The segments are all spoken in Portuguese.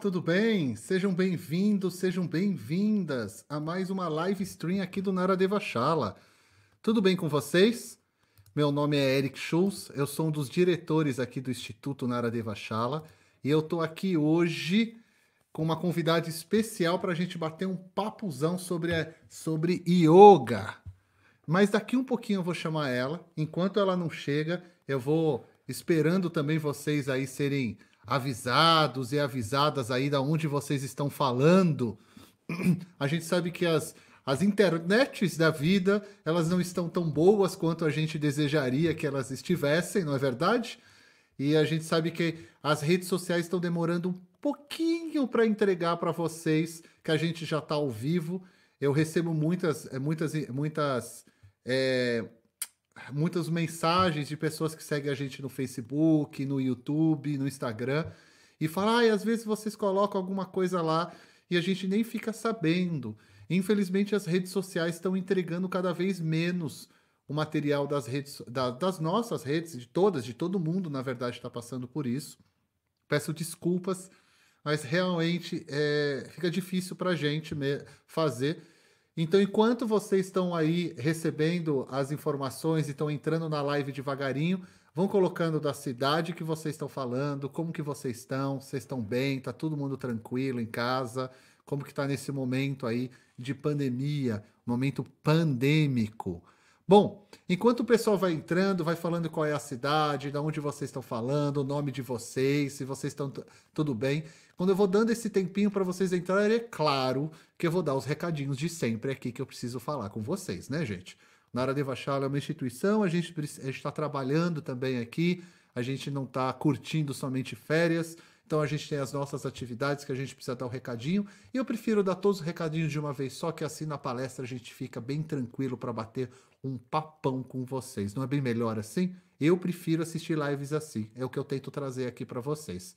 tudo bem? Sejam bem-vindos, sejam bem-vindas a mais uma live stream aqui do Naradeva Shala. Tudo bem com vocês? Meu nome é Eric Schulz, eu sou um dos diretores aqui do Instituto Naradeva Shala e eu estou aqui hoje com uma convidada especial para a gente bater um papuzão sobre, a, sobre yoga. Mas daqui um pouquinho eu vou chamar ela. Enquanto ela não chega, eu vou esperando também vocês aí serem avisados e avisadas aí da onde vocês estão falando. A gente sabe que as, as internets da vida, elas não estão tão boas quanto a gente desejaria que elas estivessem, não é verdade? E a gente sabe que as redes sociais estão demorando um pouquinho para entregar para vocês que a gente já está ao vivo. Eu recebo muitas, muitas, muitas é, muitas mensagens de pessoas que seguem a gente no Facebook, no YouTube, no Instagram, e falam, ah, e às vezes vocês colocam alguma coisa lá e a gente nem fica sabendo. Infelizmente, as redes sociais estão entregando cada vez menos o material das redes, da, das nossas redes, de todas, de todo mundo, na verdade, está passando por isso. Peço desculpas, mas realmente é, fica difícil para a gente fazer então, enquanto vocês estão aí recebendo as informações e estão entrando na live devagarinho, vão colocando da cidade que vocês estão falando, como que vocês estão, vocês estão bem, tá todo mundo tranquilo em casa, como que tá nesse momento aí de pandemia, momento pandêmico. Bom, enquanto o pessoal vai entrando, vai falando qual é a cidade, de onde vocês estão falando, o nome de vocês, se vocês estão tudo bem. Quando eu vou dando esse tempinho para vocês entrarem, é claro que eu vou dar os recadinhos de sempre aqui que eu preciso falar com vocês, né, gente? Nara Devachala é uma instituição, a gente está trabalhando também aqui, a gente não está curtindo somente férias, então a gente tem as nossas atividades que a gente precisa dar o um recadinho. E eu prefiro dar todos os recadinhos de uma vez só, que assim na palestra a gente fica bem tranquilo para bater um papão com vocês. Não é bem melhor assim? Eu prefiro assistir lives assim. É o que eu tento trazer aqui para vocês.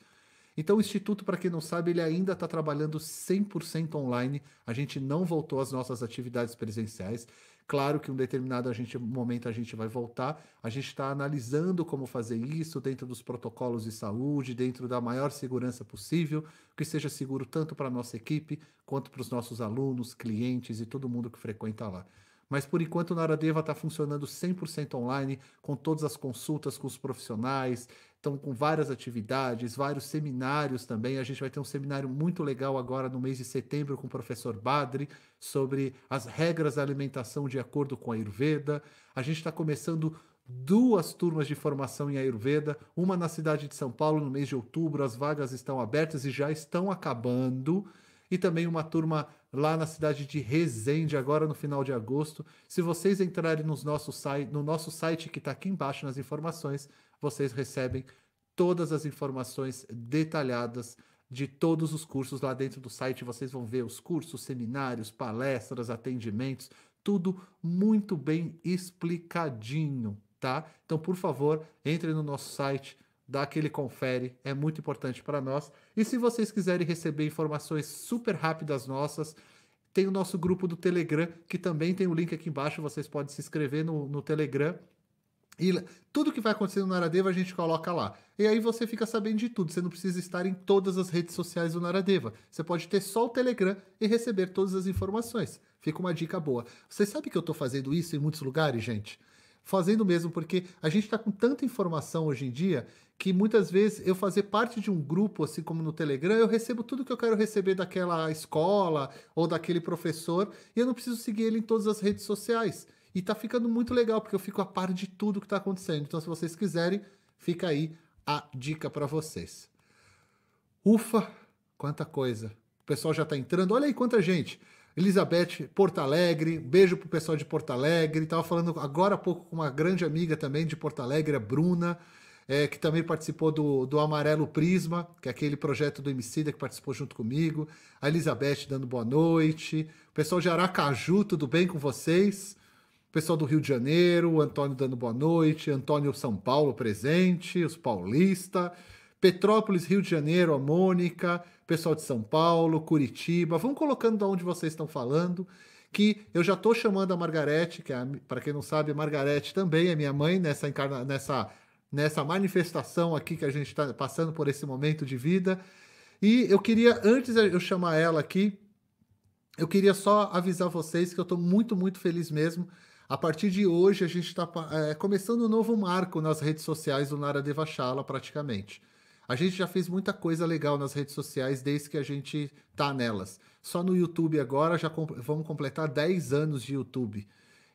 Então, o Instituto, para quem não sabe, ele ainda está trabalhando 100% online. A gente não voltou às nossas atividades presenciais. Claro que em um determinado a gente, momento a gente vai voltar. A gente está analisando como fazer isso dentro dos protocolos de saúde, dentro da maior segurança possível, que seja seguro tanto para a nossa equipe quanto para os nossos alunos, clientes e todo mundo que frequenta lá. Mas por enquanto o Naradeva está funcionando 100% online, com todas as consultas com os profissionais, estão com várias atividades, vários seminários também. A gente vai ter um seminário muito legal agora no mês de setembro com o professor Badri sobre as regras da alimentação de acordo com a Ayurveda. A gente está começando duas turmas de formação em Ayurveda, uma na cidade de São Paulo no mês de outubro, as vagas estão abertas e já estão acabando, e também uma turma lá na cidade de Resende, agora no final de agosto. Se vocês entrarem nos nosso site, no nosso site que está aqui embaixo nas informações, vocês recebem todas as informações detalhadas de todos os cursos lá dentro do site. Vocês vão ver os cursos, seminários, palestras, atendimentos, tudo muito bem explicadinho, tá? Então, por favor, entre no nosso site, dá aquele confere, é muito importante para nós. E se vocês quiserem receber informações super rápidas nossas, tem o nosso grupo do Telegram, que também tem o link aqui embaixo, vocês podem se inscrever no, no Telegram. E tudo que vai acontecer no Naradeva a gente coloca lá. E aí você fica sabendo de tudo. Você não precisa estar em todas as redes sociais do Naradeva. Você pode ter só o Telegram e receber todas as informações. Fica uma dica boa. Você sabe que eu estou fazendo isso em muitos lugares, gente? Fazendo mesmo, porque a gente está com tanta informação hoje em dia que muitas vezes eu fazer parte de um grupo, assim como no Telegram, eu recebo tudo que eu quero receber daquela escola ou daquele professor, e eu não preciso seguir ele em todas as redes sociais. E tá ficando muito legal, porque eu fico a par de tudo que tá acontecendo. Então, se vocês quiserem, fica aí a dica para vocês. Ufa, quanta coisa. O pessoal já tá entrando. Olha aí quanta gente. Elizabeth, Porto Alegre, beijo pro pessoal de Porto Alegre. Tava falando agora há pouco com uma grande amiga também de Porto Alegre, a Bruna é, que também participou do, do Amarelo Prisma, que é aquele projeto do Emicida que participou junto comigo, a Elizabeth dando boa noite, o pessoal de Aracaju, tudo bem com vocês? O pessoal do Rio de Janeiro, o Antônio dando boa noite, Antônio São Paulo presente, os paulistas Petrópolis, Rio de Janeiro, a Mônica, pessoal de São Paulo, Curitiba, vão colocando de onde vocês estão falando, que eu já estou chamando a Margarete, que é para quem não sabe, a Margarete também é minha mãe nessa, encarna, nessa nessa manifestação aqui que a gente está passando por esse momento de vida. E eu queria, antes de eu chamar ela aqui, eu queria só avisar vocês que eu estou muito, muito feliz mesmo. A partir de hoje, a gente está é, eh, começando um novo marco nas redes sociais do Nara Devachala, praticamente. A gente já fez muita coisa legal nas redes sociais desde que a gente está nelas. Só no YouTube agora já comp vamos completar 10 anos de YouTube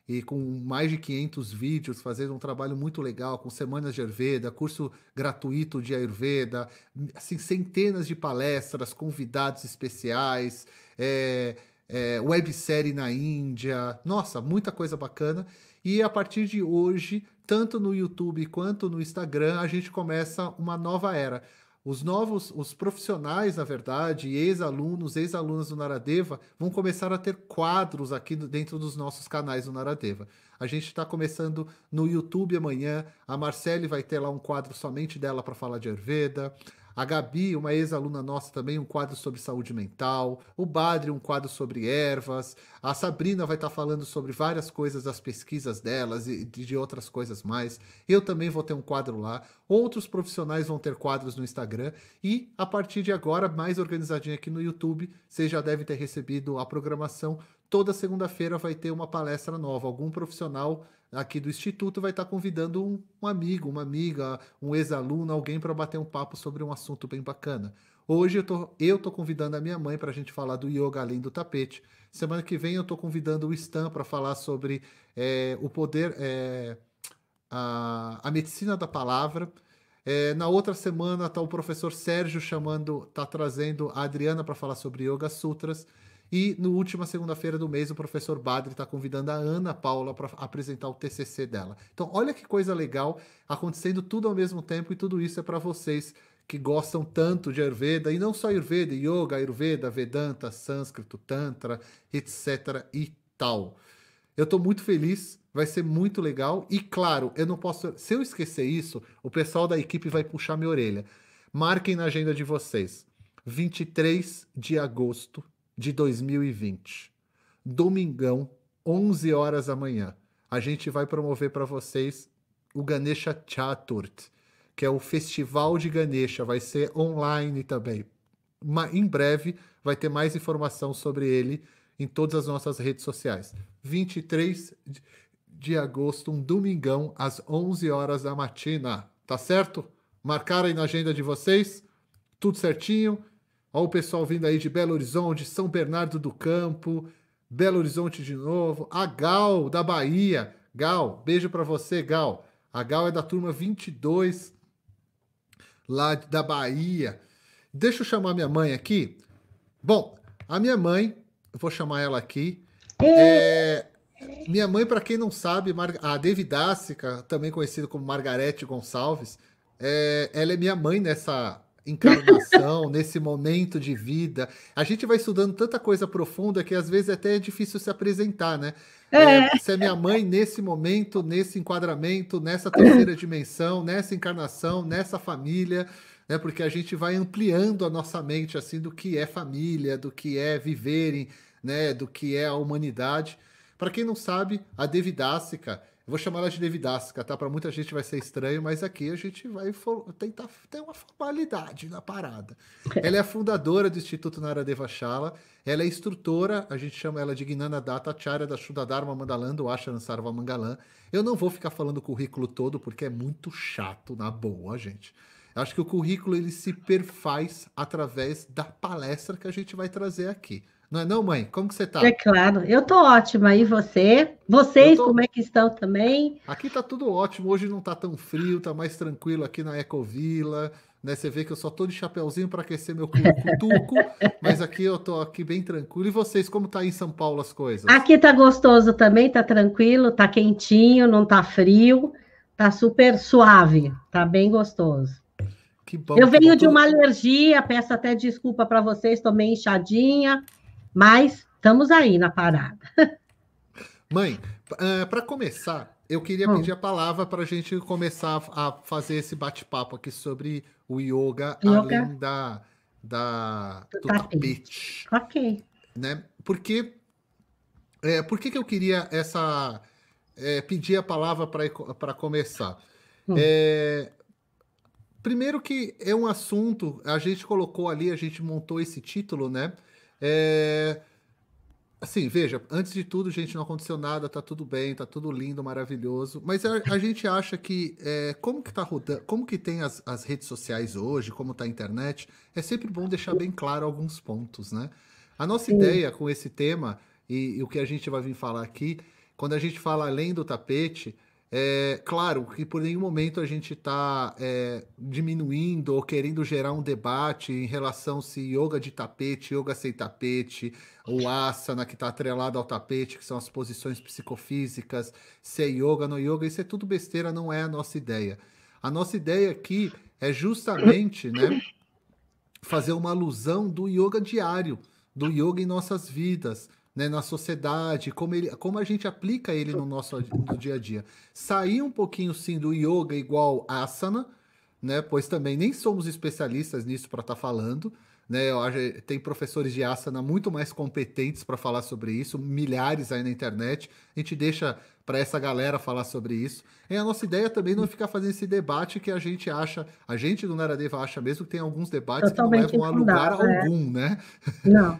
e com mais de 500 vídeos, fazendo um trabalho muito legal com semanas de Ayurveda, curso gratuito de Ayurveda, assim, centenas de palestras, convidados especiais, é, é, websérie na Índia, nossa, muita coisa bacana. E a partir de hoje, tanto no YouTube quanto no Instagram, a gente começa uma nova era os novos, os profissionais, na verdade, ex-alunos, ex-alunas do Naradeva, vão começar a ter quadros aqui dentro dos nossos canais do Naradeva. A gente está começando no YouTube amanhã. A Marcele vai ter lá um quadro somente dela para falar de Ayurveda. A Gabi, uma ex-aluna nossa também, um quadro sobre saúde mental. O Badre, um quadro sobre ervas. A Sabrina vai estar tá falando sobre várias coisas das pesquisas delas e de outras coisas mais. Eu também vou ter um quadro lá. Outros profissionais vão ter quadros no Instagram. E a partir de agora, mais organizadinho aqui no YouTube, vocês já devem ter recebido a programação. Toda segunda-feira vai ter uma palestra nova. Algum profissional aqui do Instituto vai estar convidando um, um amigo, uma amiga, um ex-aluno, alguém para bater um papo sobre um assunto bem bacana. Hoje eu tô, eu tô convidando a minha mãe para a gente falar do yoga além do tapete. Semana que vem eu tô convidando o Stan para falar sobre é, o poder, é, a, a medicina da palavra. É, na outra semana tá o professor Sérgio chamando, tá trazendo a Adriana para falar sobre Yoga Sutras. E no última segunda-feira do mês, o professor Badri está convidando a Ana Paula para apresentar o TCC dela. Então, olha que coisa legal acontecendo tudo ao mesmo tempo e tudo isso é para vocês que gostam tanto de Ayurveda, e não só Ayurveda, Yoga, Ayurveda, Vedanta, Sânscrito, Tantra, etc. e tal. Eu estou muito feliz, vai ser muito legal. E claro, eu não posso. Se eu esquecer isso, o pessoal da equipe vai puxar minha orelha. Marquem na agenda de vocês. 23 de agosto, de 2020. Domingão, 11 horas da manhã. A gente vai promover para vocês o Ganesha Chaturt, que é o Festival de Ganesha, vai ser online também. Ma em breve vai ter mais informação sobre ele em todas as nossas redes sociais. 23 de agosto, um domingão, às 11 horas da matina. Tá certo? Marcaram aí na agenda de vocês? Tudo certinho? Olha o pessoal vindo aí de Belo Horizonte, São Bernardo do Campo, Belo Horizonte de novo. A Gal, da Bahia. Gal, beijo para você, Gal. A Gal é da turma 22, lá da Bahia. Deixa eu chamar minha mãe aqui. Bom, a minha mãe, eu vou chamar ela aqui. É, minha mãe, para quem não sabe, a Devidássica, também conhecida como Margarete Gonçalves, é, ela é minha mãe nessa encarnação, nesse momento de vida. A gente vai estudando tanta coisa profunda que às vezes até é difícil se apresentar, né? É. É, é minha mãe nesse momento, nesse enquadramento, nessa terceira dimensão, nessa encarnação, nessa família, né? Porque a gente vai ampliando a nossa mente assim do que é família, do que é viverem, né? Do que é a humanidade. Para quem não sabe, a Devidássica vou chamar ela de Devidasca, tá? Para muita gente vai ser estranho, mas aqui a gente vai tentar ter uma formalidade na parada. É. Ela é a fundadora do Instituto Naradeva Shala, ela é instrutora, a gente chama ela de Gnana Data Acharya da Shudadharma Mandalan, ou Asharan Sarva Mangalan. Eu não vou ficar falando o currículo todo, porque é muito chato, na boa, gente. Acho que o currículo ele se perfaz através da palestra que a gente vai trazer aqui. Não é não, mãe? Como que você está? É claro, eu estou ótima. E você? Vocês, tô... como é que estão também? Aqui está tudo ótimo. Hoje não está tão frio, está mais tranquilo aqui na Ecovila. Né? Você vê que eu só estou de chapéuzinho para aquecer meu cutuco, mas aqui eu estou aqui bem tranquilo. E vocês, como está aí em São Paulo as coisas? Aqui está gostoso também, está tranquilo, está quentinho, não está frio, está super suave, está bem gostoso. Bom, eu venho tá de uma alergia, peço até desculpa para vocês, tomei inchadinha, mas estamos aí na parada. Mãe, é, para começar, eu queria hum. pedir a palavra para a gente começar a fazer esse bate-papo aqui sobre o yoga, yoga. além da, da do, do tá tapete. tapete. Ok. Né? Porque é, por que, que eu queria essa é, pedir a palavra para começar? Hum. É, primeiro que é um assunto, a gente colocou ali, a gente montou esse título, né? É... Assim, veja, antes de tudo, gente, não aconteceu nada, tá tudo bem, tá tudo lindo, maravilhoso. Mas a, a gente acha que é, como que tá rodando, como que tem as, as, redes sociais hoje, como tá a internet, é sempre bom deixar bem claro alguns pontos, né? A nossa Sim. ideia com esse tema e, e o que a gente vai vir falar aqui, quando a gente fala além do tapete, é, claro que por nenhum momento a gente está é, diminuindo ou querendo gerar um debate em relação se yoga de tapete, yoga sem tapete, ou asana que está atrelado ao tapete, que são as posições psicofísicas, se é yoga, não é yoga, isso é tudo besteira, não é a nossa ideia. A nossa ideia aqui é justamente né, fazer uma alusão do yoga diário, do yoga em nossas vidas, né, na sociedade, como, ele, como a gente aplica ele no nosso no dia a dia. Sair um pouquinho sim do yoga igual asana, né, pois também nem somos especialistas nisso para estar tá falando. Né, tem professores de asana muito mais competentes para falar sobre isso, milhares aí na internet. A gente deixa para essa galera falar sobre isso. E a nossa ideia também não é ficar fazendo esse debate que a gente acha, a gente do Naradeva acha mesmo que tem alguns debates Totalmente que não levam a lugar é. algum, né? Não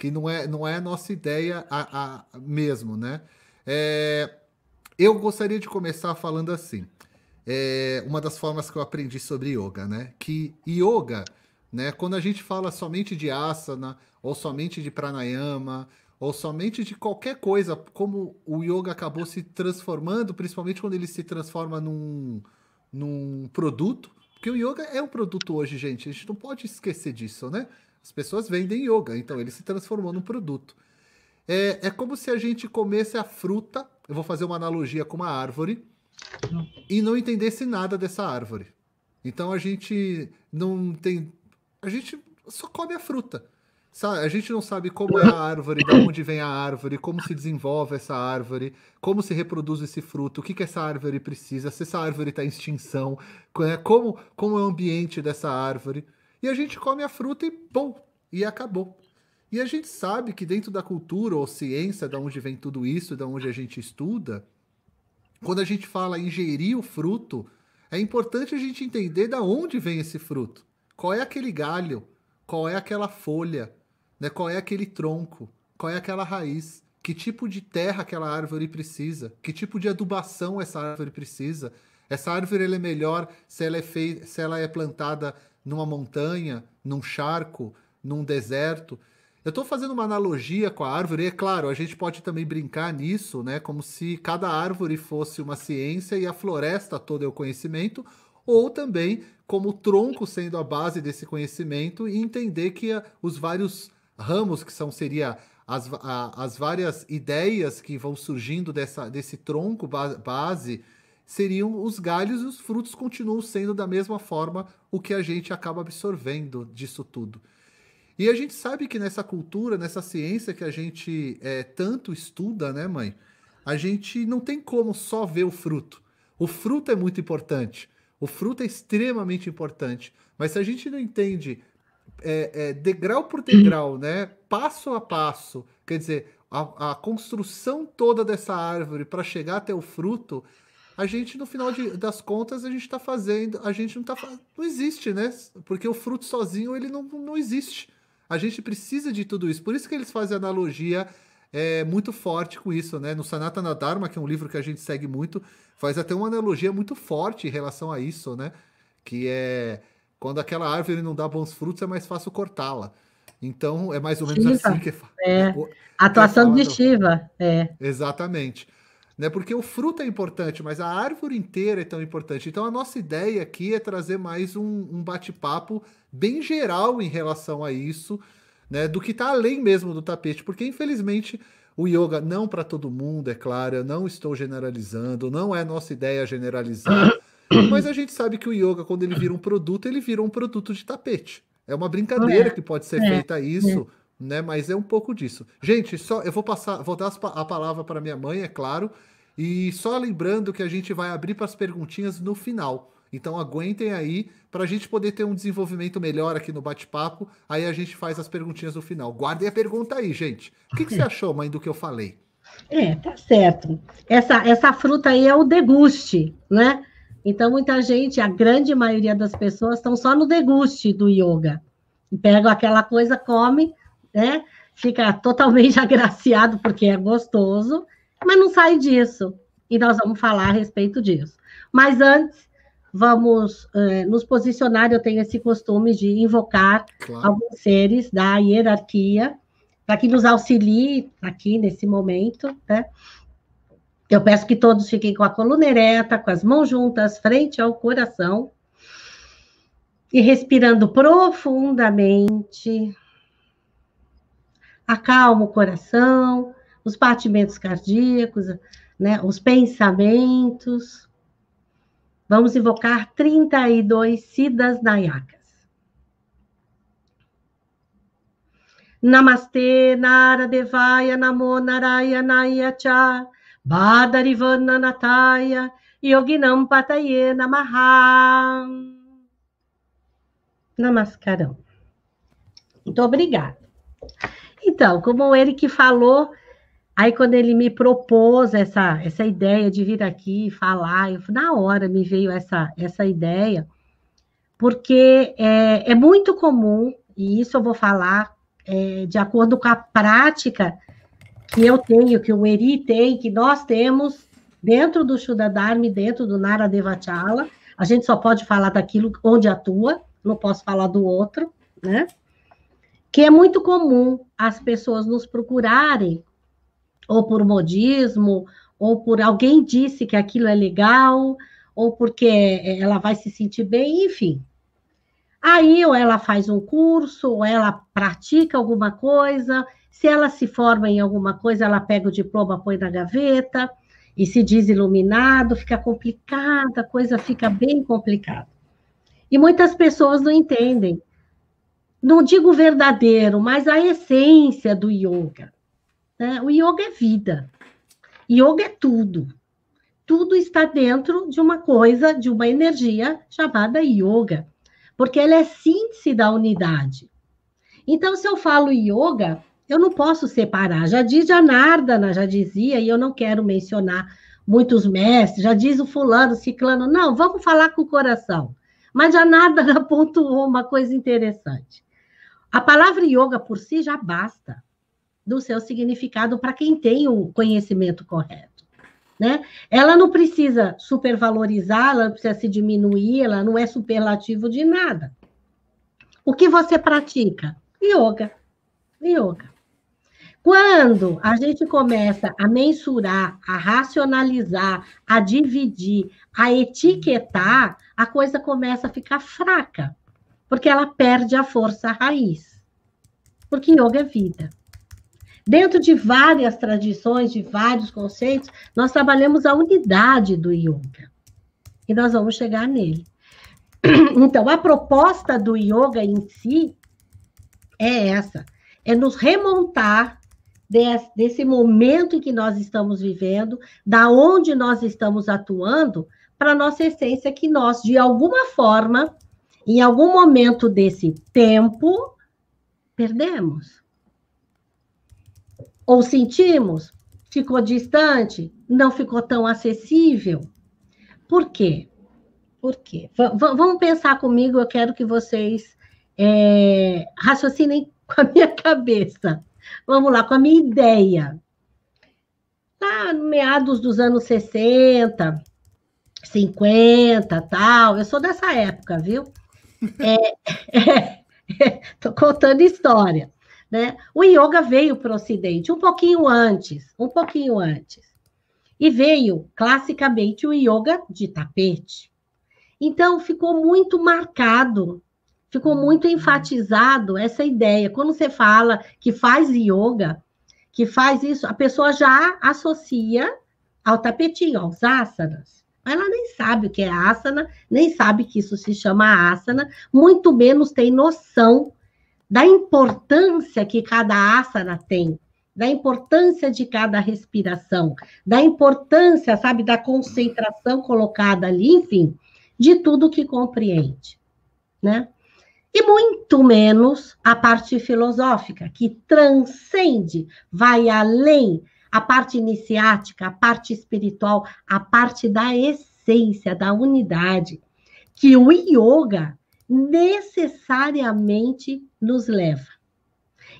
que não é, não é a nossa ideia a, a mesmo, né? É, eu gostaria de começar falando assim. É uma das formas que eu aprendi sobre yoga, né? Que yoga, né? Quando a gente fala somente de asana, ou somente de pranayama, ou somente de qualquer coisa, como o yoga acabou se transformando, principalmente quando ele se transforma num, num produto, porque o yoga é um produto hoje, gente. A gente não pode esquecer disso, né? As pessoas vendem yoga, então ele se transformou num produto. É, é como se a gente comesse a fruta, eu vou fazer uma analogia com uma árvore, e não entendesse nada dessa árvore. Então a gente não tem. A gente só come a fruta. A gente não sabe como é a árvore, de onde vem a árvore, como se desenvolve essa árvore, como se reproduz esse fruto, o que, que essa árvore precisa, se essa árvore está em extinção, né, como, como é o ambiente dessa árvore e a gente come a fruta e pum, e acabou. E a gente sabe que dentro da cultura ou ciência, da onde vem tudo isso, da onde a gente estuda, quando a gente fala ingerir o fruto, é importante a gente entender da onde vem esse fruto. Qual é aquele galho? Qual é aquela folha? Né? Qual é aquele tronco? Qual é aquela raiz? Que tipo de terra aquela árvore precisa? Que tipo de adubação essa árvore precisa? Essa árvore é melhor se ela é, se ela é plantada numa montanha, num charco, num deserto. Eu estou fazendo uma analogia com a árvore, e é claro, a gente pode também brincar nisso, né? Como se cada árvore fosse uma ciência e a floresta toda é o conhecimento, ou também como o tronco sendo a base desse conhecimento e entender que eh, os vários ramos que são seria as, a, as várias ideias que vão surgindo dessa, desse tronco base seriam os galhos e os frutos continuam sendo da mesma forma o que a gente acaba absorvendo disso tudo. E a gente sabe que nessa cultura, nessa ciência que a gente é, tanto estuda, né, mãe? A gente não tem como só ver o fruto. O fruto é muito importante. O fruto é extremamente importante. Mas se a gente não entende é, é, degrau por degrau, né? Passo a passo, quer dizer, a, a construção toda dessa árvore para chegar até o fruto, a gente, no final de, das contas, a gente está fazendo. A gente não tá. Não existe, né? Porque o fruto sozinho, ele não, não existe. A gente precisa de tudo isso. Por isso que eles fazem analogia é, muito forte com isso, né? No Sanatana Dharma, que é um livro que a gente segue muito, faz até uma analogia muito forte em relação a isso, né? Que é quando aquela árvore não dá bons frutos, é mais fácil cortá-la. Então, é mais ou menos Shiva, assim que é. é. atuação de Shiva, é. Exatamente né? Porque o fruto é importante, mas a árvore inteira é tão importante. Então a nossa ideia aqui é trazer mais um, um bate-papo bem geral em relação a isso, né? Do que está além mesmo do tapete, porque infelizmente o yoga não para todo mundo, é claro, eu não estou generalizando, não é nossa ideia generalizar. Mas a gente sabe que o yoga, quando ele vira um produto, ele vira um produto de tapete. É uma brincadeira é, que pode ser é, feita isso. É né? Mas é um pouco disso. Gente, só eu vou passar, vou dar a palavra para minha mãe, é claro. E só lembrando que a gente vai abrir para as perguntinhas no final. Então aguentem aí para a gente poder ter um desenvolvimento melhor aqui no bate-papo. Aí a gente faz as perguntinhas no final. Guardem a pergunta aí, gente. O que, que você achou, mãe, do que eu falei? É, tá certo. Essa, essa fruta aí é o deguste, né? Então, muita gente, a grande maioria das pessoas, estão só no deguste do yoga. pega aquela coisa, come, né? Fica totalmente agraciado porque é gostoso, mas não sai disso. E nós vamos falar a respeito disso. Mas antes, vamos eh, nos posicionar. Eu tenho esse costume de invocar claro. alguns seres da hierarquia para que nos auxilie aqui nesse momento, né? Eu peço que todos fiquem com a coluna ereta, com as mãos juntas, frente ao coração. E respirando profundamente, acalma o coração, os batimentos cardíacos, né, os pensamentos. Vamos invocar 32 Siddhas Nayakas. Namastê, Devaya, Namo Narayanaya Cha, Badarivana Nataya, Yoginam Pataye Namaha. Namaskaram. Muito obrigada. Então, como Eri que falou, aí quando ele me propôs essa, essa ideia de vir aqui e falar, eu, na hora me veio essa, essa ideia, porque é, é muito comum, e isso eu vou falar é, de acordo com a prática que eu tenho, que o Eri tem, que nós temos dentro do Shudadharma e dentro do Devachala, a gente só pode falar daquilo onde atua, não posso falar do outro, né? que é muito comum as pessoas nos procurarem, ou por modismo, ou por alguém disse que aquilo é legal, ou porque eh, ela vai se sentir bem, enfim. Aí, ou ela faz um curso, ou ela pratica alguma coisa, se ela se forma em alguma coisa, ela pega o diploma, põe na gaveta e se diz iluminado, fica complicada, a coisa fica bem complicada. E muitas pessoas não entendem não digo verdadeiro, mas a essência do yoga. Né? O yoga é vida. Yoga é tudo. Tudo está dentro de uma coisa, de uma energia chamada yoga, porque ela é síntese da unidade. Então, se eu falo yoga, eu não posso separar. Já diz Janardana, já dizia, e eu não quero mencionar muitos mestres, já diz o fulano, o ciclano, não, vamos falar com o coração. Mas Janardana pontuou uma coisa interessante. A palavra yoga por si já basta do seu significado para quem tem o conhecimento correto. Né? Ela não precisa supervalorizar, ela não precisa se diminuir, ela não é superlativo de nada. O que você pratica? Yoga. Yoga. Quando a gente começa a mensurar, a racionalizar, a dividir, a etiquetar, a coisa começa a ficar fraca porque ela perde a força raiz. Porque yoga é vida. Dentro de várias tradições, de vários conceitos, nós trabalhamos a unidade do yoga. E nós vamos chegar nele. Então, a proposta do yoga em si é essa: é nos remontar desse, desse momento em que nós estamos vivendo, da onde nós estamos atuando, para a nossa essência que nós, de alguma forma, em algum momento desse tempo, perdemos. Ou sentimos, ficou distante, não ficou tão acessível. Por quê? Por quê? V vamos pensar comigo, eu quero que vocês é, raciocinem com a minha cabeça. Vamos lá, com a minha ideia. Lá no meados dos anos 60, 50, tal, eu sou dessa época, viu? Estou é, contando história. Né? O yoga veio para o Ocidente um pouquinho antes, um pouquinho antes. E veio, classicamente, o yoga de tapete. Então, ficou muito marcado, ficou muito enfatizado essa ideia. Quando você fala que faz yoga, que faz isso, a pessoa já associa ao tapetinho, aos asanas. Ela nem sabe o que é asana, nem sabe que isso se chama asana, muito menos tem noção da importância que cada asana tem, da importância de cada respiração, da importância, sabe, da concentração colocada ali, enfim, de tudo que compreende, né? E muito menos a parte filosófica, que transcende, vai além a parte iniciática, a parte espiritual, a parte da essência, da unidade, que o yoga necessariamente nos leva.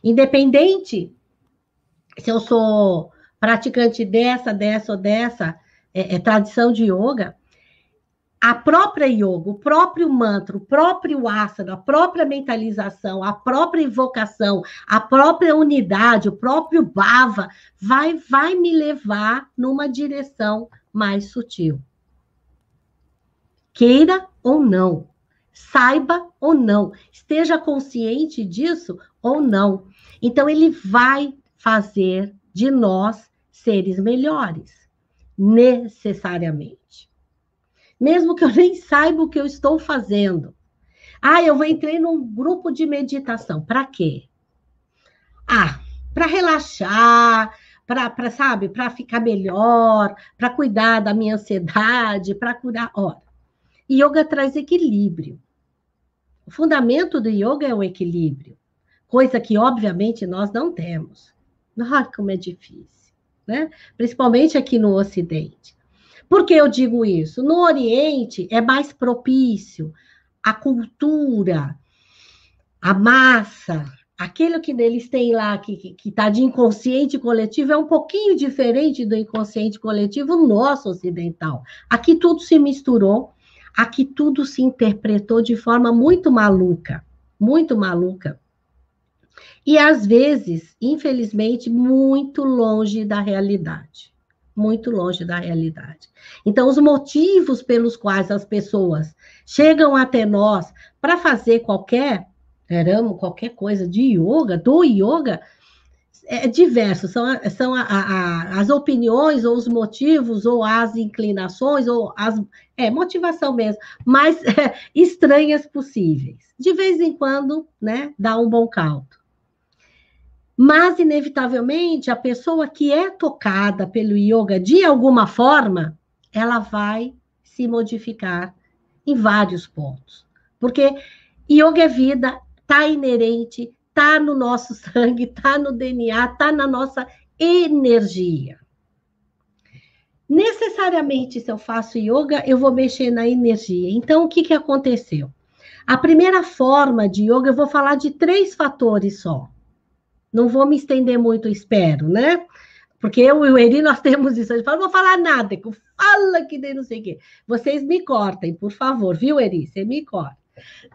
Independente se eu sou praticante dessa, dessa ou dessa é, é, tradição de yoga, a própria yoga, o próprio mantra, o próprio asana, a própria mentalização, a própria invocação, a própria unidade, o próprio bhava, vai, vai me levar numa direção mais sutil. Queira ou não, saiba ou não, esteja consciente disso ou não. Então, ele vai fazer de nós seres melhores, necessariamente mesmo que eu nem saiba o que eu estou fazendo. Ah, eu entrei num grupo de meditação. Para quê? Ah, para relaxar, para, sabe, para ficar melhor, para cuidar da minha ansiedade, para curar. Ora, yoga traz equilíbrio. O fundamento do yoga é o equilíbrio, coisa que, obviamente, nós não temos. Nossa, como é difícil, né? Principalmente aqui no Ocidente. Por que eu digo isso? No Oriente é mais propício a cultura, a massa, aquilo que eles têm lá, que está de inconsciente coletivo, é um pouquinho diferente do inconsciente coletivo nosso ocidental. Aqui tudo se misturou, aqui tudo se interpretou de forma muito maluca, muito maluca. E às vezes, infelizmente, muito longe da realidade muito longe da realidade. Então, os motivos pelos quais as pessoas chegam até nós para fazer qualquer eramo, qualquer coisa de yoga, do yoga, é diverso, são, são a, a, as opiniões, ou os motivos, ou as inclinações, ou as. É, motivação mesmo, mais é, estranhas possíveis. De vez em quando, né, dá um bom caldo. Mas, inevitavelmente, a pessoa que é tocada pelo yoga de alguma forma, ela vai se modificar em vários pontos. Porque yoga é vida, está inerente, está no nosso sangue, está no DNA, está na nossa energia. Necessariamente, se eu faço yoga, eu vou mexer na energia. Então, o que, que aconteceu? A primeira forma de yoga, eu vou falar de três fatores só. Não vou me estender muito, espero, né? Porque eu e o Eri, nós temos isso. Eu não vou falar nada, fala que nem não sei o quê. Vocês me cortem, por favor, viu, Eri? Você me corta.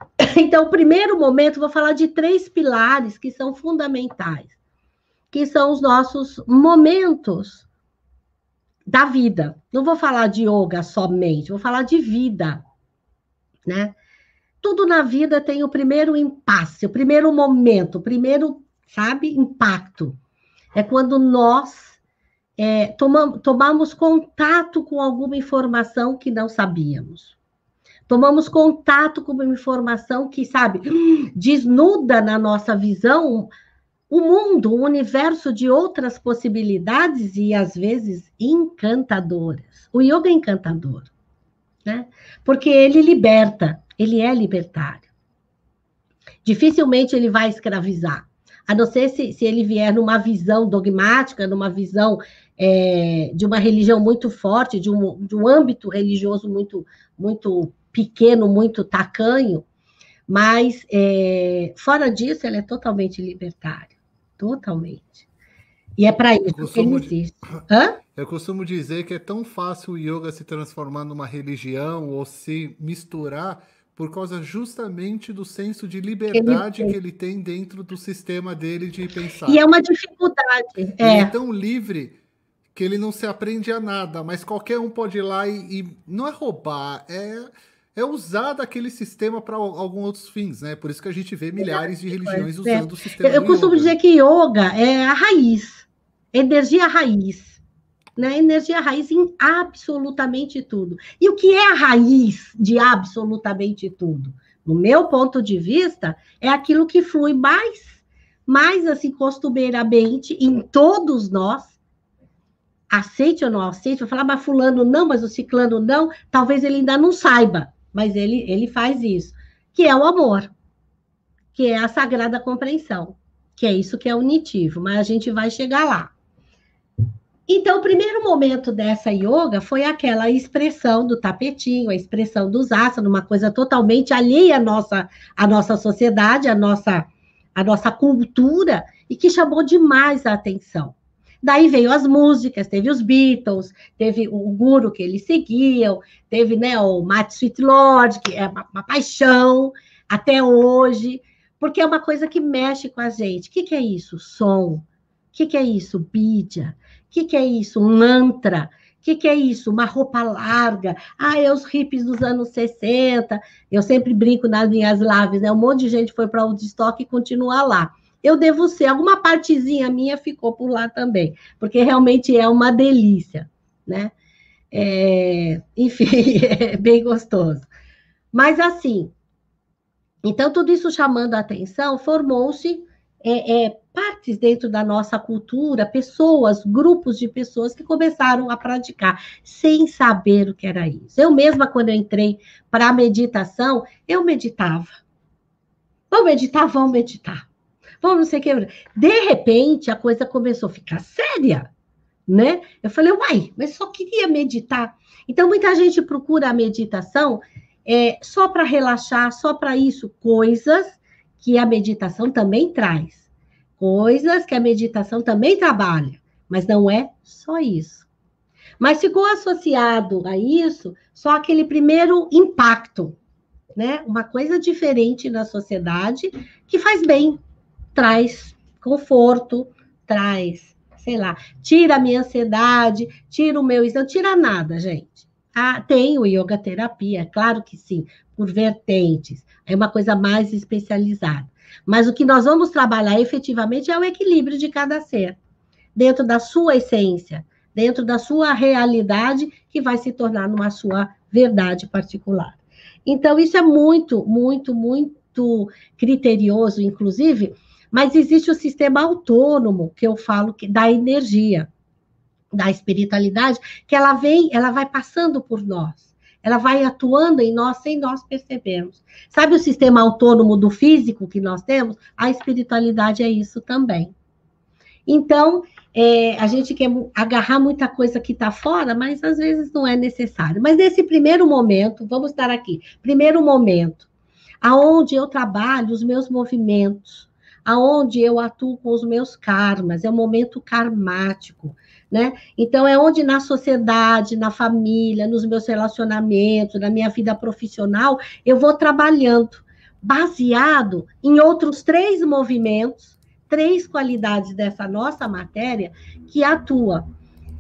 Então, primeiro momento, vou falar de três pilares que são fundamentais, que são os nossos momentos da vida. Não vou falar de yoga somente, vou falar de vida, né? Tudo na vida tem o primeiro impasse, o primeiro momento, o primeiro sabe? Impacto. É quando nós é, tomamos, tomamos contato com alguma informação que não sabíamos. Tomamos contato com uma informação que, sabe, desnuda na nossa visão o mundo, o universo de outras possibilidades e às vezes encantadoras. O yoga é encantador, né? Porque ele liberta, ele é libertário. Dificilmente ele vai escravizar a não ser se, se ele vier numa visão dogmática, numa visão é, de uma religião muito forte, de um, de um âmbito religioso muito, muito pequeno, muito tacanho, mas é, fora disso, ele é totalmente libertário, totalmente. E é para isso que ele existe. Hã? Eu costumo dizer que é tão fácil o yoga se transformar numa religião ou se misturar por causa justamente do senso de liberdade ele que ele tem dentro do sistema dele de pensar. E é uma dificuldade. Ele é. é tão livre que ele não se aprende a nada, mas qualquer um pode ir lá e, e não é roubar, é é usar daquele sistema para alguns outros fins, né? Por isso que a gente vê milhares de religiões é. usando é. o sistema. Eu, eu costumo yoga. dizer que yoga é a raiz, energia raiz né, energia raiz em absolutamente tudo. E o que é a raiz de absolutamente tudo? No meu ponto de vista, é aquilo que flui mais, mais assim, costumeiramente em todos nós. Aceite ou não aceite, eu falar, mas fulano não, mas o ciclano não, talvez ele ainda não saiba, mas ele, ele faz isso, que é o amor, que é a sagrada compreensão, que é isso que é unitivo, mas a gente vai chegar lá. Então, o primeiro momento dessa yoga foi aquela expressão do tapetinho, a expressão dos asanas, uma coisa totalmente alheia à nossa, à nossa sociedade, à nossa, à nossa cultura, e que chamou demais a atenção. Daí veio as músicas, teve os Beatles, teve o guru que eles seguiam, teve né, o Matt Sweet Lord, que é uma, uma paixão até hoje, porque é uma coisa que mexe com a gente. O que, que é isso? Som. O que, que é isso? Bídia que, que é isso? Um Mantra. O que, que é isso? Uma roupa larga. Ah, é os hippies dos anos 60. Eu sempre brinco nas minhas lives, né? Um monte de gente foi para o estoque e continua lá. Eu devo ser, alguma partezinha minha ficou por lá também, porque realmente é uma delícia, né? É, enfim, é bem gostoso. Mas assim, então tudo isso chamando a atenção, formou-se é, é, partes dentro da nossa cultura, pessoas, grupos de pessoas que começaram a praticar sem saber o que era isso. Eu mesma, quando eu entrei para a meditação, eu meditava. Vamos meditar, vamos meditar. Vamos não sei o que. De repente, a coisa começou a ficar séria né? Eu falei, uai, mas só queria meditar. Então, muita gente procura a meditação é, só para relaxar, só para isso, coisas que a meditação também traz, coisas que a meditação também trabalha, mas não é só isso. Mas ficou associado a isso só aquele primeiro impacto, né? Uma coisa diferente na sociedade que faz bem, traz conforto, traz, sei lá, tira a minha ansiedade, tira o meu, não tira nada, gente. Ah, tem o yoga terapia, é claro que sim, por vertentes. É uma coisa mais especializada. Mas o que nós vamos trabalhar efetivamente é o equilíbrio de cada ser, dentro da sua essência, dentro da sua realidade, que vai se tornar numa sua verdade particular. Então, isso é muito, muito, muito criterioso, inclusive, mas existe o sistema autônomo, que eu falo, que da energia da espiritualidade, que ela vem, ela vai passando por nós. Ela vai atuando em nós sem nós percebermos. Sabe o sistema autônomo do físico que nós temos? A espiritualidade é isso também. Então, é, a gente quer agarrar muita coisa que está fora, mas às vezes não é necessário. Mas nesse primeiro momento, vamos estar aqui. Primeiro momento, aonde eu trabalho os meus movimentos, aonde eu atuo com os meus karmas, é o momento karmático né? Então, é onde na sociedade, na família, nos meus relacionamentos, na minha vida profissional, eu vou trabalhando, baseado em outros três movimentos, três qualidades dessa nossa matéria que atua.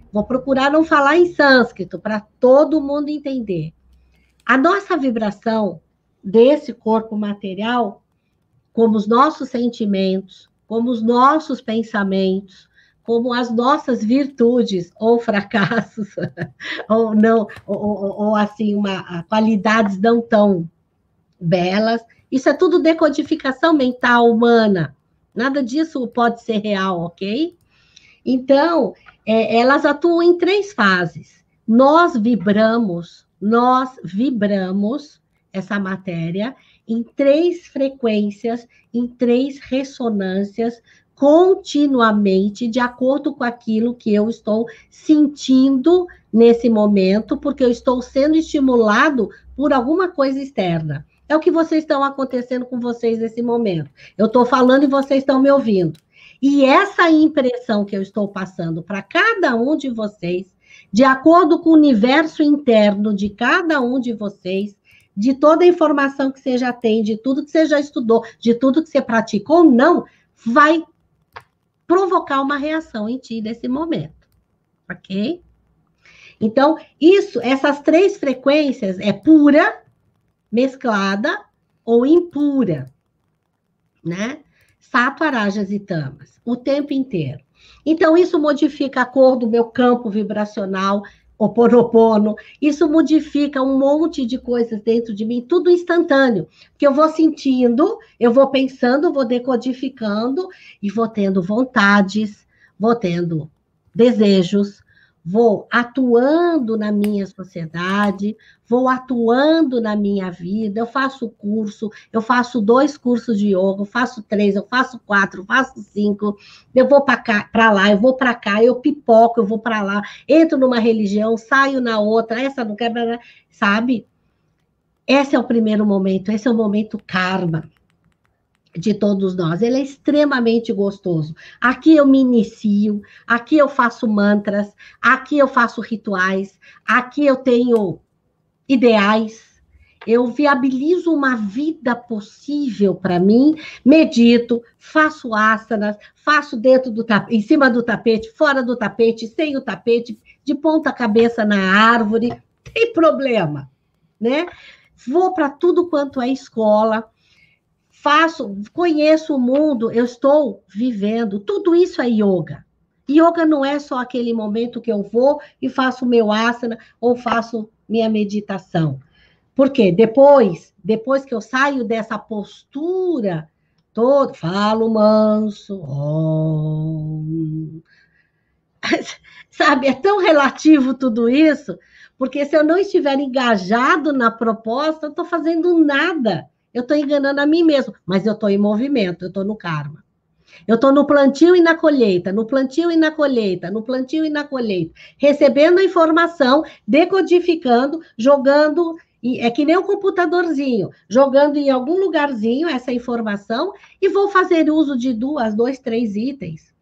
Vou procurar não falar em sânscrito para todo mundo entender. A nossa vibração desse corpo material, como os nossos sentimentos, como os nossos pensamentos, como as nossas virtudes ou fracassos ou não ou, ou, ou assim uma qualidades não tão belas isso é tudo decodificação mental humana nada disso pode ser real ok então é, elas atuam em três fases nós vibramos nós vibramos essa matéria em três frequências, em três ressonâncias continuamente de acordo com aquilo que eu estou sentindo nesse momento, porque eu estou sendo estimulado por alguma coisa externa. É o que vocês estão acontecendo com vocês nesse momento. Eu estou falando e vocês estão me ouvindo. E essa impressão que eu estou passando para cada um de vocês, de acordo com o universo interno de cada um de vocês, de toda a informação que você já tem, de tudo que você já estudou, de tudo que você praticou ou não, vai provocar uma reação em ti nesse momento, ok? Então, isso, essas três frequências é pura, mesclada ou impura, né? Sato, arajas e tamas, o tempo inteiro. Então, isso modifica a cor do meu campo vibracional, oponopono. Isso modifica um monte de coisas dentro de mim, tudo instantâneo, porque eu vou sentindo, eu vou pensando, vou decodificando e vou tendo vontades, vou tendo desejos, vou atuando na minha sociedade, vou atuando na minha vida, eu faço curso, eu faço dois cursos de yoga, eu faço três, eu faço quatro, eu faço cinco, eu vou para lá, eu vou para cá, eu pipoco, eu vou para lá, entro numa religião, saio na outra, essa não quebra, sabe? Esse é o primeiro momento, esse é o momento karma de todos nós. Ele é extremamente gostoso. Aqui eu me inicio, aqui eu faço mantras, aqui eu faço rituais, aqui eu tenho ideais. Eu viabilizo uma vida possível para mim, medito, faço asanas, faço dentro do tapete, em cima do tapete, fora do tapete, sem o tapete, de ponta cabeça na árvore, tem problema, né? Vou para tudo quanto é escola, faço, conheço o mundo, eu estou vivendo. Tudo isso é yoga. Yoga não é só aquele momento que eu vou e faço meu asana ou faço minha meditação. Porque depois, depois que eu saio dessa postura todo, falo manso, oh. sabe, é tão relativo tudo isso, porque se eu não estiver engajado na proposta, eu estou fazendo nada eu estou enganando a mim mesmo, mas eu estou em movimento, eu estou no karma. Eu estou no plantio e na colheita, no plantio e na colheita, no plantio e na colheita, recebendo a informação, decodificando, jogando, é que nem um computadorzinho, jogando em algum lugarzinho essa informação e vou fazer uso de duas, dois, três itens.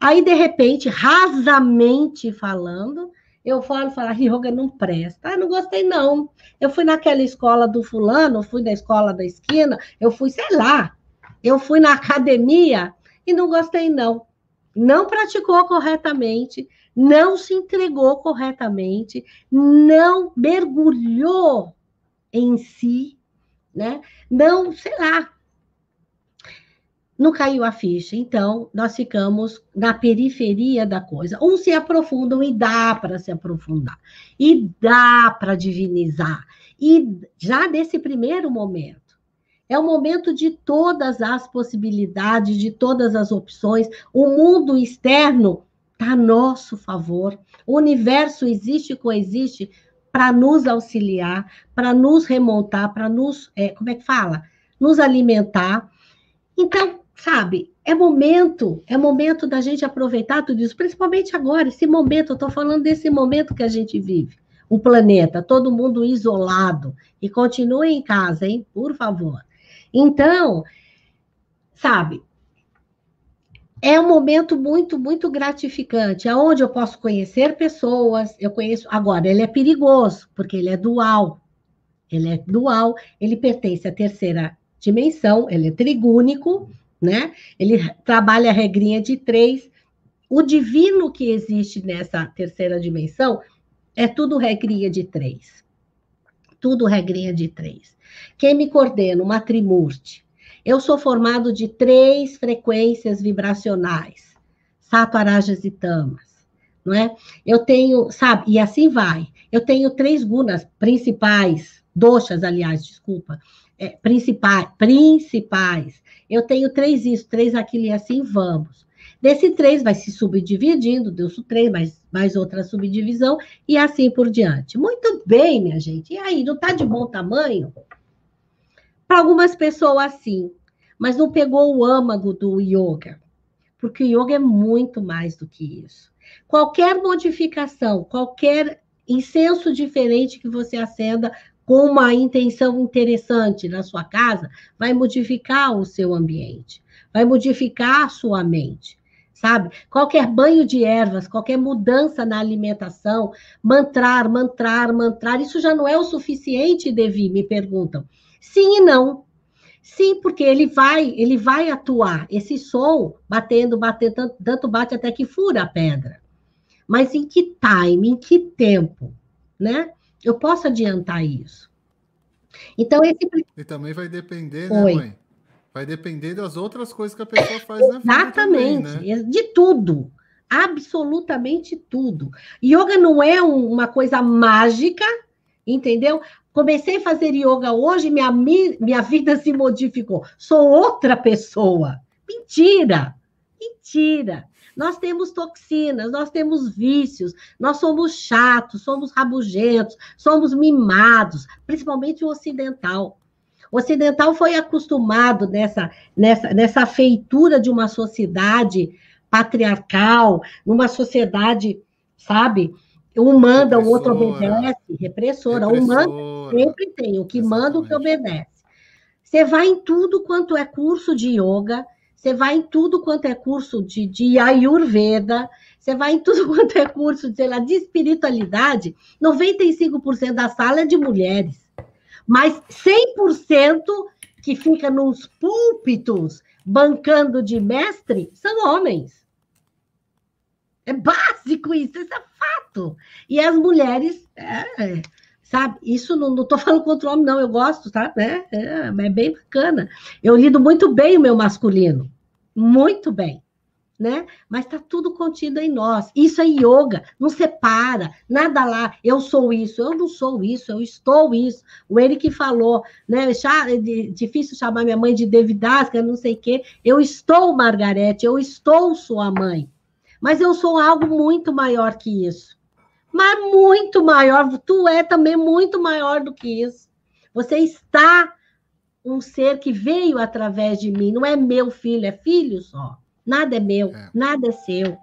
Aí, de repente, rasamente falando, eu falo, falo, ah, yoga não presta. Ah, não gostei, não. Eu fui naquela escola do fulano, fui na escola da esquina, eu fui, sei lá, eu fui na academia e não gostei, não. Não praticou corretamente, não se entregou corretamente, não mergulhou em si, né? Não, sei lá, não caiu a ficha. Então, nós ficamos na periferia da coisa. Uns se aprofundam e dá para se aprofundar, e dá para divinizar. E já nesse primeiro momento, é o momento de todas as possibilidades, de todas as opções. O mundo externo está a nosso favor. O universo existe e coexiste para nos auxiliar, para nos remontar, para nos. É, como é que fala? Nos alimentar. Então, sabe, é momento, é momento da gente aproveitar tudo isso, principalmente agora, esse momento, eu estou falando desse momento que a gente vive, o planeta, todo mundo isolado, e continue em casa, hein, por favor. Então, sabe, é um momento muito, muito gratificante, aonde eu posso conhecer pessoas, eu conheço, agora, ele é perigoso, porque ele é dual, ele é dual, ele pertence à terceira dimensão, ele é trigúnico, né? Ele trabalha a regrinha de três. O divino que existe nessa terceira dimensão é tudo regrinha de três. Tudo regrinha de três. Quem me coordena? Uma trimurte. Eu sou formado de três frequências vibracionais. Sato, Arajas e Tamas, não é? Eu tenho, sabe, e assim vai. Eu tenho três gunas principais, doxas, aliás, desculpa é, principais, principais. Eu tenho três isso, três aquilo e assim vamos. Desse três vai se subdividindo, deu três, mais, mais outra subdivisão e assim por diante. Muito bem, minha gente. E aí, não está de bom tamanho? Para algumas pessoas, sim, mas não pegou o âmago do yoga, porque o yoga é muito mais do que isso. Qualquer modificação, qualquer incenso diferente que você acenda, com uma intenção interessante na sua casa, vai modificar o seu ambiente, vai modificar a sua mente, sabe? Qualquer banho de ervas, qualquer mudança na alimentação, mantrar, mantrar, mantrar, isso já não é o suficiente, Devi, me perguntam. Sim e não. Sim, porque ele vai, ele vai atuar. Esse som batendo, batendo, tanto, tanto bate até que fura a pedra. Mas em que time, em que tempo, né? Eu posso adiantar isso. Então, esse. E também vai depender, né, Oi. né, mãe? Vai depender das outras coisas que a pessoa faz na vida. Exatamente, também, né? de tudo. Absolutamente tudo. Yoga não é uma coisa mágica, entendeu? Comecei a fazer yoga hoje, minha, minha vida se modificou. Sou outra pessoa. Mentira! Mentira! Nós temos toxinas, nós temos vícios, nós somos chatos, somos rabugentos, somos mimados, principalmente o ocidental. O ocidental foi acostumado nessa, nessa, nessa feitura de uma sociedade patriarcal, numa sociedade, sabe? Um manda, o outro obedece, repressora. repressora. Um manda, sempre tem, o que Exatamente. manda, o que obedece. Você vai em tudo quanto é curso de yoga, você vai em tudo quanto é curso de, de Ayurveda, você vai em tudo quanto é curso, de, sei lá, de espiritualidade, 95% da sala é de mulheres. Mas 100% que fica nos púlpitos, bancando de mestre, são homens. É básico isso, isso é fato. E as mulheres, é, é sabe? Isso não, não tô falando contra o homem, não, eu gosto, tá? Né? É, é, é bem bacana. Eu lido muito bem o meu masculino, muito bem, né? Mas tá tudo contido em nós. Isso é yoga, não separa, nada lá, eu sou isso, eu não sou isso, eu estou isso. O que falou, né? É difícil chamar minha mãe de Devidasca, não sei o quê. Eu estou Margarete, eu estou sua mãe. Mas eu sou algo muito maior que isso mas muito maior. Tu é também muito maior do que isso. Você está um ser que veio através de mim. Não é meu filho, é filho só. Nada é meu, é. nada é seu.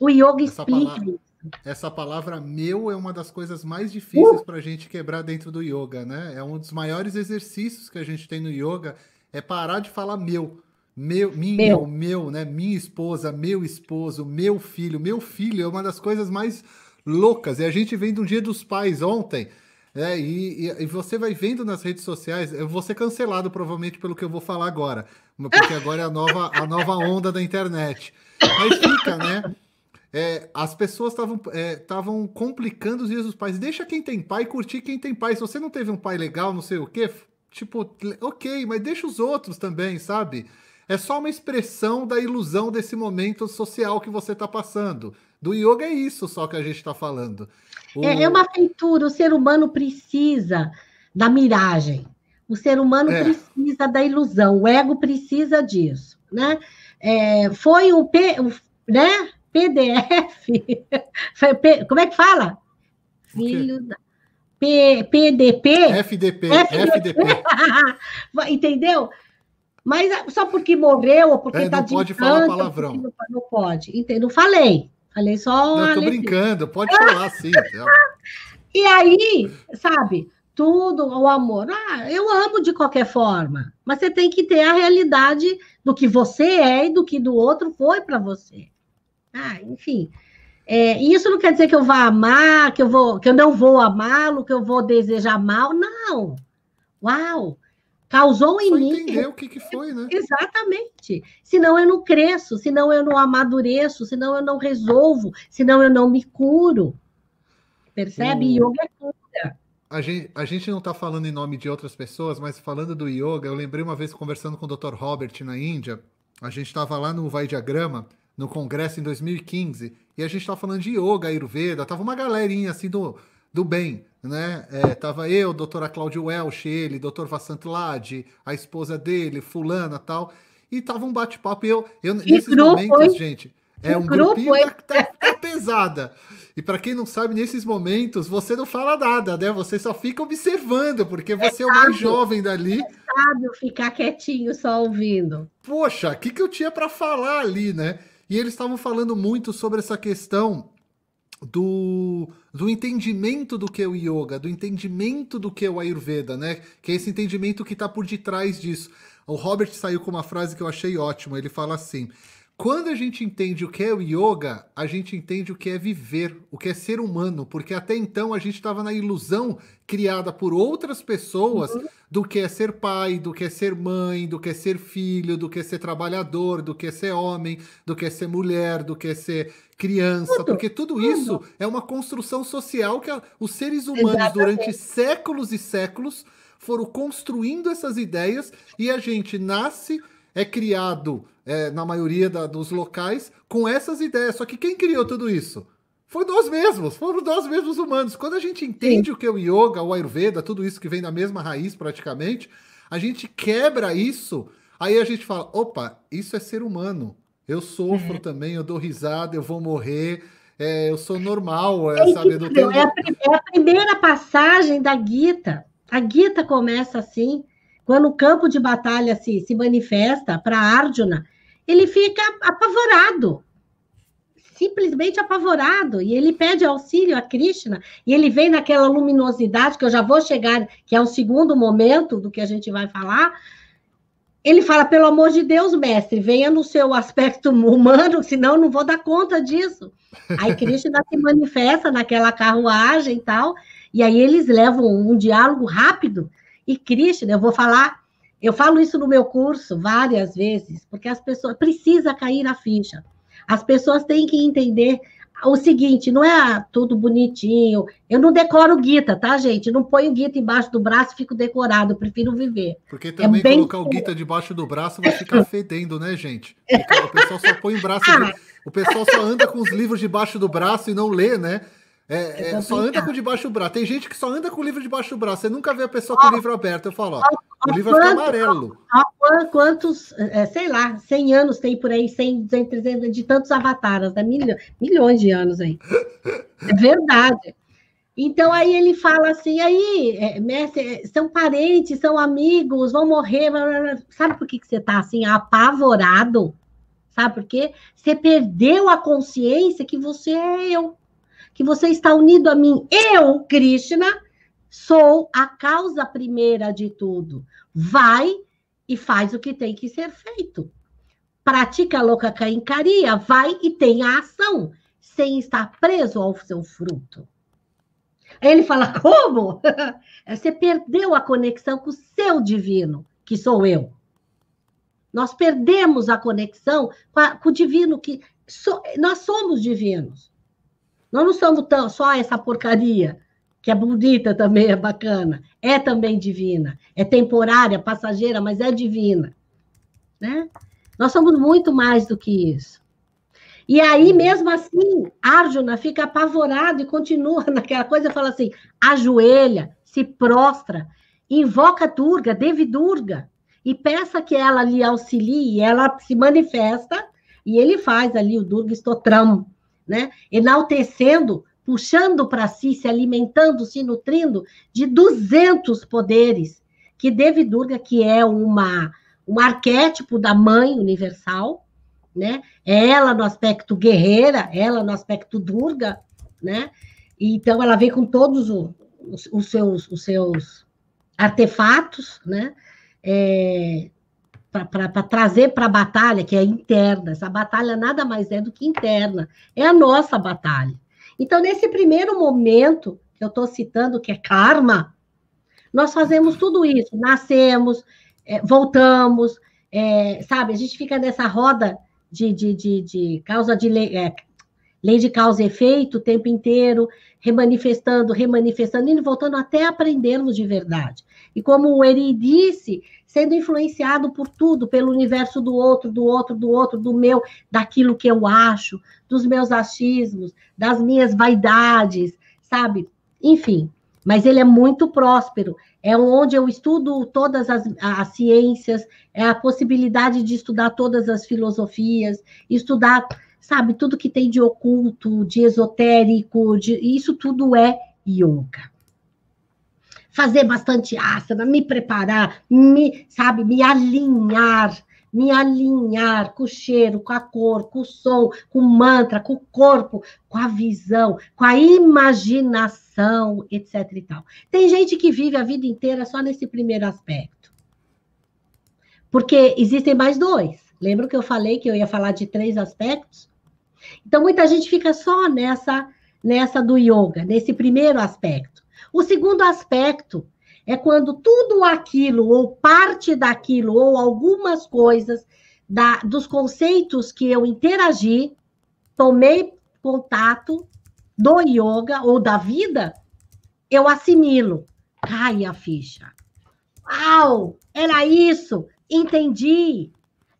O yoga essa explica palavra, isso. Essa palavra meu é uma das coisas mais difíceis uh! para a gente quebrar dentro do yoga, né? É um dos maiores exercícios que a gente tem no yoga é parar de falar meu. Meu, minha, meu. meu, né? Minha esposa, meu esposo, meu filho. Meu filho é uma das coisas mais loucas. E a gente vem do Dia dos Pais ontem. É, e, e, você vai vendo nas redes sociais, eu vou ser cancelado provavelmente pelo que eu vou falar agora, porque agora é a nova, a nova onda da internet. Mas fica, né? É, as pessoas estavam é, complicando os dias dos pais. Deixa quem tem pai curtir quem tem pai. Se você não teve um pai legal, não sei o quê, tipo, ok, mas deixa os outros também, sabe? É só uma expressão da ilusão desse momento social que você está passando. Do yoga é isso só que a gente está falando. O... É, é, uma feitura, o ser humano precisa da miragem. O ser humano é. precisa da ilusão, o ego precisa disso, né? É, foi o P, né? PDF, como é que fala? Filho da... P, PDP? FDP, FDP. FDP. Entendeu? Mas só porque morreu ou porque está é, tá não pode falar palavrão. Não pode, entendeu? Falei, Falei só uma. Não, tô brincando, pode falar sim. Tá? e aí, sabe, tudo, o amor. Ah, eu amo de qualquer forma, mas você tem que ter a realidade do que você é e do que do outro foi para você. Ah, enfim. É, isso não quer dizer que eu vá amar, que eu, vou, que eu não vou amá-lo, que eu vou desejar mal. Não. Uau! Causou em mim. Entender o que, que foi, né? Exatamente. Senão eu não cresço, senão eu não amadureço, senão eu não resolvo, senão eu não me curo. Percebe? O... Yoga é cura. A gente, a gente não está falando em nome de outras pessoas, mas falando do yoga, eu lembrei uma vez conversando com o Dr. Robert na Índia. A gente estava lá no Vai Diagrama, no congresso em 2015, e a gente estava falando de yoga, Ayurveda, tava uma galerinha assim do, do bem né? É, tava eu, doutora Cláudia Welsh, ele, doutor Vassant a esposa dele, fulana tal. E tava um bate-papo. Eu, eu nesses grupo, momentos, hein? gente, é um grupo, grupinho tá, tá, tá, pesada. E para quem não sabe, nesses momentos você não fala nada, né? Você só fica observando, porque é você é, é o mais jovem dali. É sábio ficar quietinho só ouvindo. Poxa, o que, que eu tinha para falar ali, né? E eles estavam falando muito sobre essa questão do do entendimento do que é o yoga, do entendimento do que é o ayurveda, né? Que é esse entendimento que está por detrás disso. O Robert saiu com uma frase que eu achei ótima. Ele fala assim: quando a gente entende o que é o yoga, a gente entende o que é viver, o que é ser humano, porque até então a gente estava na ilusão criada por outras pessoas uhum. do que é ser pai, do que é ser mãe, do que é ser filho, do que é ser trabalhador, do que é ser homem, do que é ser mulher, do que é ser criança, tudo. porque tudo, isso é uma construção social que a, os seres humanos Exatamente. durante séculos e séculos foram construindo essas ideias e a gente nasce é criado é, na maioria da, dos locais com essas ideias. Só que quem criou tudo isso? Foi nós mesmos, foram nós mesmos humanos. Quando a gente entende Sim. o que é o yoga, o ayurveda, tudo isso que vem da mesma raiz praticamente, a gente quebra isso, aí a gente fala: opa, isso é ser humano. Eu sofro uhum. também, eu dou risada, eu vou morrer, é, eu sou normal, é, é sabe? Eu tenho... é, a, é a primeira passagem da Gita. A Gita começa assim. Quando o campo de batalha se, se manifesta para Arjuna, ele fica apavorado, simplesmente apavorado, e ele pede auxílio a Krishna, e ele vem naquela luminosidade, que eu já vou chegar, que é um segundo momento do que a gente vai falar. Ele fala: pelo amor de Deus, mestre, venha no seu aspecto humano, senão não vou dar conta disso. Aí Krishna se manifesta naquela carruagem e tal, e aí eles levam um diálogo rápido e Krishna, eu vou falar, eu falo isso no meu curso várias vezes, porque as pessoas precisa cair na ficha. As pessoas têm que entender o seguinte, não é ah, tudo bonitinho. Eu não decoro Gita, tá, gente? Não ponho Gita embaixo do braço e fico decorado. prefiro viver. Porque é também é bem... colocar o Gita debaixo do braço vai ficar fedendo, né, gente? Porque o pessoal só põe o braço. Ah. Né? O pessoal só anda com os livros debaixo do braço e não lê, né? É, é, é só anda com debaixo do braço. Tem gente que só anda com o livro debaixo do braço. Você nunca vê a pessoa com o livro aberto. Eu falo, ó, o livro quanto, fica amarelo. Há quantos, é, sei lá, 100 anos tem por aí, 100, 200, 300, de tantos avataras, né? Milho, milhões de anos aí. É verdade. Então aí ele fala assim, aí, é, mestre, é, são parentes, são amigos, vão morrer. Blá, blá, blá. Sabe por que, que você está assim, apavorado? Sabe por quê? Você perdeu a consciência que você é eu que você está unido a mim. Eu, Krishna, sou a causa primeira de tudo. Vai e faz o que tem que ser feito. Pratica a louca caincaria, vai e tem a ação, sem estar preso ao seu fruto. Aí ele fala: como? É, você perdeu a conexão com o seu divino, que sou eu. Nós perdemos a conexão com, a, com o divino que. So, nós somos divinos. Nós não somos tão, só essa porcaria, que é bonita também, é bacana, é também divina, é temporária, passageira, mas é divina. Né? Nós somos muito mais do que isso. E aí, uhum. mesmo assim, Arjuna fica apavorado e continua naquela coisa, fala assim, ajoelha, se prostra, invoca Durga, Devi Durga, e peça que ela lhe auxilie, e ela se manifesta, e ele faz ali o Durga Stotram, né? enaltecendo, puxando para si, se alimentando, se nutrindo de 200 poderes que Devi Durga, que é uma, um arquétipo da mãe universal, né? É ela no aspecto guerreira, ela no aspecto Durga, né? Então ela vem com todos os, os seus, os seus artefatos, né? É, para trazer para a batalha, que é interna. Essa batalha nada mais é do que interna, é a nossa batalha. Então, nesse primeiro momento que eu estou citando, que é karma, nós fazemos tudo isso, nascemos, é, voltamos, é, sabe? A gente fica nessa roda de, de, de, de causa de é, lei de causa e efeito o tempo inteiro, remanifestando, remanifestando, indo voltando até aprendermos de verdade. E como o Eri disse, sendo influenciado por tudo, pelo universo do outro, do outro, do outro, do meu, daquilo que eu acho, dos meus achismos, das minhas vaidades, sabe? Enfim, mas ele é muito próspero. É onde eu estudo todas as, as, ciências, é a possibilidade de estudar todas as filosofias, estudar sabe, tudo que tem de oculto, de esotérico, de, isso tudo é yoga. Fazer bastante asana, me preparar, me, sabe, me alinhar, me alinhar com o cheiro, com a cor, com o som, com o mantra, com o corpo, com a visão, com a imaginação, etc e tal. Tem gente que vive a vida inteira só nesse primeiro aspecto. Porque existem mais dois Lembra que eu falei que eu ia falar de três aspectos? Então, muita gente fica só nessa, nessa do yoga, nesse primeiro aspecto. O segundo aspecto é quando tudo aquilo, ou parte daquilo, ou algumas coisas da, dos conceitos que eu interagi, tomei contato do yoga ou da vida, eu assimilo. Cai a ficha. Uau! Era isso! Entendi!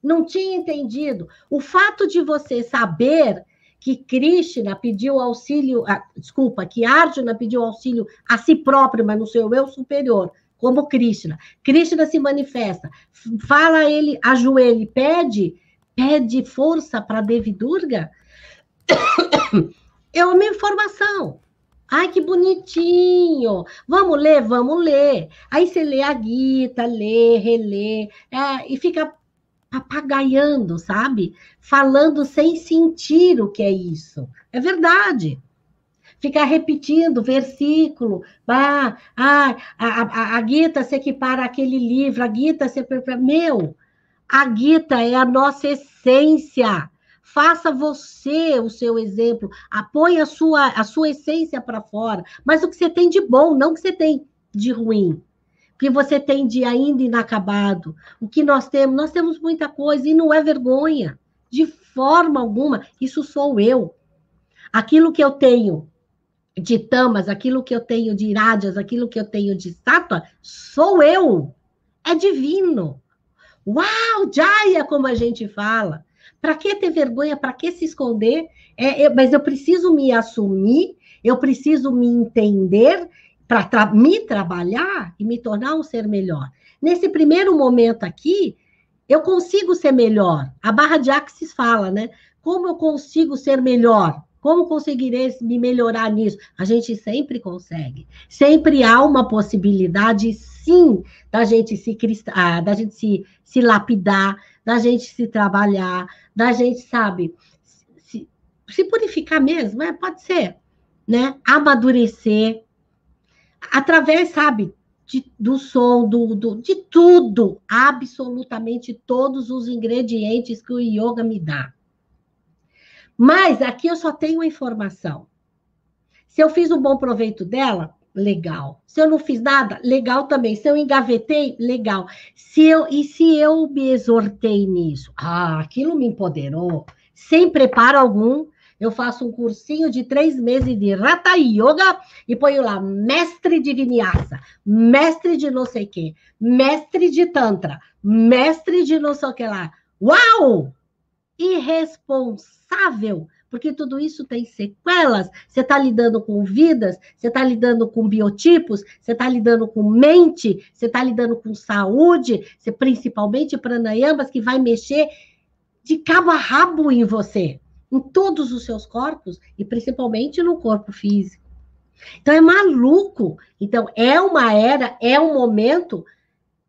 não tinha entendido. O fato de você saber que Krishna pediu auxílio, desculpa, que Arjuna pediu auxílio a si próprio, mas no seu eu superior, como Krishna. Krishna se manifesta, fala a ele, ajoelha e pede, pede força para Devi Durga. É uma informação. Ai, que bonitinho! Vamos ler, vamos ler. Aí você lê a Gita, lê, relê, é, e fica papagaiando, sabe? Falando sem sentir o que é isso. É verdade. Ficar repetindo versículo, ah, ah, a, a, a Gita se equipara àquele livro, a Gita se. Meu, a Gita é a nossa essência. Faça você o seu exemplo, apoie a sua, a sua essência para fora, mas o que você tem de bom, não o que você tem de ruim que você tem de ainda inacabado, o que nós temos, nós temos muita coisa e não é vergonha, de forma alguma, isso sou eu. Aquilo que eu tenho de tamas, aquilo que eu tenho de irádias, aquilo que eu tenho de estátua, sou eu. É divino. Uau, Jaya, como a gente fala. Para que ter vergonha? Para que se esconder? É, eu, mas eu preciso me assumir, eu preciso me entender, para tra me trabalhar e me tornar um ser melhor. Nesse primeiro momento aqui, eu consigo ser melhor. A barra de Axis fala, né? Como eu consigo ser melhor? Como conseguirei me melhorar nisso? A gente sempre consegue. Sempre há uma possibilidade, sim, da gente se ah, da gente se, se lapidar, da gente se trabalhar, da gente, sabe, se, se purificar mesmo, é, pode ser, né? Amadurecer, através, sabe, de, do som, do, do, de tudo, absolutamente todos os ingredientes que o yoga me dá. Mas aqui eu só tenho a informação. Se eu fiz um bom proveito dela, legal. Se eu não fiz nada, legal também. Se eu engavetei, legal. Se eu e se eu me exortei nisso, ah, aquilo me empoderou, sem preparo algum, eu faço um cursinho de três meses de Rata Yoga e ponho lá mestre de vinyasa, mestre de não sei o quê, mestre de tantra, mestre de não sei o que lá. Uau! Irresponsável! Porque tudo isso tem sequelas. Você está lidando com vidas, você está lidando com biotipos, você está lidando com mente, você está lidando com saúde, você, principalmente pranayambas, que vai mexer de cabo a rabo em você em todos os seus corpos e principalmente no corpo físico. Então é maluco. Então é uma era, é um momento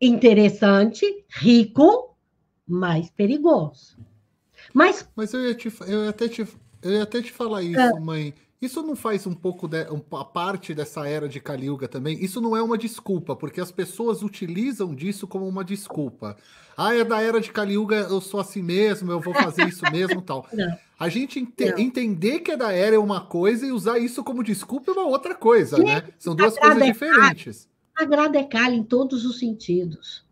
interessante, rico, mas perigoso. Mas, mas eu, ia te, eu ia até te eu ia até te falar isso, é. mãe. Isso não faz um pouco de, um, a parte dessa era de Caliuga também? Isso não é uma desculpa, porque as pessoas utilizam disso como uma desculpa. Ah, é da era de Caliuga, eu sou assim mesmo, eu vou fazer isso mesmo tal. Não. A gente ente não. entender que é da era é uma coisa e usar isso como desculpa é uma outra coisa, né? São duas coisas é diferentes. Agrada é Kali em todos os sentidos.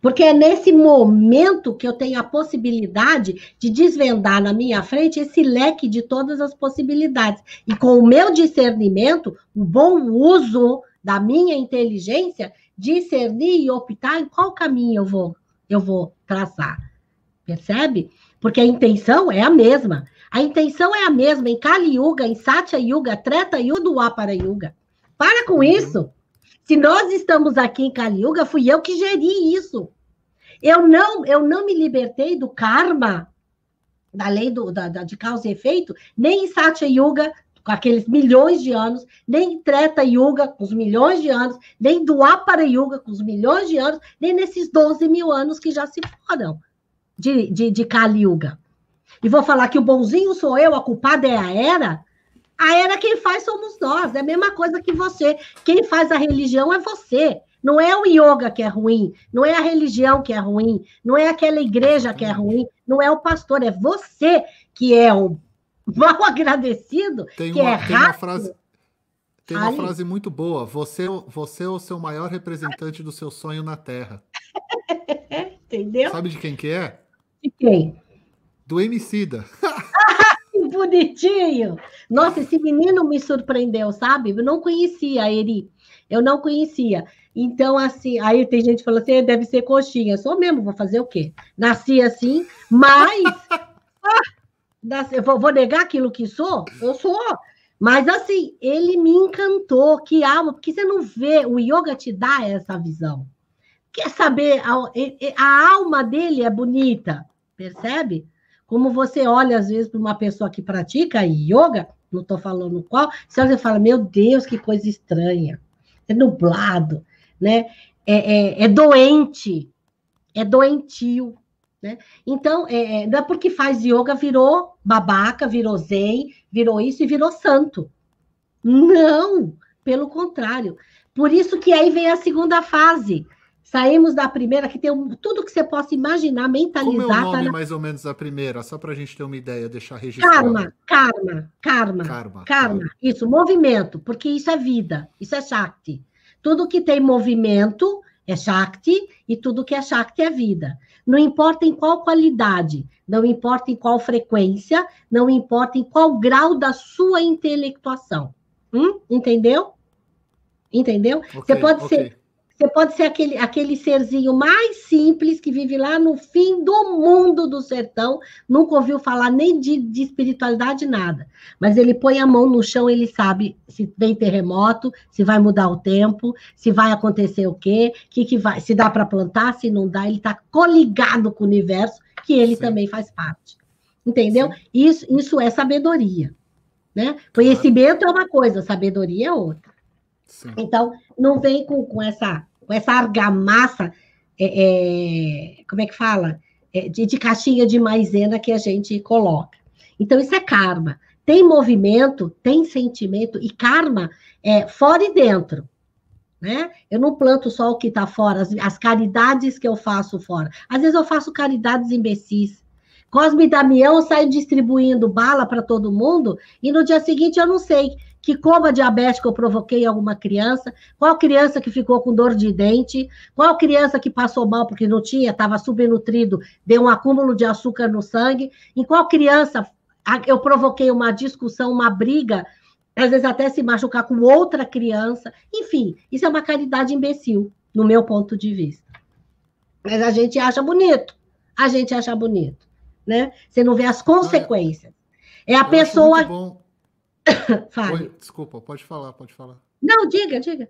Porque é nesse momento que eu tenho a possibilidade de desvendar na minha frente esse leque de todas as possibilidades. E com o meu discernimento, o bom uso da minha inteligência, discernir e optar em qual caminho eu vou, eu vou traçar. Percebe? Porque a intenção é a mesma. A intenção é a mesma em Kali Yuga, em Satya Yuga, Treta Yuga, Apara Yuga. Para com uhum. isso! Se nós estamos aqui em Caliuga, fui eu que geri isso. Eu não, eu não me libertei do karma, da lei do, da, da de causa e efeito, nem em Satya Yuga, com aqueles milhões de anos, nem em Treta Yuga, com os milhões de anos, nem do Apara Yuga, com os milhões de anos, nem nesses 12 mil anos que já se foram de, de, de Kali Yuga. E vou falar que o bonzinho sou eu, a culpada é a era, a era quem faz somos nós, é a mesma coisa que você. Quem faz a religião é você. Não é o yoga que é ruim, não é a religião que é ruim, não é aquela igreja que é ruim, não é o pastor, é você que é o mal agradecido, tem que uma, é tem Uma frase, tem uma frase muito boa: você, é você é o seu maior representante do seu sonho na Terra. Entendeu? Sabe de quem que é? De quem? Do Emicida. bonitinho. Nossa, esse menino me surpreendeu, sabe? Eu não conhecia ele. Eu não conhecia. Então, assim, aí tem gente que falou assim, é, deve ser coxinha. Sou mesmo, vou fazer o quê? Nasci assim, mas... ah, eu vou, vou negar aquilo que sou? Eu sou. Mas, assim, ele me encantou. Que alma, porque você não vê... O yoga te dá essa visão. Quer saber... a, a alma dele é bonita, percebe? Como você olha, às vezes, para uma pessoa que pratica yoga, não estou falando qual, você olha e fala, meu Deus, que coisa estranha. É nublado, né? É, é, é doente, é doentio. Né? Então, é, é, não é porque faz yoga virou babaca, virou zen, virou isso e virou santo. Não, pelo contrário. Por isso que aí vem a segunda fase. Saímos da primeira, que tem tudo que você possa imaginar, mentalizar. Como é o nome, tá na... mais ou menos, da primeira? Só para a gente ter uma ideia, deixar registrado. Karma, karma, karma, karma, karma. Isso, movimento, porque isso é vida, isso é Shakti. Tudo que tem movimento é Shakti, e tudo que é Shakti é vida. Não importa em qual qualidade, não importa em qual frequência, não importa em qual grau da sua intelectuação. Hum? Entendeu? Entendeu? Okay, você pode okay. ser você pode ser aquele, aquele serzinho mais simples que vive lá no fim do mundo do sertão, nunca ouviu falar nem de, de espiritualidade, nada. Mas ele põe a mão no chão, ele sabe se tem terremoto, se vai mudar o tempo, se vai acontecer o quê, que que vai, se dá para plantar, se não dá, ele está coligado com o universo, que ele Sim. também faz parte. Entendeu? Isso, isso é sabedoria. Né? Conhecimento é uma coisa, sabedoria é outra. Sim. Então, não vem com, com essa com essa argamassa, é, é, como é que fala? É, de, de caixinha de maisena que a gente coloca. Então, isso é karma. Tem movimento, tem sentimento, e karma é fora e dentro. Né? Eu não planto só o que está fora, as, as, caridades que eu faço fora. Às vezes eu faço caridades imbecis. Cosme e Damião saem distribuindo bala para todo mundo e no dia seguinte eu não sei que coma diabético eu provoquei alguma criança, qual criança que ficou com dor de dente, qual criança que passou mal porque não tinha, estava subnutrido, deu um acúmulo de açúcar no sangue, em qual criança eu provoquei uma discussão, uma briga, às vezes até se machucar com outra criança, enfim, isso é uma caridade imbecil, no meu ponto de vista. Mas a gente acha bonito, a gente acha bonito, né? Você não vê as consequências. É a eu pessoa Fale. Oi, desculpa, pode falar, pode falar. Não, diga, diga.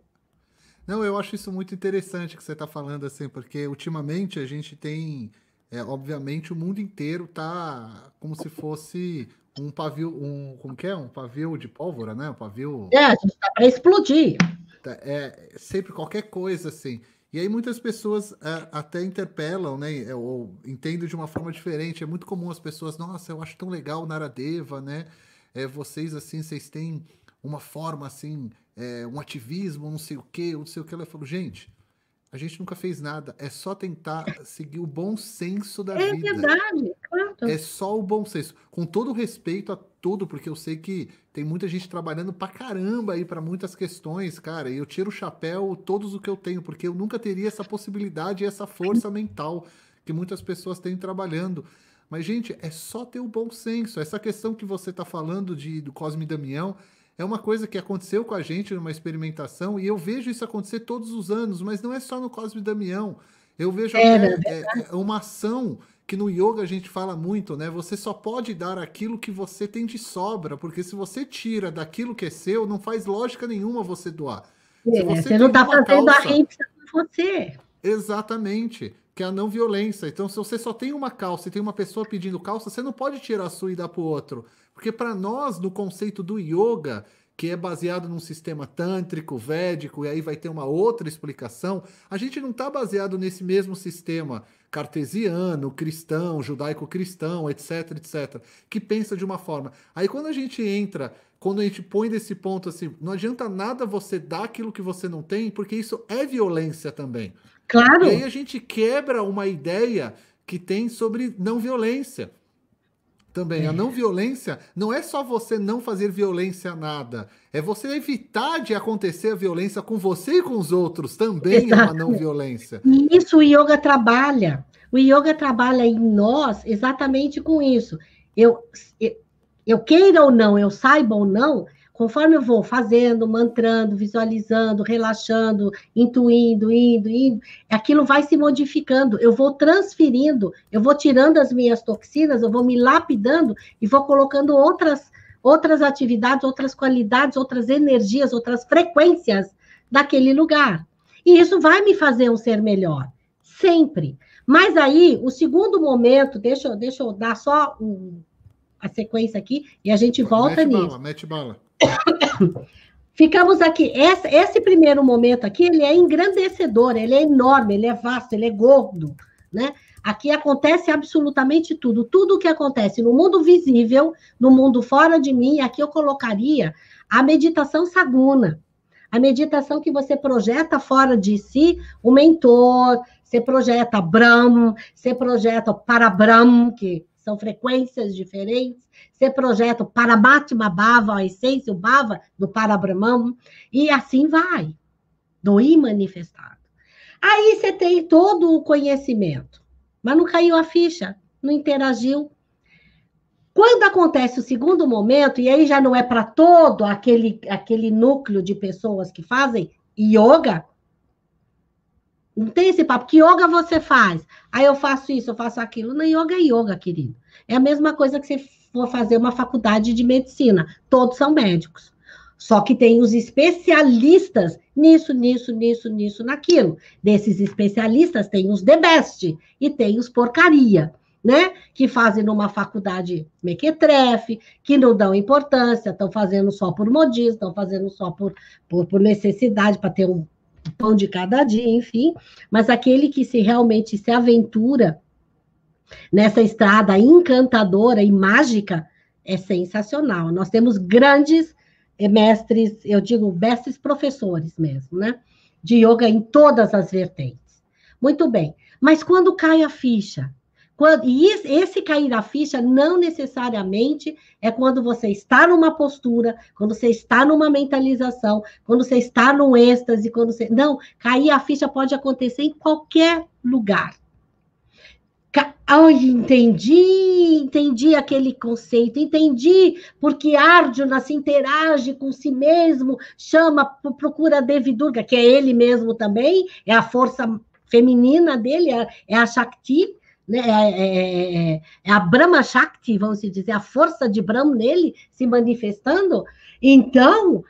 Não, eu acho isso muito interessante que você está falando assim, porque ultimamente a gente tem, é, obviamente, o mundo inteiro está como se fosse um pavio, um como que é, um pavio de pólvora, né? Um pavio. É, a gente tá para explodir. Tá, é, sempre qualquer coisa assim. E aí muitas pessoas é, até interpelam, né? Ou entendo de uma forma diferente. É muito comum as pessoas, nossa, eu acho tão legal o Naradeva, né? é, vocês assim, vocês têm uma forma assim, é, um ativismo, não sei o quê, não sei o que. Ela falou, gente, a gente nunca fez nada. É só tentar seguir o bom senso da é vida. É verdade, claro. É só o bom senso. Com todo respeito a tudo, porque eu sei que tem muita gente trabalhando pra caramba aí para muitas questões, cara. E eu tiro o chapéu todos o que eu tenho, porque eu nunca teria essa possibilidade e essa força mental que muitas pessoas têm trabalhando. Mas, gente, é só ter o bom senso. Essa questão que você está falando de, do Cosme Damião é uma coisa que aconteceu com a gente numa experimentação e eu vejo isso acontecer todos os anos, mas não é só no Cosme Damião. Eu vejo é, até, né? é, é, uma ação que no yoga a gente fala muito, né? Você só pode dar aquilo que você tem de sobra, porque se você tira daquilo que é seu, não faz lógica nenhuma você doar. É, você, você não está fazendo calça, a rede com você. Exatamente que é a não violência. Então, se você só tem uma calça e tem uma pessoa pedindo calça, você não pode tirar a sua e dar para o outro. Porque, para nós, no conceito do yoga, que é baseado num sistema tântrico, védico, e aí vai ter uma outra explicação, a gente não está baseado nesse mesmo sistema cartesiano, cristão, judaico-cristão, etc, etc, que pensa de uma forma. Aí, quando a gente entra quando a gente põe desse ponto assim, não adianta nada você dar aquilo que você não tem, porque isso é violência também. Claro. E aí a gente quebra uma ideia que tem sobre não violência. Também, é. a não é. violência não é só você não fazer violência a nada, é você evitar de acontecer a violência com você e com os outros, também Exato. é uma não violência. E isso o yoga trabalha. O yoga trabalha em nós exatamente com isso. Eu, eu, eu queira ou não, eu saiba ou não, conforme eu vou fazendo, mantrando, visualizando, relaxando, intuindo, indo, indo, aquilo vai se modificando. Eu vou transferindo, eu vou tirando as minhas toxinas, eu vou me lapidando e vou colocando outras outras atividades, outras qualidades, outras energias, outras frequências daquele lugar. E isso vai me fazer um ser melhor, sempre. Mas aí, o segundo momento, deixa, deixa eu dar só um, a sequência aqui e a gente volta mete nisso. Bala, mete bala. Ficamos aqui. Esse, esse, primeiro momento aqui, ele é engrandecedor, ele é enorme, ele é vasto, ele é gordo, né? Aqui acontece absolutamente tudo. Tudo o que acontece no mundo visível, no mundo fora de mim, aqui eu colocaria a meditação saguna. A meditação que você projeta fora de si o mentor, você projeta Brahma, você projeta Parabrahma, que são frequências diferentes você projeta o Paramatma Bhava, a essência, o Bhava do Parabrahman, e assim vai, do imanifestado. Aí você tem todo o conhecimento, mas não caiu a ficha, não interagiu. Quando acontece o segundo momento, e aí já não é para todo aquele, aquele núcleo de pessoas que fazem yoga, não tem esse papo. Que yoga você faz? Aí eu faço isso, eu faço aquilo. Não, yoga é yoga, querido. É a mesma coisa que você for fazer uma faculdade de medicina, todos são médicos. Só que tem os especialistas nisso, nisso, nisso, nisso, naquilo. Desses especialistas tem os the best e tem os porcaria, né? Que fazem numa faculdade mequetrefe, que não dão importância, estão fazendo só por modismo, estão fazendo só por, por, por necessidade, para ter um pão de cada dia, enfim. Mas aquele que se realmente se aventura nessa estrada encantadora e mágica é sensacional. Nós temos grandes eh, mestres, eu digo mestres professores mesmo, né? De yoga em todas as vertentes. Muito bem. Mas quando cai a ficha, quando, e esse cair da ficha não necessariamente é quando você está numa postura, quando você está numa mentalização, quando você está num êxtase, quando você. Não, cair a ficha pode acontecer em qualquer lugar. Ah, entendi, entendi aquele conceito, entendi porque Arjuna assim, se interage com si mesmo, chama, procura Devidurga, que é ele mesmo também, é a força feminina dele, é, é a Shakti, né? É, é, é, é a Brahma Shakti, vamos dizer, a força de Brahma nele se manifestando. Então,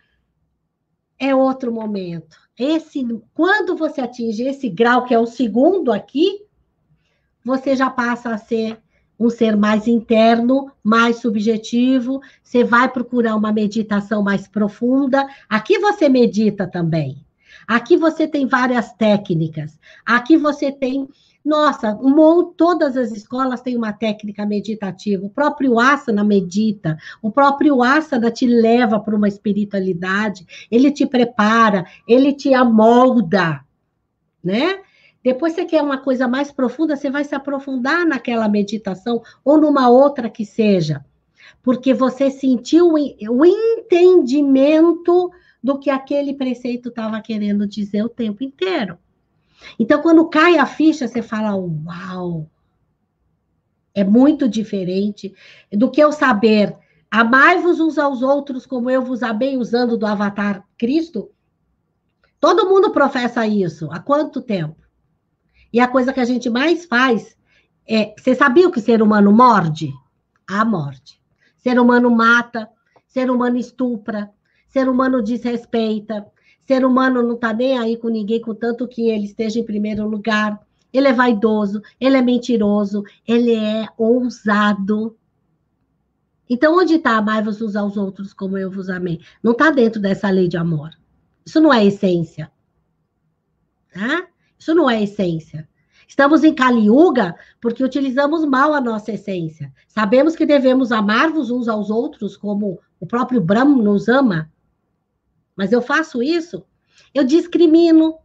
é outro momento. Esse, quando você atinge esse grau, que é o segundo aqui, você já passa a ser um ser mais interno, mais subjetivo, você vai procurar uma meditação mais profunda. Aqui você medita também. Aqui você tem várias técnicas. Aqui você tem, nossa, um, todas as escolas têm uma técnica meditativa. O próprio asana medita, o próprio asana te leva para uma espiritualidade, ele te prepara, ele te amolda, né? Depois você quer uma coisa mais profunda, você vai se aprofundar naquela meditação ou numa outra que seja, porque você sentiu o entendimento do que aquele preceito estava querendo dizer o tempo inteiro. Então, quando cai a ficha, você fala: Uau! É muito diferente do que eu saber. Amai-vos uns aos outros como eu vos amei, usando do Avatar Cristo. Todo mundo professa isso. Há quanto tempo? E a coisa que a gente mais faz é. Você sabia o que ser humano morde? A morte. Ser humano mata, ser humano estupra, ser humano desrespeita, ser humano não está nem aí com ninguém, contanto que ele esteja em primeiro lugar. Ele é vaidoso, ele é mentiroso, ele é ousado. Então, onde está amai-vos uns aos outros como eu vos amei? Não está dentro dessa lei de amor. Isso não é essência. Tá? Isso não é essência. Estamos em Kaliuga porque utilizamos mal a nossa essência. Sabemos que devemos amar-vos uns aos outros, como o próprio Brahma nos ama. Mas eu faço isso, eu discrimino.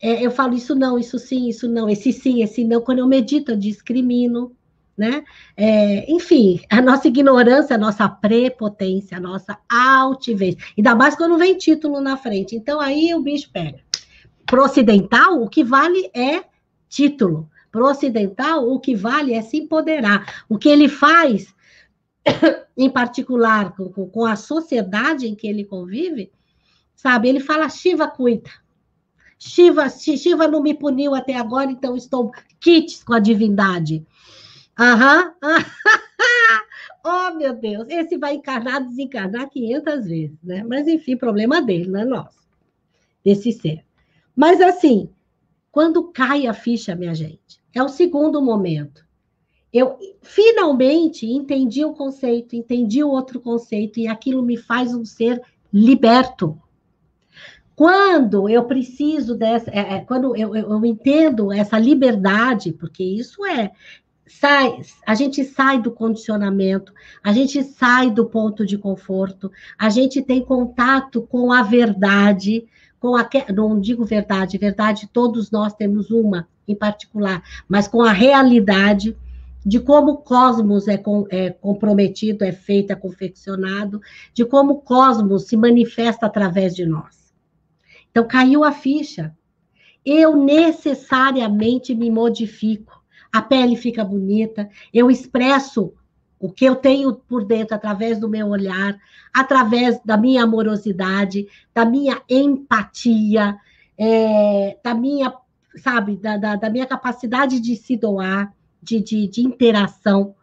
É, eu falo isso não, isso sim, isso não, esse sim, esse não. Quando eu medito, eu discrimino. Né? É, enfim, a nossa ignorância, a nossa prepotência, a nossa altivez. Ainda mais quando vem título na frente. Então aí o bicho pega. Para o ocidental, o que vale é título. Para o ocidental, o que vale é se empoderar. O que ele faz, em particular, com, com a sociedade em que ele convive, sabe? Ele fala, Shiva cuida. Shiva, Shiva não me puniu até agora, então estou quites com a divindade. Aham. Uhum. oh, meu Deus. Esse vai encarnar, desencarnar 500 vezes, né? Mas, enfim, problema dele, não é nosso. Desse ser. Mas assim, quando cai a ficha, minha gente, é o segundo momento. Eu finalmente entendi um conceito, entendi outro conceito, e aquilo me faz um ser liberto. Quando eu preciso dessa, é, é, quando eu, eu, eu entendo essa liberdade, porque isso é sai, a gente sai do condicionamento, a gente sai do ponto de conforto, a gente tem contato com a verdade, com a não digo verdade, verdade todos nós temos uma em particular, mas com a realidade de como o cosmos é, com, é comprometido, é feito, é confeccionado, de como o cosmos se manifesta através de nós. Então caiu a ficha. Eu necessariamente me modifico. A pele fica bonita, eu expresso o que eu tenho por dentro, através do meu olhar, através da minha amorosidade, da minha empatia, é, da minha, sabe, da, da, da, minha capacidade de se doar, de, de, de interação,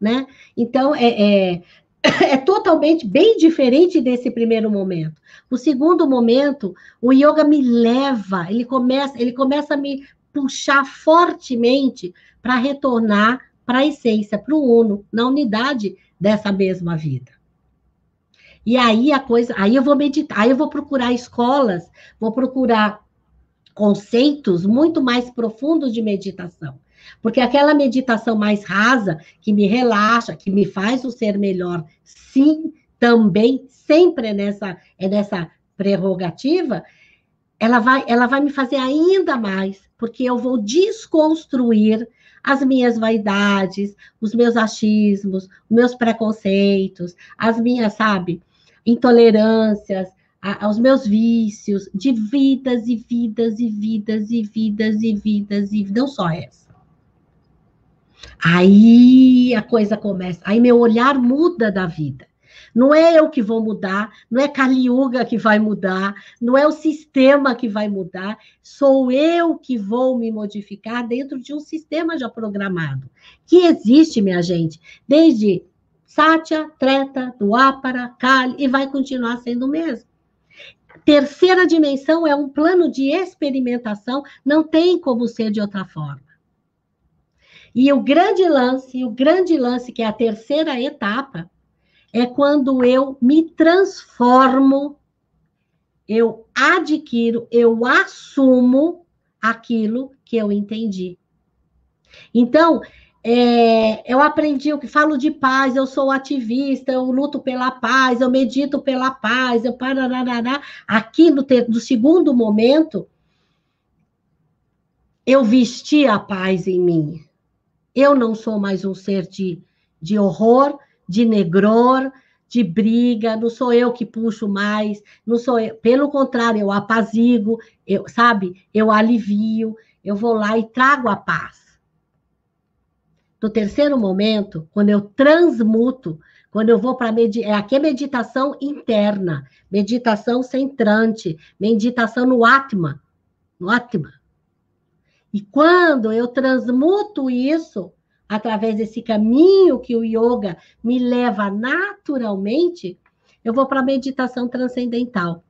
né? Então, é, é, é totalmente bem diferente desse primeiro momento. O segundo momento, o yoga me leva, ele começa, ele começa a me puxar fortemente para retornar para a essência, para o uno, na unidade dessa mesma vida. E aí a coisa, aí eu vou meditar, aí eu vou procurar escolas, vou procurar conceitos muito mais profundos de meditação. Porque aquela meditação mais rasa, que me relaxa, que me faz o ser melhor, sim, também, sempre é nessa, é nessa prerrogativa, ela vai, ela vai me fazer ainda mais, porque eu vou desconstruir as minhas vaidades, os meus achismos, os meus preconceitos, as minhas, sabe, intolerâncias, os aos meus vícios, de vidas e vidas e vidas e vidas e vidas e não só essa. Aí a coisa começa, aí meu olhar muda da vida. Não é eu que vou mudar, não é Caliuga que vai mudar, não é o sistema que vai mudar, sou eu que vou me modificar dentro de um sistema já programado, que existe, minha gente, desde Satya, Treta, Duápara, Kali, e vai continuar sendo o mesmo. Terceira dimensão é um plano de experimentação, não tem como ser de outra forma. E o grande lance, o grande lance, que é a terceira etapa, é quando eu me transformo, eu adquiro, eu assumo aquilo que eu entendi. Então, é, eu aprendi o que falo de paz, eu sou ativista, eu luto pela paz, eu medito pela paz, eu parararará. Aqui no, te, no segundo momento, eu vesti a paz em mim. Eu não sou mais um ser de, de horror, de negror, de briga, não sou eu que puxo mais, não sou eu. Pelo contrário, eu apazigo, eu, sabe? Eu alivio, eu vou lá e trago a paz. No terceiro momento, quando eu transmuto, quando eu vou para med... é aqui é meditação interna, meditação centrante, meditação no atma, no atma. E quando eu transmuto isso, através desse caminho que o yoga me leva naturalmente, eu vou para a meditação transcendental.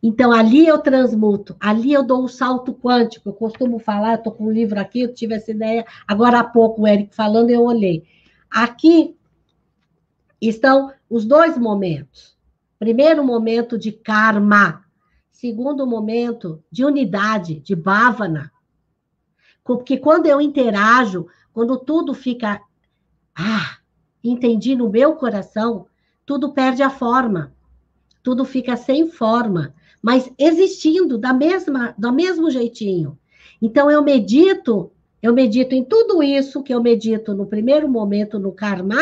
Então, ali eu transmuto, ali eu dou um salto quântico. Eu costumo falar, estou com um livro aqui, eu tive essa ideia agora há pouco, o Eric falando, eu olhei. Aqui estão os dois momentos. Primeiro momento de karma, segundo momento de unidade, de bhavana. Porque quando eu interajo quando tudo fica, ah, entendi no meu coração, tudo perde a forma, tudo fica sem forma, mas existindo da mesma, do mesmo jeitinho. Então eu medito, eu medito em tudo isso que eu medito no primeiro momento no karma,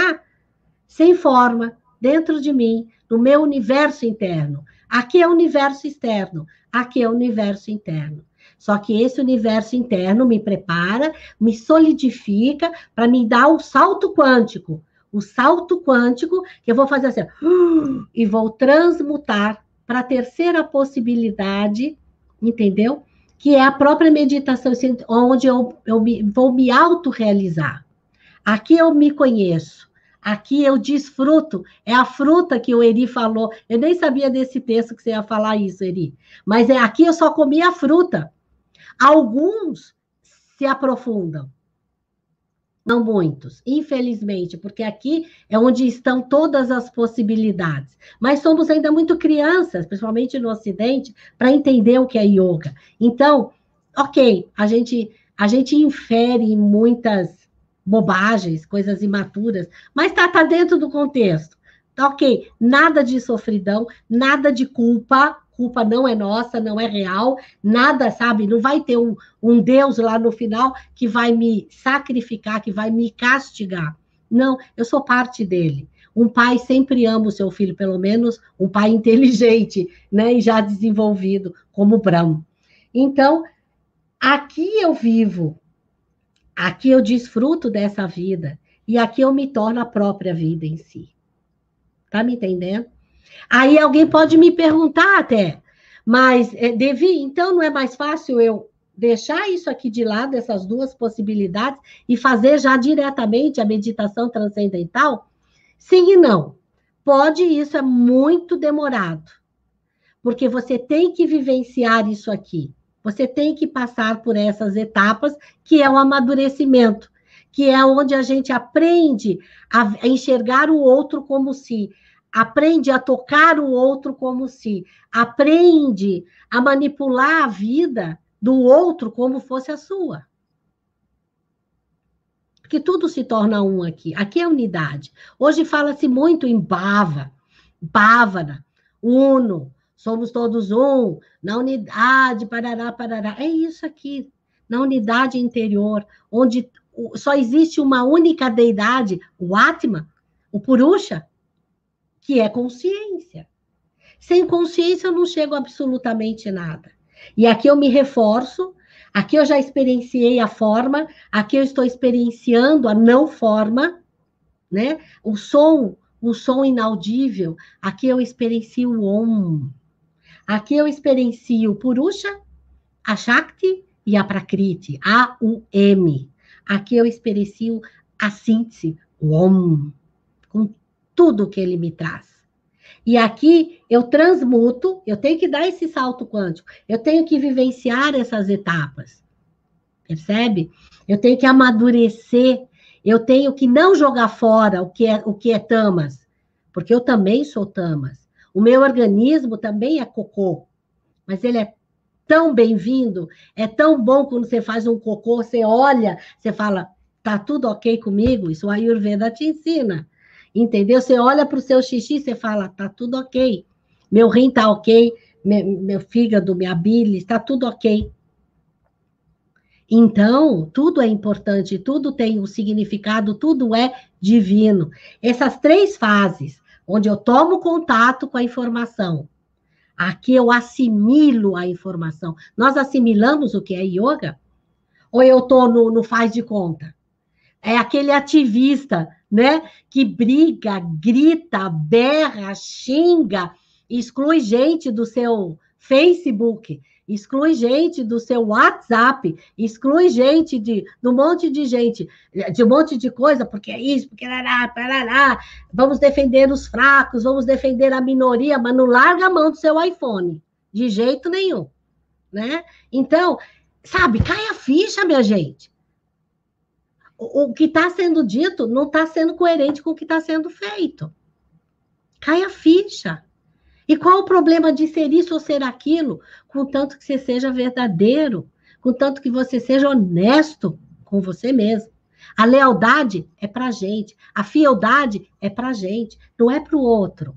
sem forma, dentro de mim, no meu universo interno. Aqui é o universo externo, aqui é o universo interno. Só que esse universo interno me prepara, me solidifica para me dar o salto quântico. O salto quântico que eu vou fazer assim, e vou transmutar para a terceira possibilidade, entendeu? Que é a própria meditação, assim, onde eu, eu me, vou me autorrealizar. Aqui eu me conheço. Aqui eu desfruto, é a fruta que o Eri falou. Eu nem sabia desse texto que você ia falar isso, Eri. Mas é aqui eu só comi a fruta. Alguns se aprofundam, não muitos, infelizmente, porque aqui é onde estão todas as possibilidades. Mas somos ainda muito crianças, principalmente no Ocidente, para entender o que é yoga. Então, ok, a gente a gente infere muitas bobagens, coisas imaturas, mas está tá dentro do contexto. ok, nada de sofridão, nada de culpa, culpa não é nossa, não é real, nada, sabe? Não vai ter um, um Deus lá no final que vai me sacrificar, que vai me castigar. Não, eu sou parte dele. Um pai sempre ama o seu filho, pelo menos um pai inteligente, né? E já desenvolvido, como Brão. Então, aqui eu vivo, aqui eu desfruto dessa vida, e aqui eu me torno a própria vida em si. Tá me entendendo? Aí alguém pode me perguntar até, mas, é, Devi, então não é mais fácil eu deixar isso aqui de lado, essas duas possibilidades, e fazer já diretamente a meditação transcendental? Sim e não. Pode, isso é muito demorado. Porque você tem que vivenciar isso aqui. Você tem que passar por essas etapas, que é o amadurecimento, que é onde a gente aprende a enxergar o outro como se aprende a tocar o outro como se, aprende a manipular a vida do outro como fosse a sua. Porque tudo se torna um aqui. Aqui é unidade. Hoje fala-se muito em Bava, Bávara, Uno, somos todos um, na unidade, parará, parará. É isso aqui, na unidade interior, onde só existe uma única deidade, o Atma, o Purusha, que é consciência. Sem consciência eu não chego absolutamente nada. E aqui eu me reforço, aqui eu já experienciei a forma, aqui eu estou experienciando a não forma, né? O som, o som inaudível, aqui eu experiencio o om. Aqui eu experiencio o Purusha, a Shakti e a Prakriti, A, U, M. Aqui eu experiencio a síntese, o Om, com tudo que ele me traz. E aqui eu transmuto, eu tenho que dar esse salto quântico, eu tenho que vivenciar essas etapas. Percebe? Eu tenho que amadurecer, eu tenho que não jogar fora o que é, o que é tamas, porque eu também sou tamas. O meu organismo também é cocô, mas ele é tão bem-vindo, é tão bom quando você faz um cocô, você olha, você fala, tá tudo ok comigo? Isso a Ayurveda te ensina entendeu? Você olha para o seu xixi e você fala, tá tudo ok, meu rim tá ok, meu, meu fígado, minha bile, está tudo ok. Então, tudo é importante, tudo tem um significado, tudo é divino. Essas três fases, onde eu tomo contato com a informação, aqui eu assimilo a informação. Nós assimilamos o que é yoga? Ou eu estou no, no faz de conta? É aquele ativista né? Que briga, grita, berra, xinga, exclui gente do seu Facebook, exclui gente do seu WhatsApp, exclui gente de, de um monte de gente, de um monte de coisa, porque é isso, porque lá, parará, vamos defender os fracos, vamos defender a minoria, mas não larga a mão do seu iPhone, de jeito nenhum, né? Então, sabe, cai a ficha, minha gente o que está sendo dito não está sendo coerente com o que está sendo feito. Cai a ficha. E qual o problema de ser isso ou ser aquilo, contanto que você seja verdadeiro, contanto que você seja honesto com você mesmo? A lealdade é para gente, a fieldade é para gente, não é para o outro.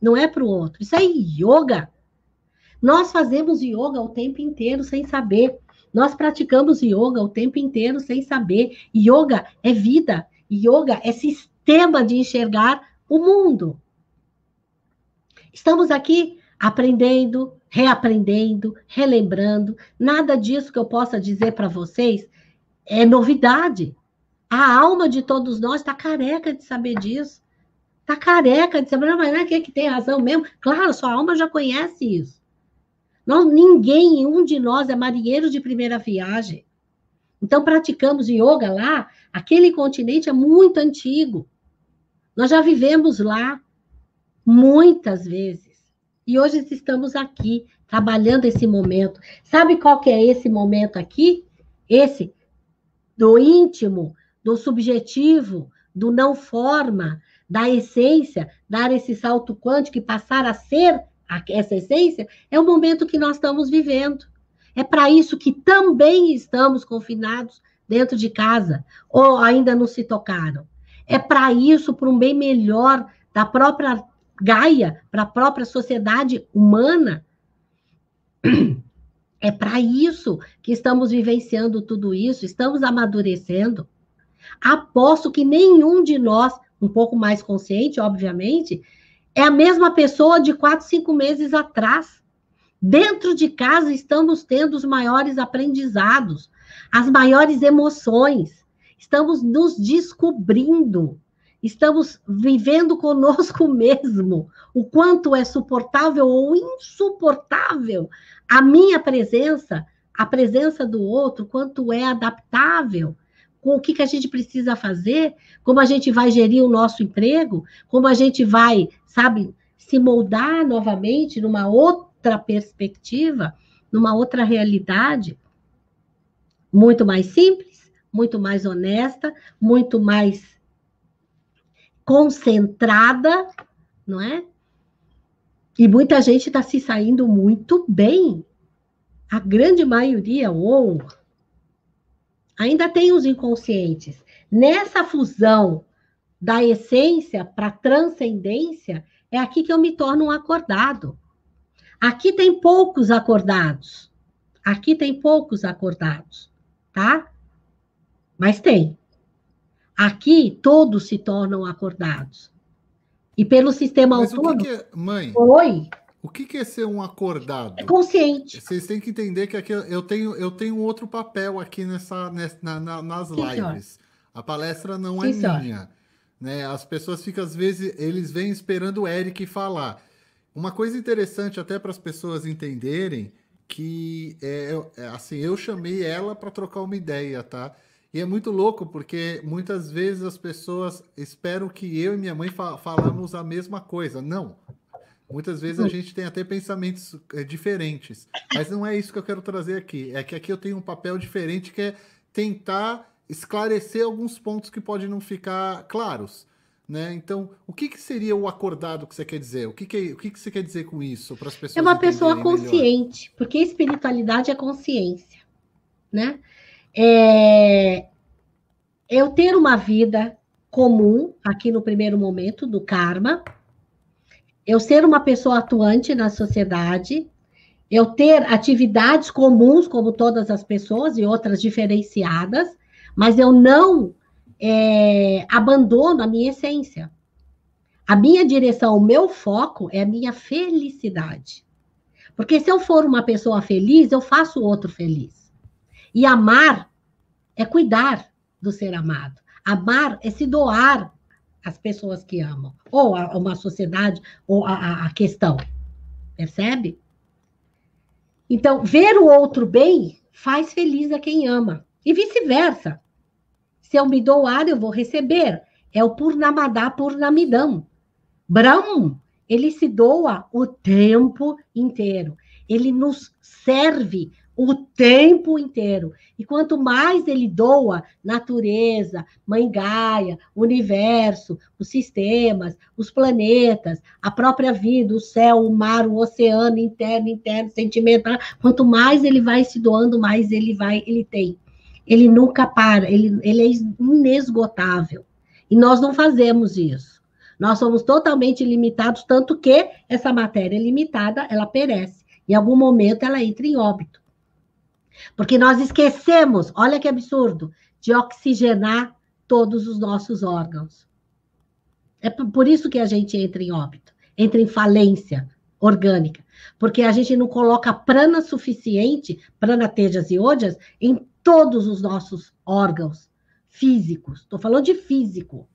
Não é para o outro. Isso é yoga. Nós fazemos yoga o tempo inteiro sem saber. Nós praticamos yoga o tempo inteiro sem saber. Yoga é vida, yoga é sistema de enxergar o mundo. Estamos aqui aprendendo, reaprendendo, relembrando. Nada disso que eu possa dizer para vocês é novidade. A alma de todos nós está careca de saber disso. Está careca de saber, mas não é, é que tem razão mesmo. Claro, sua alma já conhece isso. Não, ninguém, um de nós é marinheiro de primeira viagem. Então, praticamos yoga lá, aquele continente é muito antigo. Nós já vivemos lá muitas vezes. E hoje estamos aqui, trabalhando esse momento. Sabe qual que é esse momento aqui? Esse do íntimo, do subjetivo, do não forma, da essência, dar esse salto quântico e passar a ser essa essência, é o momento que nós estamos vivendo. É para isso que também estamos confinados dentro de casa, ou ainda não se tocaram. É para isso, para um bem melhor da própria Gaia, para a própria sociedade humana. É para isso que estamos vivenciando tudo isso, estamos amadurecendo. Aposto que nenhum de nós, um pouco mais consciente, obviamente, é a mesma pessoa de quatro, cinco meses atrás. Dentro de casa estamos tendo os maiores aprendizados, as maiores emoções, estamos nos descobrindo, estamos vivendo conosco mesmo o quanto é suportável ou insuportável a minha presença, a presença do outro, quanto é adaptável, com o que, que a gente precisa fazer, como a gente vai gerir o nosso emprego, como a gente vai, sabe, se moldar novamente numa outra perspectiva, numa outra realidade muito mais simples, muito mais honesta, muito mais concentrada, não é? E muita gente está se saindo muito bem. A grande maioria, ou ainda tem os inconscientes. Nessa fusão da essência para transcendência, é aqui que eu me torno um acordado. Aqui tem poucos acordados. Aqui tem poucos acordados, tá? Mas tem. Aqui todos se tornam acordados. E pelo sistema Mas autônomo. Que que é, mãe? Oi. O que, que é ser um acordado? É consciente. Vocês têm que entender que aqui eu tenho, eu tenho outro papel aqui nessa, nessa na, na, nas Sim, lives. A palestra não é Sim, é minha. Né? As pessoas ficam, às vezes, eles vêm esperando o Eric falar. Uma coisa interessante até para as pessoas entenderem que é, é, assim, eu chamei ela para trocar uma ideia, tá? E é muito louco porque muitas vezes as pessoas esperam que eu e minha mãe fa falamos a mesma coisa. Não, Muitas vezes a gente tem até pensamentos é, diferentes, mas não é isso que eu quero trazer aqui. É que aqui eu tenho um papel diferente que é tentar esclarecer alguns pontos que podem não ficar claros. Né? Então, o que, que seria o acordado que você quer dizer? O que, que, o que, que você quer dizer com isso para as pessoas? É uma pessoa consciente, melhor? porque espiritualidade é consciência. Né? É... Eu ter uma vida comum aqui no primeiro momento do karma, eu ser uma pessoa atuante na sociedade, eu ter atividades comuns, como todas as pessoas, e outras diferenciadas, mas eu não é, abandono a minha essência. A minha direção, o meu foco é a minha felicidade. Porque se eu for uma pessoa feliz, eu faço o outro feliz. E amar é cuidar do ser amado. Amar é se doar as pessoas que amam, ou a, uma sociedade, ou a, a questão. Percebe? Então, ver o outro bem faz feliz a quem ama, e vice-versa. Se eu me doar, eu vou receber. É o Purnamadá Purnamidam. Brahma, ele se doa o tempo inteiro. Ele nos serve o tempo inteiro. E quanto mais ele doa natureza, mãe Gaia, universo, os sistemas, os planetas, a própria vida, o céu, o mar, o oceano interno, interno, sentimental, quanto mais ele vai se doando, mais ele vai, ele tem. Ele nunca para, ele, ele é inesgotável. E nós não fazemos isso. Nós somos totalmente limitados, tanto que essa matéria limitada, ela perece. Em algum momento ela entra em óbito. Porque nós esquecemos, olha que absurdo, de oxigenar todos os nossos órgãos. É por isso que a gente entra em óbito, entra em falência orgânica, porque a gente não coloca prana suficiente, prana tejas e ojas, em todos os nossos órgãos físicos. Estou falando de físico.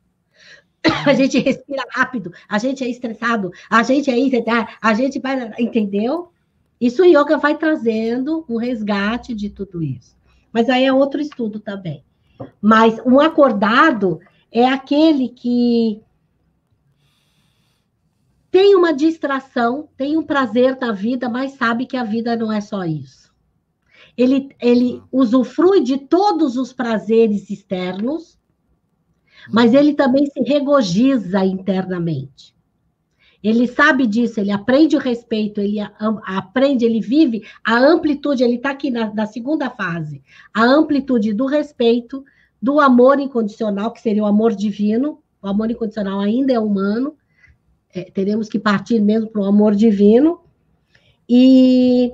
A gente respira rápido, a gente é estressado, a gente é isso, a gente vai. Entendeu? Isso o yoga vai trazendo um resgate de tudo isso. Mas aí é outro estudo também. Mas um acordado é aquele que tem uma distração, tem um prazer da vida, mas sabe que a vida não é só isso. Ele, ele usufrui de todos os prazeres externos, mas ele também se regozija internamente. Ele sabe disso, ele aprende o respeito, ele aprende, ele vive a amplitude, ele está aqui na, na, segunda fase, a amplitude do respeito, do amor incondicional, que seria o amor divino, o amor incondicional ainda é humano, é, teremos que partir mesmo para o amor divino, e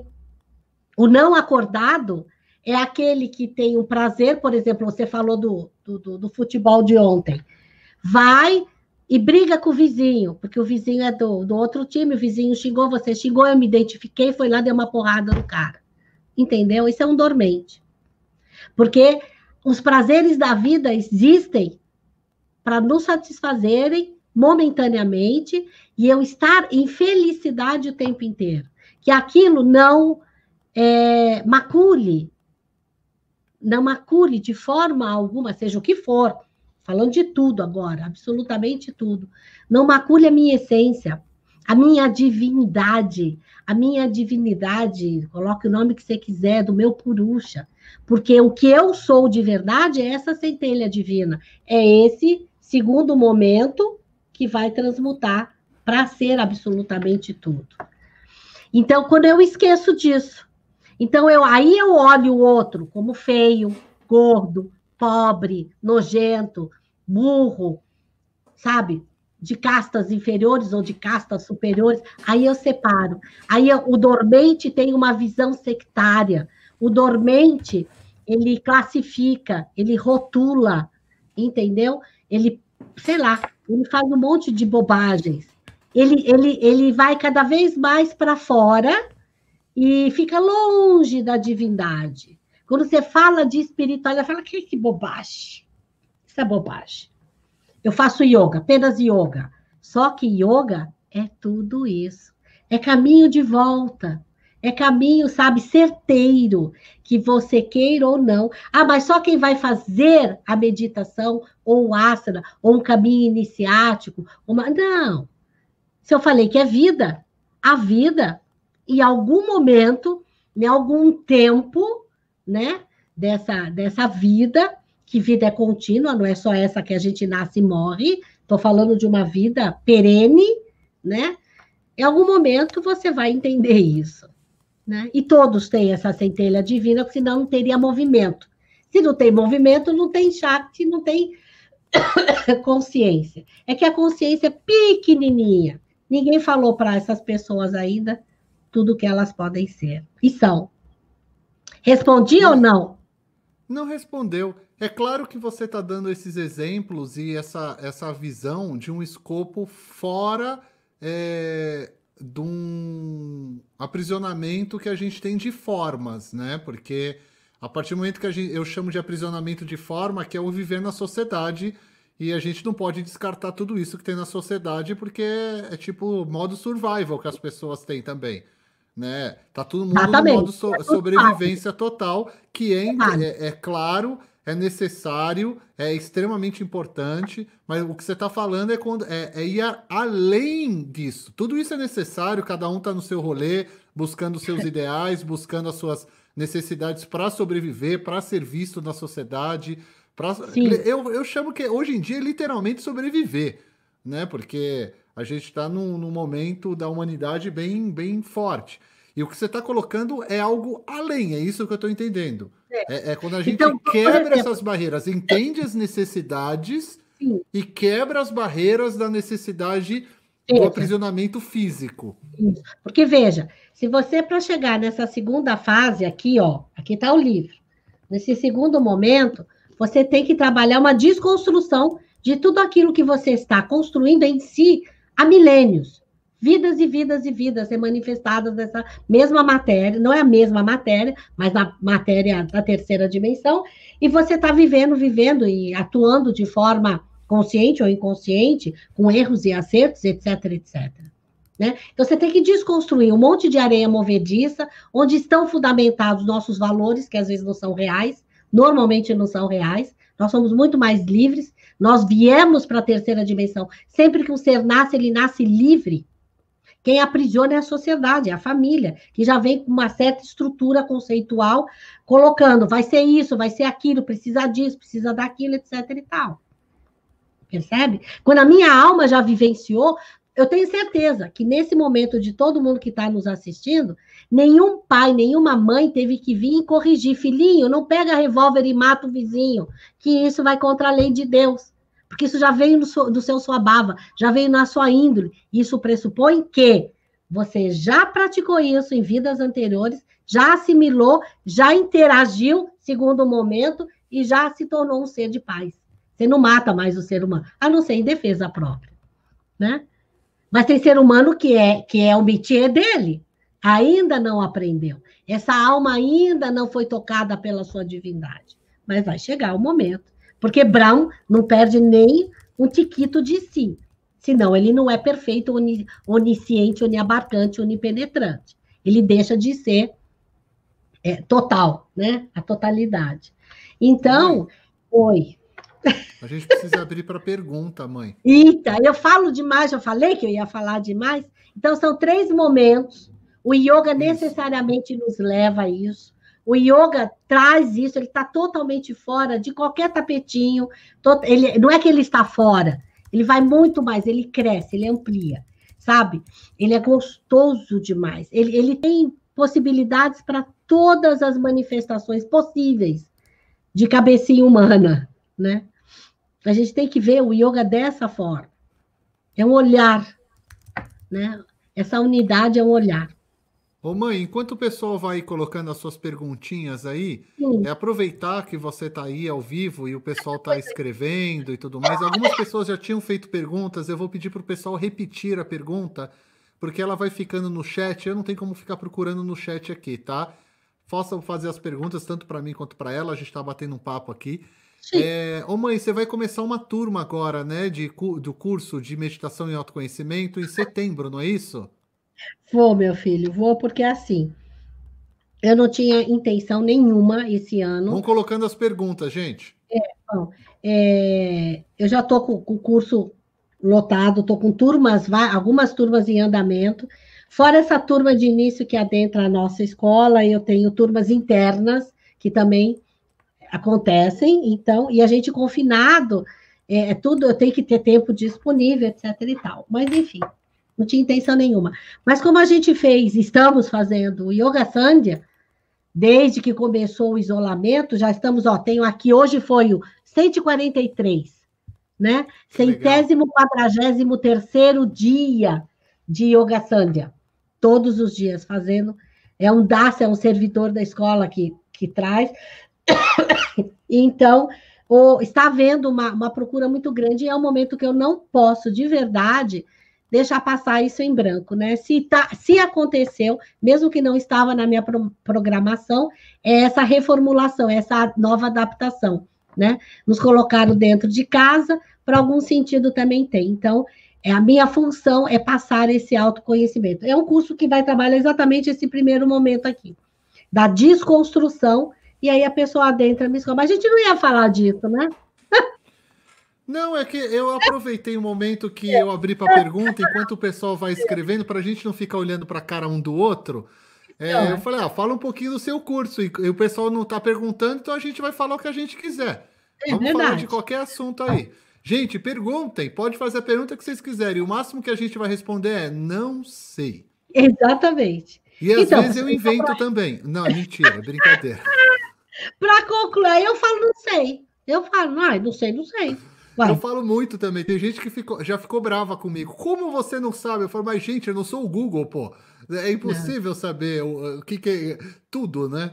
o não acordado é aquele que tem o prazer, por exemplo, você falou do, do, do futebol de ontem, vai e briga com o vizinho, porque o vizinho é do, do outro time, o vizinho xingou, você xingou, eu me identifiquei, foi lá, deu uma porrada no cara. Entendeu? Isso é um dormente. Porque os prazeres da vida existem para nos satisfazerem momentaneamente e eu estar em felicidade o tempo inteiro. Que aquilo não é, macule, não macule de forma alguma, seja o que for, falando de tudo agora, absolutamente tudo. Não macule a minha essência, a minha divindade, a minha divinidade, coloque o nome que você quiser, do meu purusha, porque o que eu sou de verdade é essa centelha divina, é esse segundo momento que vai transmutar para ser absolutamente tudo. Então, quando eu esqueço disso, então eu aí eu olho o outro como feio, gordo, pobre, nojento, burro, sabe? De castas inferiores ou de castas superiores, aí eu separo. Aí o dormente tem uma visão sectária. O dormente, ele classifica, ele rotula, entendeu? Ele, sei lá, ele faz um monte de bobagens. Ele, ele, ele vai cada vez mais para fora e fica longe da divindade. Quando você fala de espiritualidade, fala que, que bobagem. Isso é bobagem. Eu faço yoga, apenas yoga. Só que yoga é tudo isso. É caminho de volta. É caminho, sabe, certeiro, que você queira ou não. Ah, mas só quem vai fazer a meditação, ou o asana, ou um caminho iniciático, uma. Não. Se eu falei que é vida, a vida, em algum momento, em algum tempo, né? Dessa, dessa vida, que vida é contínua, não é só essa que a gente nasce e morre. Estou falando de uma vida perene, né? Em algum momento você vai entender isso. Né? E todos têm essa centelha divina, porque senão não teria movimento. Se não tem movimento, não tem chakra não tem consciência. É que a consciência é pequenininha. Ninguém falou para essas pessoas ainda tudo que elas podem ser. E são. Respondia ou não? Não respondeu. É claro que você está dando esses exemplos e essa, essa visão de um escopo fora é, de um aprisionamento que a gente tem de formas, né? Porque a partir do momento que gente, eu chamo de aprisionamento de forma, que é o viver na sociedade, e a gente não pode descartar tudo isso que tem na sociedade, porque é, é tipo modo survival que as pessoas têm também né? Tá todo mundo Exatamente. no modo so é sobrevivência total, que é, é, é, claro, é necessário, é extremamente importante, mas o que você está falando é, quando, é, é ir a, além disso. Tudo isso é necessário, cada um está no seu rolê, buscando seus é. ideais, buscando as suas necessidades para sobreviver, para ser visto na sociedade. Pra... Eu, eu chamo que hoje em dia é literalmente sobreviver, né? Porque a gente está num, num, momento da humanidade bem, bem forte. E o que você está colocando é algo além, é isso que eu estou entendendo. É. É, é. quando a gente então, quebra exemplo, essas barreiras, entende as necessidades sim. e quebra as barreiras da necessidade sim. do aprisionamento físico. Porque veja, se você para chegar nessa segunda fase aqui, ó, aqui está o livro. Nesse segundo momento, você tem que trabalhar uma desconstrução de tudo aquilo que você está construindo em si há milênios. Vidas e vidas e vidas ser manifestadas nessa mesma matéria, não é a mesma matéria, mas na matéria da terceira dimensão, e você está vivendo, vivendo e atuando de forma consciente ou inconsciente, com erros e acertos, etc, etc. Né? Então você tem que desconstruir um monte de areia movediça, onde estão fundamentados nossos valores, que às vezes não são reais, normalmente não são reais, nós somos muito mais livres, nós viemos para a terceira dimensão. Sempre que um ser nasce, ele nasce livre. Quem aprisiona é a sociedade, é a família, que já vem com uma certa estrutura conceitual, colocando vai ser isso, vai ser aquilo, precisa disso, precisa daquilo, etc e tal. Percebe? Quando a minha alma já vivenciou, eu tenho certeza que nesse momento de todo mundo que está nos assistindo, Nenhum pai, nenhuma mãe teve que vir e corrigir. Filhinho, não pega revólver e mata o vizinho, que isso vai contra a lei de Deus. Porque isso já veio do, do seu sua baba, já veio na sua índole. Isso pressupõe que você já praticou isso em vidas anteriores, já assimilou, já interagiu, segundo o momento, e já se tornou um ser de paz. Você não mata mais o ser humano, a não ser em defesa própria, né? Mas tem ser humano que é que é o métier dele, ainda não aprendeu. Essa alma ainda não foi tocada pela sua divindade. Mas vai chegar o momento. Porque Brown não perde nem um tiquito de si. Senão ele não é perfeito, onisciente, oniabarcante, onipenetrante. Ele deixa de ser é, total, né? A totalidade. Então, oi. A gente precisa abrir para pergunta, mãe. Eita, eu falo demais, eu falei que eu ia falar demais. Então, são três momentos o yoga necessariamente nos leva a isso. O yoga traz isso, ele está totalmente fora de qualquer tapetinho. Ele, não é que ele está fora, ele vai muito mais, ele cresce, ele amplia, sabe? Ele é gostoso demais. Ele, ele tem possibilidades para todas as manifestações possíveis de cabecinha humana, né? A gente tem que ver o yoga dessa forma. É um olhar, né? Essa unidade é um olhar. Ô mãe, enquanto o pessoal vai colocando as suas perguntinhas aí, Sim. é aproveitar que você está aí ao vivo e o pessoal está escrevendo e tudo mais. Algumas pessoas já tinham feito perguntas, eu vou pedir para o pessoal repetir a pergunta, porque ela vai ficando no chat, eu não tenho como ficar procurando no chat aqui, tá? Façam fazer as perguntas, tanto para mim quanto para ela, a gente está batendo um papo aqui. É, ô mãe, você vai começar uma turma agora, né, de, do curso de meditação e autoconhecimento em setembro, não é isso? Vou, meu filho, vou, porque é assim. Eu não tinha intenção nenhuma esse ano. Vão colocando as perguntas, gente. É, bom, é, eu já estou com, com o curso lotado, estou com turmas, algumas turmas em andamento. Fora essa turma de início que adentra a nossa escola, eu tenho turmas internas que também acontecem, então, e a gente confinado, é, é tudo, eu tenho que ter tempo disponível, etc e tal. Mas, enfim, não tinha intenção nenhuma. Mas como a gente fez, estamos fazendo Yoga Sandhya, desde que começou o isolamento, já estamos, ó, tenho aqui, hoje foi o 143, né? Que Centésimo, legal. quadragésimo terceiro dia de Yoga Sandhya. Todos os dias fazendo. É um DAS, é um servidor da escola que, que traz. então, o, está havendo uma, uma procura muito grande e é um momento que eu não posso, de verdade, deixar passar isso em branco, né? Se, tá, se aconteceu, mesmo que não estava na minha pro, programação, é essa reformulação, é essa nova adaptação, né? Nos colocaram dentro de casa, para algum sentido também tem. Então, é, a minha função é passar esse autoconhecimento. É um curso que vai trabalhar exatamente esse primeiro momento aqui, da desconstrução, e aí a pessoa adentra me escola. Mas a gente não ia falar disso, né? Não, é que eu aproveitei o momento que eu abri para pergunta, enquanto o pessoal vai escrevendo, para a gente não ficar olhando para a cara um do outro. É, então, eu né? falei, ah, fala um pouquinho do seu curso. E, o pessoal não está perguntando, então a gente vai falar o que a gente quiser. É Vamos verdade. falar de qualquer assunto aí. Gente, perguntem, pode fazer a pergunta que vocês quiserem. O máximo que a gente vai responder é não sei. Exatamente. E às então, vezes eu então, invento pra... também. Não, mentira, brincadeira. para concluir, eu falo não sei. Eu falo, ah, não sei, não sei. Eu falo muito também. Tem gente que ficou, já ficou brava comigo. Como você não sabe? Eu falo, mas gente, eu não sou o Google, pô. É impossível saber o, o, que, que é. Tudo, né?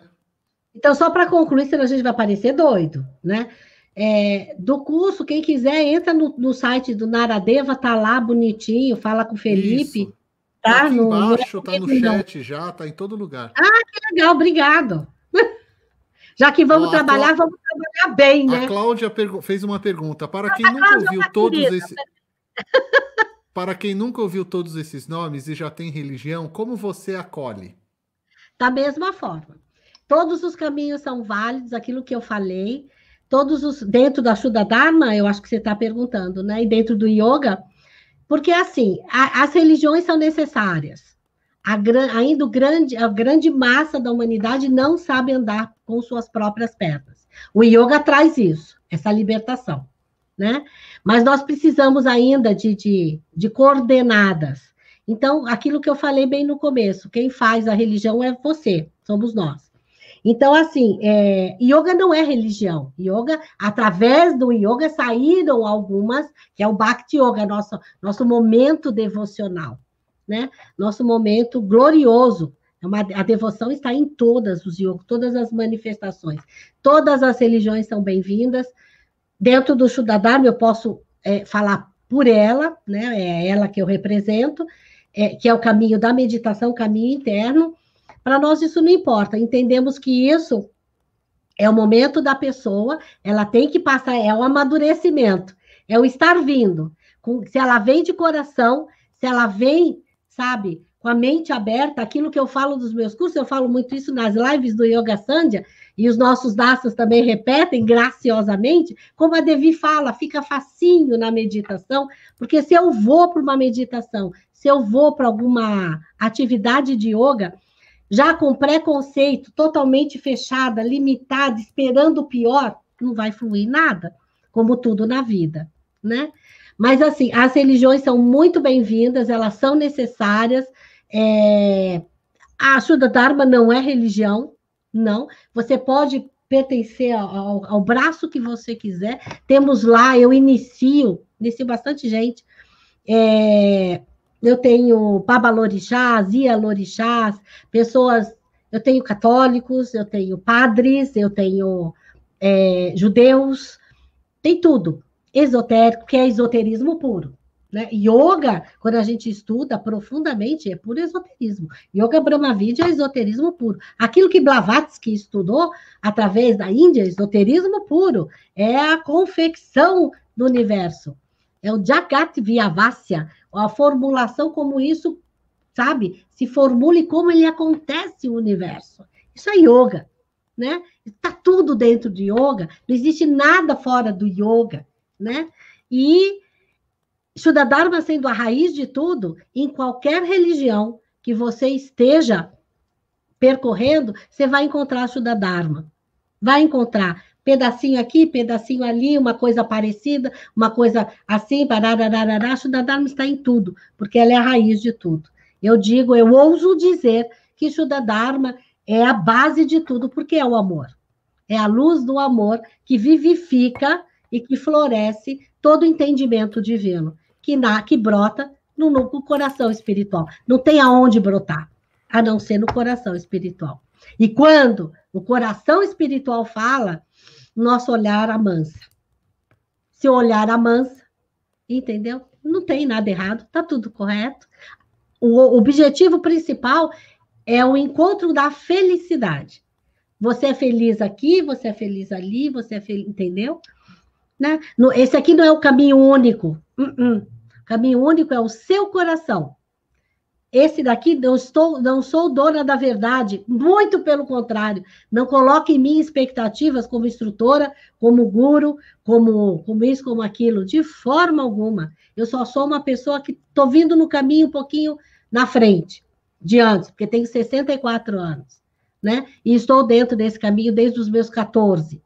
Então, só para concluir, senão a gente vai parecer doido, né? É, do curso, quem quiser, entra no, no, site do Naradeva, tá lá bonitinho, fala com o Felipe. Isso. Tá, tá aqui no, embaixo, no... tá no chat já, tá em todo lugar. Ah, que legal, obrigado. Já que vamos Bom, trabalhar, vamos trabalhar bem, né? A Cláudia fez uma pergunta. Para quem a tá nunca Cláudia ouviu tá todos querida. esses. Tá Para quem nunca ouviu todos esses nomes e já tem religião, como você acolhe? Da mesma forma. Todos os caminhos são válidos, aquilo que eu falei. Todos os. Dentro da Shuddha Dharma, eu acho que você está perguntando, né? E dentro do yoga, porque assim, a, as religiões são necessárias a gran, ainda grande, a grande massa da humanidade não sabe andar com suas próprias pernas. O yoga traz isso, essa libertação. Né? Mas nós precisamos ainda de, de, de coordenadas. Então, aquilo que eu falei bem no começo, quem faz a religião é você, somos nós. Então, assim, é, yoga não é religião. Yoga, através do yoga, saíram algumas, que é o Bhakti Yoga, nosso, nosso momento devocional né? Nosso momento glorioso. É a devoção está em todas os yogas, todas as manifestações. Todas as religiões são bem-vindas. Dentro do Shudadharma, eu posso é, falar por ela, né? É ela que eu represento, é, que é o caminho da meditação, o caminho interno. Para nós isso não importa. Entendemos que isso é o momento da pessoa, ela tem que passar, é o amadurecimento, é o estar vindo. Com, se ela vem de coração, se ela vem sabe? Com a mente aberta, aquilo que eu falo dos meus cursos, eu falo muito isso nas lives do Yoga Sandhya, e os nossos Dasas também repetem graciosamente, como a Devi fala, fica facinho na meditação, porque se eu vou para uma meditação, se eu vou para alguma atividade de yoga, já com preconceito, totalmente fechada, limitada, esperando o pior, não vai fluir nada, como tudo na vida, né? Mas, assim, as religiões são muito bem-vindas, elas são necessárias. É... A Ajuda Dharma não é religião, não. Você pode pertencer ao, ao, braço que você quiser. Temos lá, eu inicio, inicio bastante gente. É, eu tenho Ia Lorixás, pessoas. Eu tenho católicos, eu tenho padres, eu tenho é, judeus, tem tudo esotérico, que é esoterismo puro. Né? Yoga, quando a gente estuda profundamente, é puro esoterismo. Yoga Brahmavidya é esoterismo puro. Aquilo que Blavatsky estudou através da Índia, esoterismo puro, é a confecção do universo. É o Jagat Vyavasya, a formulação como isso, sabe, se formula e como ele acontece o universo. Isso é yoga, né? Está tudo dentro de yoga, não existe nada fora do yoga né? E Shuddha Dharma sendo a raiz de tudo, em qualquer religião que você esteja percorrendo, você vai encontrar Shuddha Dharma. Vai encontrar pedacinho aqui, pedacinho ali, uma coisa parecida, uma coisa assim, pararararará, Shuddha Dharma está em tudo, porque ela é a raiz de tudo. Eu digo, eu ouso dizer que Shuddha Dharma é a base de tudo, porque é o amor. É a luz do amor que vivifica e que floresce todo o entendimento divino que, na, que brota no, no, coração espiritual. Não tem aonde brotar, a não ser no coração espiritual. E quando o coração espiritual fala, nosso olhar amansa. Se o olhar amansa, entendeu? Não tem nada errado, está tudo correto. O, o objetivo principal é o encontro da felicidade. Você é feliz aqui, você é feliz ali, você é feliz, entendeu? Né? Esse aqui não é o caminho único. Uh -uh. Caminho único é o seu coração. Esse daqui não estou, não sou dona da verdade, muito pelo contrário. Não coloque em mim expectativas como instrutora, como guru, como, como isso, como aquilo, de forma alguma. Eu só sou uma pessoa que estou vindo no caminho um pouquinho na frente, de antes, porque tenho 64 anos, né? E estou dentro desse caminho desde os meus 14.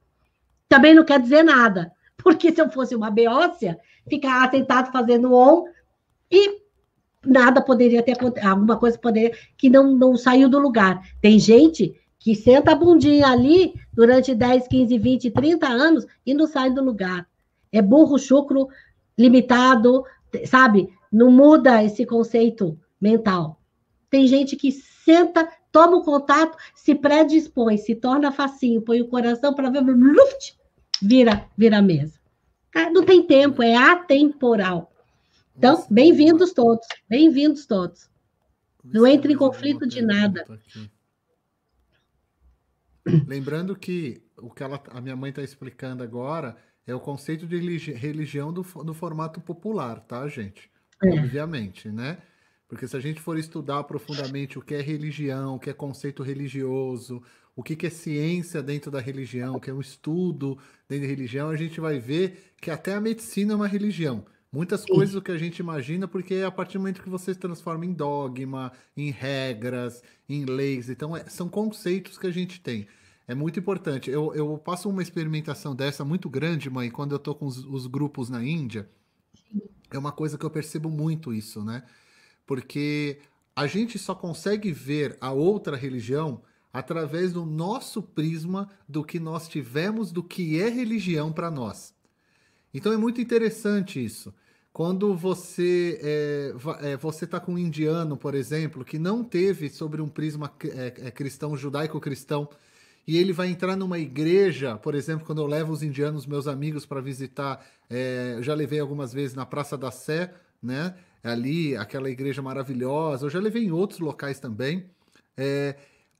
Também não quer dizer nada, porque se eu fosse uma beócia, ficar sentado fazendo on e nada poderia ter acontecido, alguma coisa poderia, que não, não saiu do lugar. Tem gente que senta a bundinha ali durante 10, 15, 20, 30 anos e não sai do lugar. É burro, chucro, limitado, sabe? Não muda esse conceito mental. Tem gente que senta, toma o contato, se predispõe, se torna facinho, põe o coração para ver, luft, vira, vira a mesa. Ah, não tem tempo, é atemporal. Então, bem-vindos todos, bem-vindos todos. Não entre em conflito de nada. Lembrando que o que ela, a minha mãe está explicando agora é o conceito de religião do, do formato popular, tá, gente? É. Obviamente, né? Porque se a gente for estudar profundamente o que é religião, o que é conceito religioso, o que, que é ciência dentro da religião, o que é um estudo dentro da religião, a gente vai ver que até a medicina é uma religião. Muitas Sim. coisas que a gente imagina, porque é a partir do momento que você se transforma em dogma, em regras, em leis, então é, são conceitos que a gente tem. É muito importante. Eu, eu passo uma experimentação dessa muito grande, mãe, quando eu estou com os, os grupos na Índia. Sim. É uma coisa que eu percebo muito isso, né? Porque a gente só consegue ver a outra religião através do nosso prisma do que nós tivemos, do que é religião para nós. Então é muito interessante isso. Quando você é, é, você está com um indiano, por exemplo, que não teve sobre um prisma é, é, cristão, judaico-cristão, e ele vai entrar numa igreja, por exemplo, quando eu levo os indianos, meus amigos, para visitar, é, eu já levei algumas vezes na Praça da Sé, né? Ali, aquela igreja maravilhosa, eu já levei em outros locais também. É,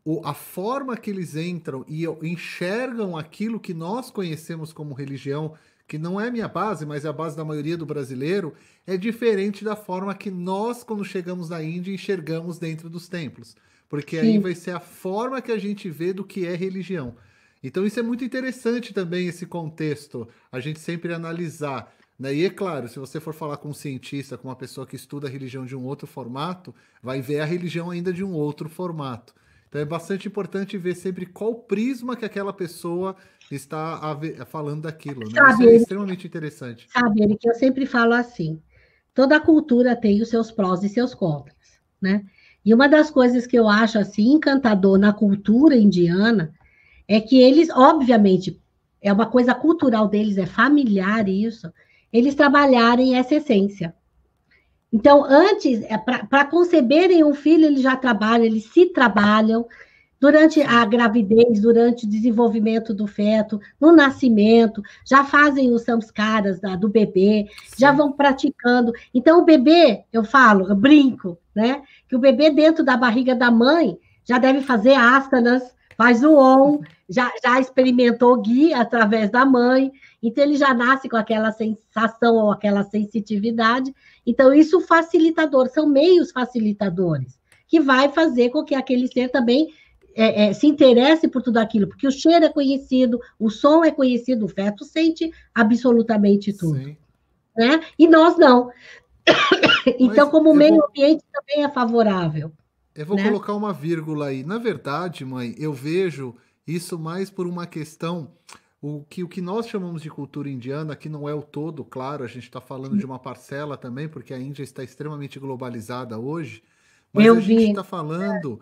o, a forma que eles entram e enxergam aquilo que nós conhecemos como religião, que não é minha base, mas é a base da maioria do brasileiro, é diferente da forma que nós, quando chegamos na Índia, enxergamos dentro dos templos. Porque Sim. aí vai ser a forma que a gente vê do que é religião. Então isso é muito interessante também, esse contexto, a gente sempre analisar. Né? E é claro, se você for falar com um cientista, com uma pessoa que estuda a religião de um outro formato, vai ver a religião ainda de um outro formato. Então é bastante importante ver sempre qual prisma que aquela pessoa está falando daquilo. Né? Isso é extremamente interessante. Sabe, Eric, eu sempre falo assim: toda cultura tem os seus prós e seus contras, né? E uma das coisas que eu acho assim encantador na cultura indiana é que eles, obviamente, é uma coisa cultural deles, é familiar isso, eles trabalharem essa essência. Então, antes, é, para conceberem um filho, eles já trabalham, eles se trabalham durante a gravidez, durante o desenvolvimento do feto, no nascimento, já fazem os samskaras da, do bebê, Sim. já vão praticando. Então, o bebê, eu falo, eu brinco, né? Que o bebê dentro da barriga da mãe já deve fazer asanas, faz o on, já, já experimentou gui através da mãe, então ele já nasce com aquela sensação ou aquela sensitividade então, isso facilitador, são meios facilitadores, que vai fazer com que aquele ser também é, é, se interesse por tudo aquilo, porque o cheiro é conhecido, o som é conhecido, o feto sente absolutamente tudo. Né? E nós não. então, Mas como o meio vou... ambiente também é favorável. Eu vou né? colocar uma vírgula aí. Na verdade, mãe, eu vejo isso mais por uma questão o que, o que nós chamamos de cultura indiana, que não é o todo, claro, a gente está falando de uma parcela também, porque a Índia está extremamente globalizada hoje, mas Eu a gente está falando.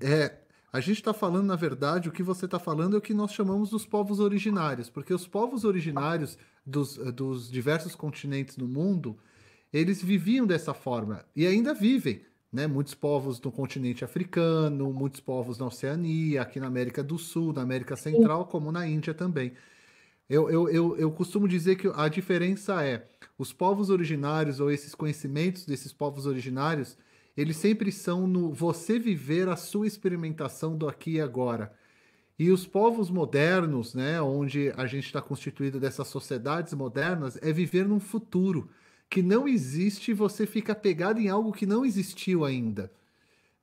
É, é, a gente está falando, na verdade, o que você está falando é o que nós chamamos dos povos originários, porque os povos originários dos, dos diversos continentes do mundo, eles viviam dessa forma e ainda vivem. Né? Muitos povos do continente africano, muitos povos na Oceania, aqui na América do Sul, na América Central, como na Índia também. Eu, eu, eu, eu costumo dizer que a diferença é os povos originários ou esses conhecimentos desses povos originários, eles sempre são no você viver a sua experimentação do aqui e agora. E os povos modernos, né, onde a gente está constituído dessas sociedades modernas, é viver num futuro que não existe e você fica pegado em algo que não existiu ainda.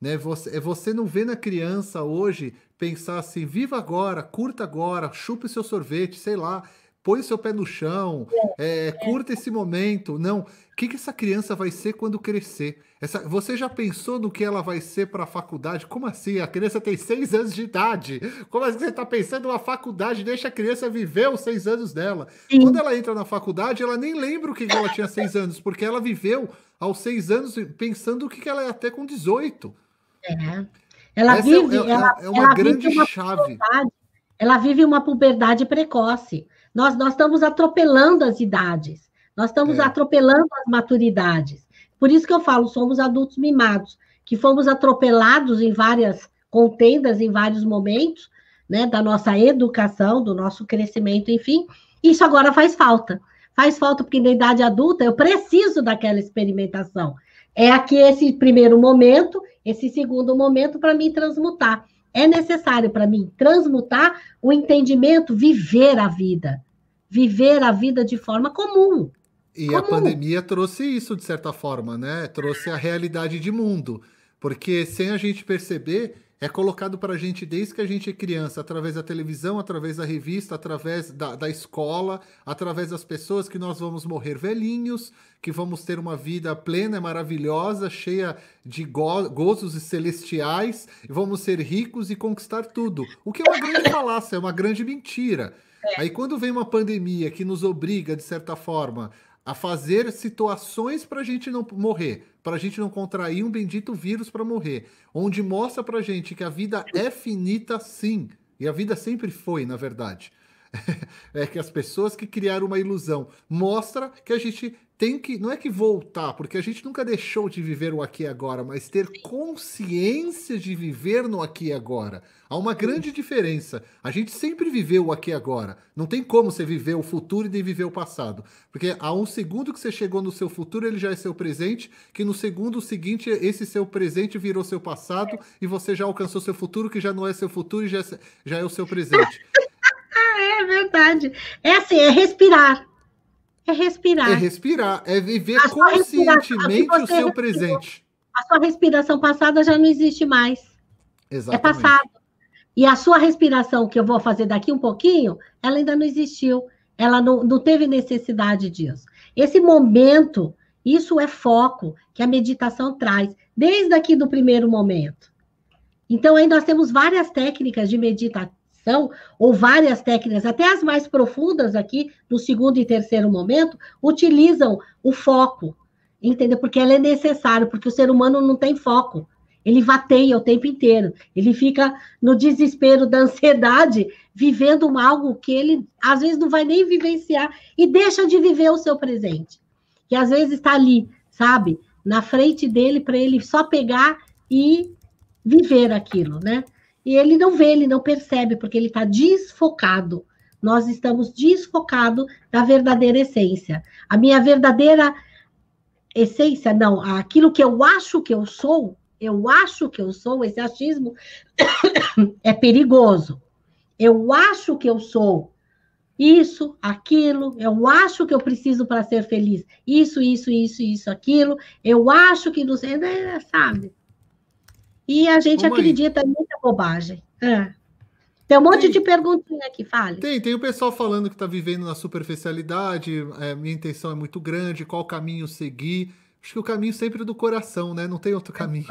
Né? Você, é você não vê na criança hoje pensar assim, viva agora, curta agora, chupe seu sorvete, sei lá, põe o seu pé no chão, é, é, é, curta esse momento. Não, o que, que essa criança vai ser quando crescer? Essa, você já pensou no que ela vai ser para a faculdade? Como assim? A criança tem seis anos de idade. Como assim você está pensando uma faculdade? Deixa a criança viver os seis anos dela. Sim. Quando ela entra na faculdade, ela nem lembra o que, ela tinha seis anos, porque ela viveu aos seis anos pensando o que, que ela ia até com 18. É. Ela Essa é vive, é, é, ela, é uma ela grande uma chave. Ela vive uma puberdade precoce. Nós, nós estamos atropelando as idades, nós estamos é. atropelando as maturidades. Por isso que eu falo, somos adultos mimados, que fomos atropelados em várias contendas, em vários momentos, né, da nossa educação, do nosso crescimento, enfim. Isso agora faz falta. Faz falta porque na idade adulta eu preciso daquela experimentação. É aqui esse primeiro momento, esse segundo momento para me transmutar é necessário para mim transmutar o entendimento, viver a vida. Viver a vida de forma comum. E comum. a pandemia trouxe isso, de certa forma, né? Trouxe a realidade de mundo. Porque sem a gente perceber, é colocado para a gente desde que a gente é criança, através da televisão, através da revista, através da, da escola, através das pessoas que nós vamos morrer velhinhos, que vamos ter uma vida plena, maravilhosa, cheia de go gozos celestiais, e vamos ser ricos e conquistar tudo. O que é uma grande falácia, é uma grande mentira. É. Aí quando vem uma pandemia que nos obriga, de certa forma, a fazer situações para a gente não morrer, para a gente não contrair um bendito vírus para morrer, onde mostra para gente que a vida é finita sim, e a vida sempre foi, na verdade. é que as pessoas que criaram uma ilusão mostra que a gente tem que, não é que voltar, porque a gente nunca deixou de viver o aqui e agora, mas ter consciência de viver no aqui e agora. Há uma grande diferença. A gente sempre viveu o aqui e agora. Não tem como você viver o futuro e nem viver o passado. Porque há um segundo que você chegou no seu futuro, ele já é seu presente, que no segundo seguinte, esse seu presente virou seu passado e você já alcançou seu futuro, que já não é seu futuro e já é, já é o seu presente. é verdade. É assim, é respirar. É respirar. É respirar, é viver a conscientemente o seu presente. A sua respiração passada já não existe mais. É Exatamente. É passado. E a sua respiração, que eu vou fazer daqui um pouquinho, ela ainda não existiu. Ela não, não teve necessidade disso. Esse momento, isso é foco que a meditação traz, desde aqui do primeiro momento. Então, aí nós temos várias técnicas de meditação meditação, ou várias técnicas, até as mais profundas aqui, no segundo e terceiro momento, utilizam o foco, entendeu? Porque ela é necessária, porque o ser humano não tem foco. Ele vateia o tempo inteiro, ele fica no desespero da ansiedade, vivendo algo que ele às vezes não vai nem vivenciar e deixa de viver o seu presente, que às vezes está ali, sabe, na frente dele para ele só pegar e viver aquilo, né? E ele não vê, ele não percebe, porque ele está desfocado. Nós estamos desfocados da verdadeira essência. A minha verdadeira essência, não, aquilo que eu acho que eu sou, eu acho que eu sou, esse achismo é perigoso. Eu acho que eu sou isso, aquilo, eu acho que eu preciso para ser feliz. Isso, isso, isso, isso, aquilo. Eu acho que não sei, né, sabe? E a gente Ô, acredita em muita bobagem. É. Tem um monte tem, de perguntinha aqui, fale. Tem, tem o pessoal falando que está vivendo na superficialidade, é, minha intenção é muito grande, qual caminho seguir. Acho que o caminho sempre é do coração, né? Não tem outro é caminho.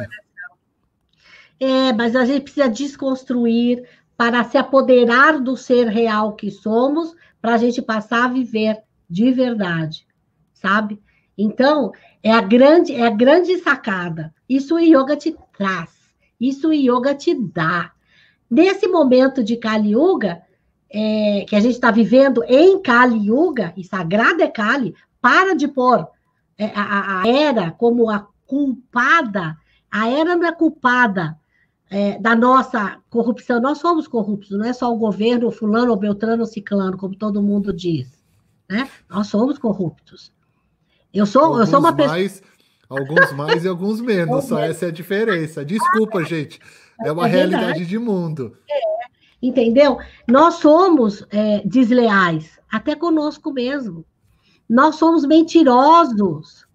É, mas a gente precisa desconstruir para se apoderar do ser real que somos, para a gente passar a viver de verdade, sabe? Então, é a grande, é a grande sacada. Isso o yoga te traz isso o yoga te dá. Nesse momento de Kali Yuga, é, que a gente está vivendo em Kali Yuga, e sagrada é Kali, para de pôr é, a, a, era como a culpada. A era não é culpada, é, da nossa corrupção. Nós somos corruptos, não é só o governo, o fulano, o beltrano, o ciclano, como todo mundo diz. Né? Nós somos corruptos. Eu sou, eu sou uma pessoa. Mais, Alguns mais e alguns menos, só essa é a diferença. Desculpa, ah, gente, tá. é uma é realidade de mundo. É. Entendeu? Nós somos é, desleais, até conosco mesmo. Nós somos mentirosos.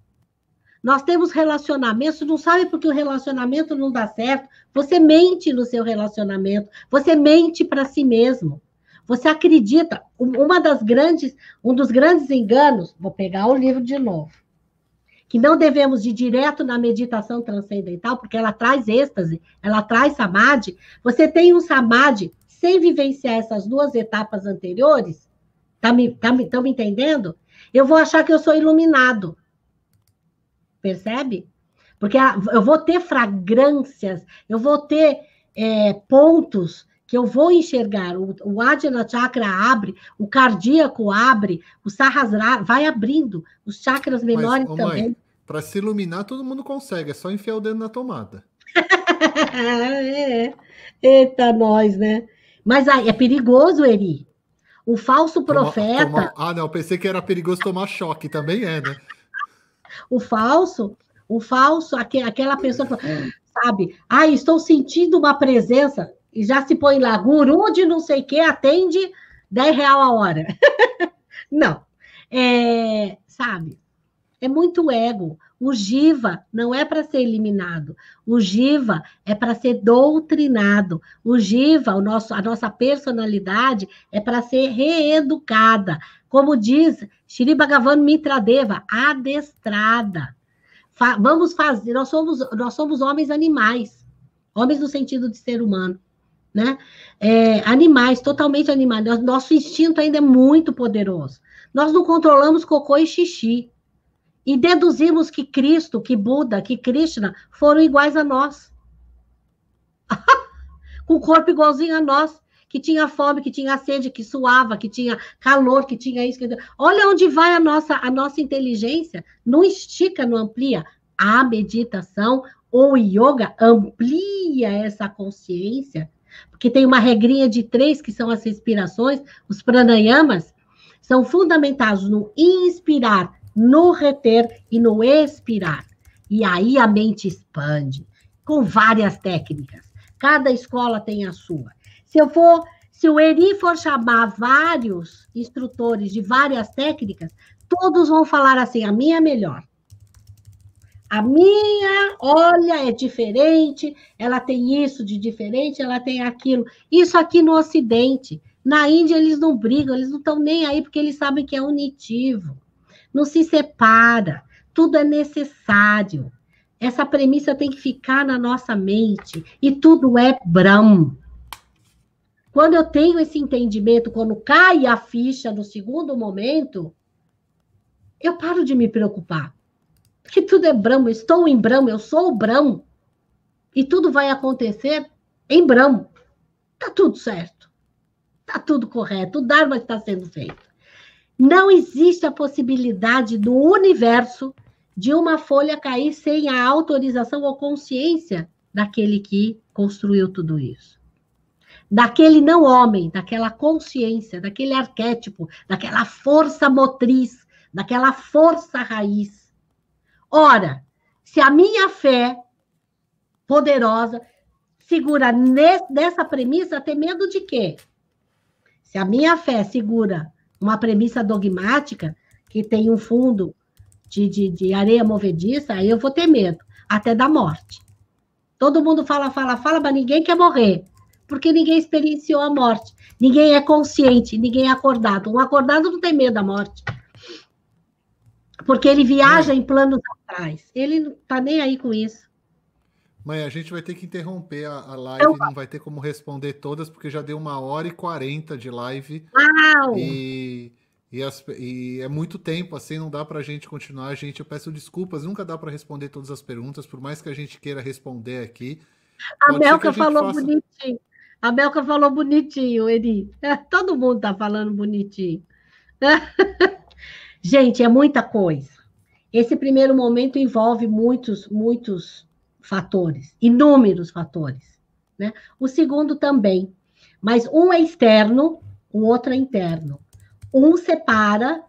Nós temos relacionamentos, não sabe porque o relacionamento não dá certo. Você mente no seu relacionamento, você mente para si mesmo. Você acredita, uma das grandes, um dos grandes enganos, vou pegar o livro de novo que não devemos ir direto na meditação transcendental, porque ela traz êxtase, ela traz samadhi. Você tem um samadhi sem vivenciar essas duas etapas anteriores? Tá me, tá me, tão me entendendo? Eu vou achar que eu sou iluminado. Percebe? Porque eu vou ter fragrâncias, eu vou ter é, pontos que eu vou enxergar. O, o Ajna Chakra abre, o cardíaco abre, o Sahasrara vai abrindo, os chakras menores Mas, também. Mãe, para se iluminar, todo mundo consegue, é só enfiar o dedo na tomada. é, eita, nós, né? Mas aí, é perigoso, Eri. O falso profeta. Toma, toma... Ah, não, pensei que era perigoso tomar choque, também é, né? o falso, o falso, aqu aquela pessoa que sabe, ah, estou sentindo uma presença, e já se põe lá, guru de não sei o que, atende 10 real a hora. não. É, sabe, é muito ego. O Jiva não é para ser eliminado. O Jiva é para ser doutrinado. O Jiva, o nosso, a nossa personalidade, é para ser reeducada. Como diz Shri Bhagavan Mitradeva, adestrada. Fa vamos fazer, nós somos, nós somos homens animais. Homens no sentido de ser humano. Né? É, animais, totalmente animais. Nosso instinto ainda é muito poderoso. Nós não controlamos cocô e xixi e deduzimos que Cristo, que Buda, que Krishna foram iguais a nós. Com corpo igualzinho a nós, que tinha fome, que tinha sede, que suava, que tinha calor, que tinha isso. Que... Olha onde vai a nossa, a nossa inteligência. Não estica, não amplia. A meditação ou yoga amplia essa consciência, porque tem uma regrinha de três que são as respirações, os pranayamas, são fundamentais no inspirar, no reter e no expirar. E aí a mente expande, com várias técnicas. Cada escola tem a sua. Se eu for, se o Eri for chamar vários instrutores de várias técnicas, todos vão falar assim: a minha é melhor. A minha, olha, é diferente, ela tem isso de diferente, ela tem aquilo. Isso aqui no Ocidente. Na Índia, eles não brigam, eles não estão nem aí, porque eles sabem que é unitivo não se separa, tudo é necessário. Essa premissa tem que ficar na nossa mente e tudo é Brahma. Quando eu tenho esse entendimento, quando cai a ficha no segundo momento, eu paro de me preocupar. Porque tudo é Brahma, estou em Brahma, eu sou o Brahma. E tudo vai acontecer em Brahma. Tá tudo certo. Tá tudo correto. O Dharma está sendo feito. Não existe a possibilidade do universo de uma folha cair sem a autorização ou consciência daquele que construiu tudo isso. Daquele não homem, daquela consciência, daquele arquétipo, daquela força motriz, daquela força raiz. Ora, se a minha fé poderosa segura nessa premissa, tem medo de quê? Se a minha fé segura uma premissa dogmática que tem um fundo de, de, de areia movediça, aí eu vou ter medo, até da morte. Todo mundo fala, fala, fala, mas ninguém quer morrer, porque ninguém experienciou a morte. Ninguém é consciente, ninguém é acordado. Um acordado não tem medo da morte. Porque ele viaja é. em planos atrás. Ele não está nem aí com isso. Mãe, a gente vai ter que interromper a, a live, eu... não vai ter como responder todas, porque já deu uma hora e quarenta de live. Uau! E, e, as, e, é muito tempo, assim, não dá para a gente continuar. Gente, eu peço desculpas, nunca dá para responder todas as perguntas, por mais que a gente queira responder aqui. A Belka falou faça... bonitinho. A Belka falou bonitinho, Eri. É, todo mundo tá falando bonitinho. gente, é muita coisa. Esse primeiro momento envolve muitos, muitos fatores, inúmeros fatores. Né? O segundo também, mas um é externo, o outro é interno. Um separa,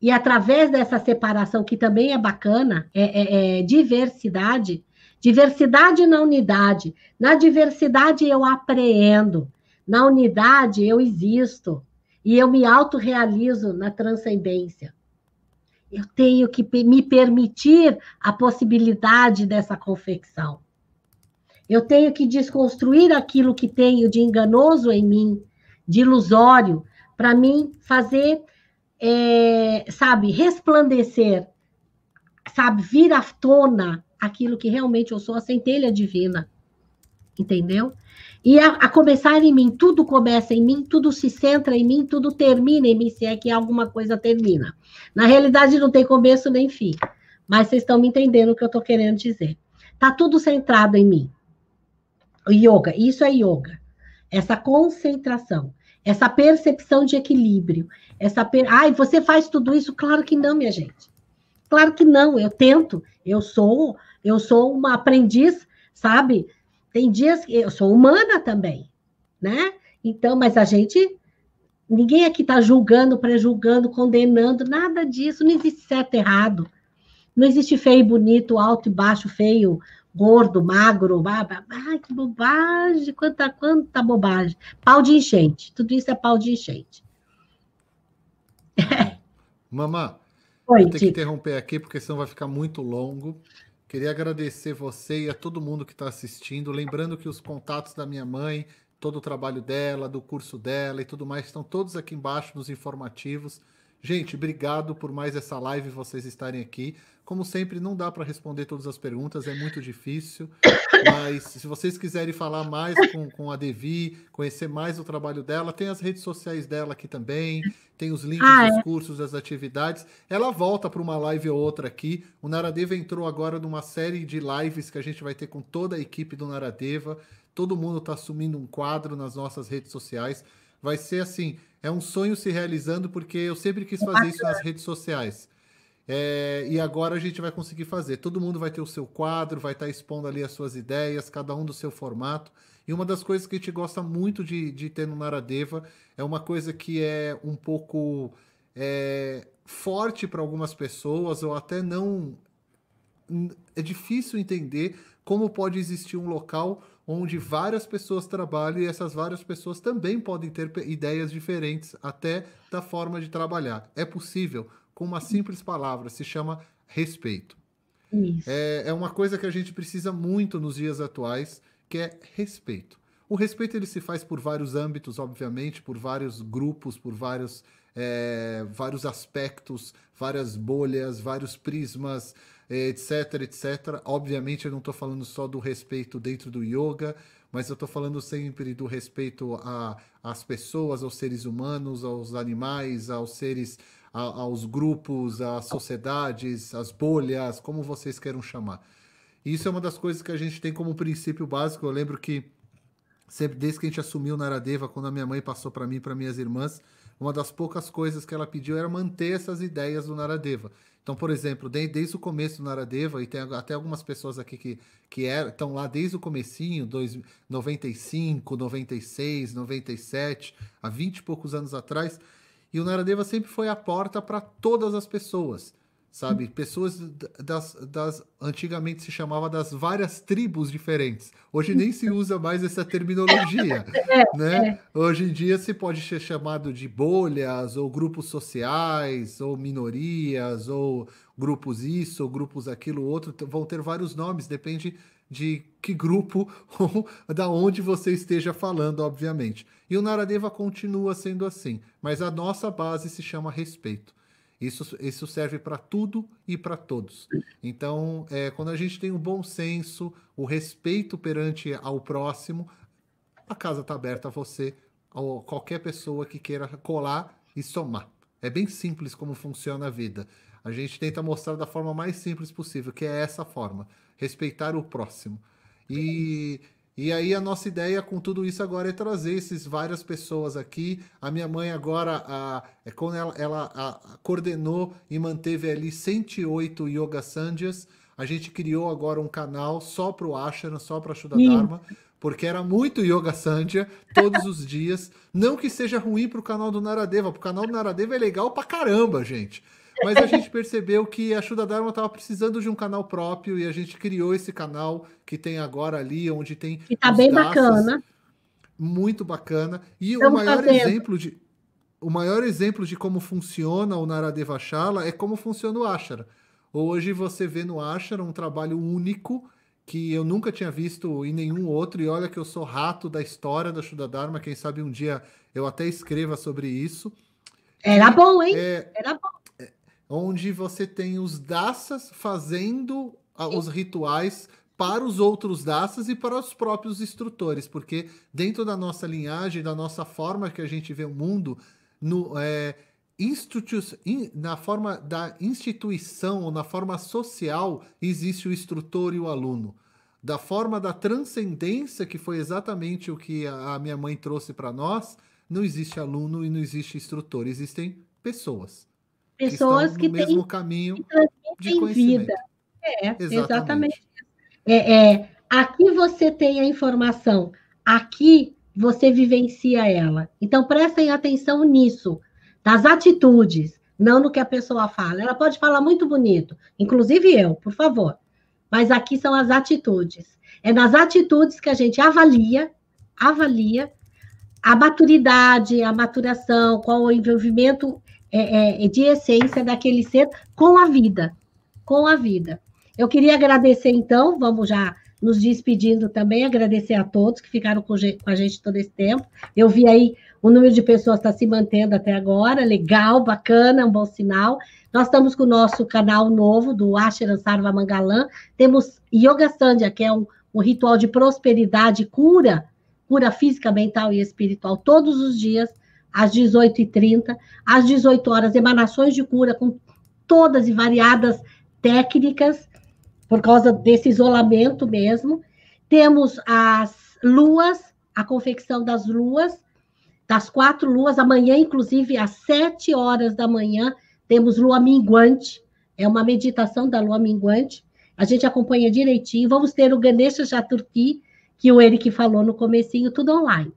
e através dessa separação, que também é bacana, é, é, é diversidade. Diversidade na unidade. Na diversidade eu apreendo, na unidade eu existo, e eu me autorrealizo na transcendência eu tenho que me permitir a possibilidade dessa confecção. Eu tenho que desconstruir aquilo que tenho de enganoso em mim, de ilusório, para mim fazer, é, sabe, resplandecer, sabe, vir à tona aquilo que realmente eu sou, a centelha divina. Entendeu? E a, a, começar em mim, tudo começa em mim, tudo se centra em mim, tudo termina em mim, se é que alguma coisa termina. Na realidade, não tem começo nem fim. Mas vocês estão me entendendo o que eu estou querendo dizer. Tá tudo centrado em mim. O yoga, isso é yoga. Essa concentração, essa percepção de equilíbrio, essa per... ai, você faz tudo isso? Claro que não, minha gente. Claro que não, eu tento, eu sou, eu sou uma aprendiz, sabe? Tem dias que eu sou humana também, né? Então, mas a gente ninguém aqui está julgando, prejulgando, condenando, nada disso, não existe certo e errado. Não existe feio e bonito, alto e baixo, feio, gordo, magro, baba. Ai, que bobagem, quanta, quanta bobagem. Pau de enchente, tudo isso é pau de enchente. Mamá, vou ter que interromper aqui, porque senão vai ficar muito longo. Queria agradecer você e a todo mundo que está assistindo. Lembrando que os contatos da minha mãe, todo o trabalho dela, do curso dela e tudo mais estão todos aqui embaixo nos informativos. Gente, obrigado por mais essa live vocês estarem aqui. Como sempre, não dá para responder todas as perguntas, é muito difícil. Mas se vocês quiserem falar mais com, com a Devi, conhecer mais o trabalho dela, tem as redes sociais dela aqui também, tem os links ah, é. dos cursos, das atividades. Ela volta para uma live ou outra aqui. O Naradeva entrou agora numa série de lives que a gente vai ter com toda a equipe do Naradeva. Todo mundo está assumindo um quadro nas nossas redes sociais vai ser assim, é um sonho se realizando, porque eu sempre quis é fazer isso nas redes sociais. É, e agora a gente vai conseguir fazer. Todo mundo vai ter o seu quadro, vai estar tá expondo ali as suas ideias, cada um do seu formato. E uma das coisas que a gente gosta muito de, de ter no Naradeva é uma coisa que é um pouco é, forte para algumas pessoas, ou até não. É difícil entender como pode existir um local onde várias pessoas trabalham e essas várias pessoas também podem ter ideias diferentes, até da forma de trabalhar. É possível, com uma simples palavra, se chama respeito. É, é, uma coisa que a gente precisa muito nos dias atuais, que é respeito. O respeito ele se faz por vários âmbitos, obviamente, por vários grupos, por vários, é, vários aspectos, várias bolhas, vários prismas, etc, etc. Obviamente, eu não estou falando só do respeito dentro do yoga, mas eu estou falando sempre do respeito às pessoas, aos seres humanos, aos animais, aos seres, a, aos grupos, às sociedades, às bolhas, como vocês queiram chamar. Isso é uma das coisas que a gente tem como princípio básico. Eu lembro que sempre desde que a gente assumiu o Naradeva quando a minha mãe passou para mim e para minhas irmãs, uma das poucas coisas que ela pediu era manter essas ideias do Naradeva. Então, por exemplo, desde, desde o começo do Naradeva, e tem até algumas pessoas aqui que, que estão é, lá desde o comecinho, dois, 95, 96, 97, há 20 e poucos anos atrás, e o Naradeva sempre foi a porta para todas as pessoas sabe? Pessoas das, das antigamente se chamava das várias tribos diferentes. Hoje nem se usa mais essa terminologia, é, né? É. Hoje em dia se pode ser chamado de bolhas ou grupos sociais ou minorias ou grupos isso, ou grupos aquilo outro, vão ter vários nomes, depende de que grupo ou da onde você esteja falando, obviamente. E o Naradeva continua sendo assim, mas a nossa base se chama respeito. Isso, isso serve para tudo e para todos. Então, é, quando a gente tem o um bom senso, o respeito perante ao próximo, a casa está aberta a você, a qualquer pessoa que queira colar e somar. É bem simples como funciona a vida. A gente tenta mostrar da forma mais simples possível, que é essa forma: respeitar o próximo. E e aí a nossa ideia com tudo isso agora é trazer essas várias pessoas aqui. A minha mãe agora, a, é quando ela, ela a, coordenou e manteve ali 108 Yoga Sandhyas, a gente criou agora um canal só para o Ashana, só para a Dharma, porque era muito Yoga Sandhya todos os dias. Não que seja ruim para o canal do Naradeva, o canal do Naradeva é legal para caramba, gente. Mas a gente percebeu que a Shuda Dharma estava precisando de um canal próprio e a gente criou esse canal que tem agora ali, onde tem. Que tá bem bacana. Muito bacana. E Estamos o maior fazendo. exemplo de. O maior exemplo de como funciona o Naradeva Shala é como funciona o Ashara. Hoje você vê no Ashara um trabalho único que eu nunca tinha visto em nenhum outro, e olha que eu sou rato da história da Shuda Dharma, quem sabe um dia eu até escreva sobre isso. Era bom, hein? É, Era bom onde você tem os daças fazendo ah, os rituais para os outros daças e para os próprios instrutores, porque dentro da nossa linhagem, da nossa forma que a gente vê o mundo, no, é, na forma da instituição ou na forma social, existe o instrutor e o aluno. Da forma da transcendência, que foi exatamente o que a minha mãe trouxe para nós, não existe aluno e não existe instrutor, existem pessoas pessoas que, têm caminho que de vida. É, exatamente. exatamente. É, é, aqui você tem a informação, aqui você vivencia ela. Então prestem atenção nisso, nas atitudes, não no que a pessoa fala. Ela pode falar muito bonito, inclusive eu, por favor. Mas aqui são as atitudes. É nas atitudes que a gente avalia, avalia a maturidade, a maturação, qual o envolvimento é, é, é, de essência daquele ser com a vida, com a vida. Eu queria agradecer, então, vamos já nos despedindo também, agradecer a todos que ficaram com a gente todo esse tempo. Eu vi aí o número de pessoas está se mantendo até agora, legal, bacana, um bom sinal. Nós estamos com o nosso canal novo do Asheran Sarva Mangalam. Temos Yoga Sandhya, que é um, um ritual de prosperidade, cura, cura física, mental e espiritual, todos os dias às 18h30, às 18 horas, emanações de cura com todas e variadas técnicas, por causa desse isolamento mesmo. Temos as luas, a confecção das luas, das quatro luas, amanhã, inclusive, às 7 horas da manhã, temos lua minguante, é uma meditação da lua minguante. A gente acompanha direitinho. Vamos ter o Ganesha Chaturthi, que o Eric falou no comecinho, tudo online.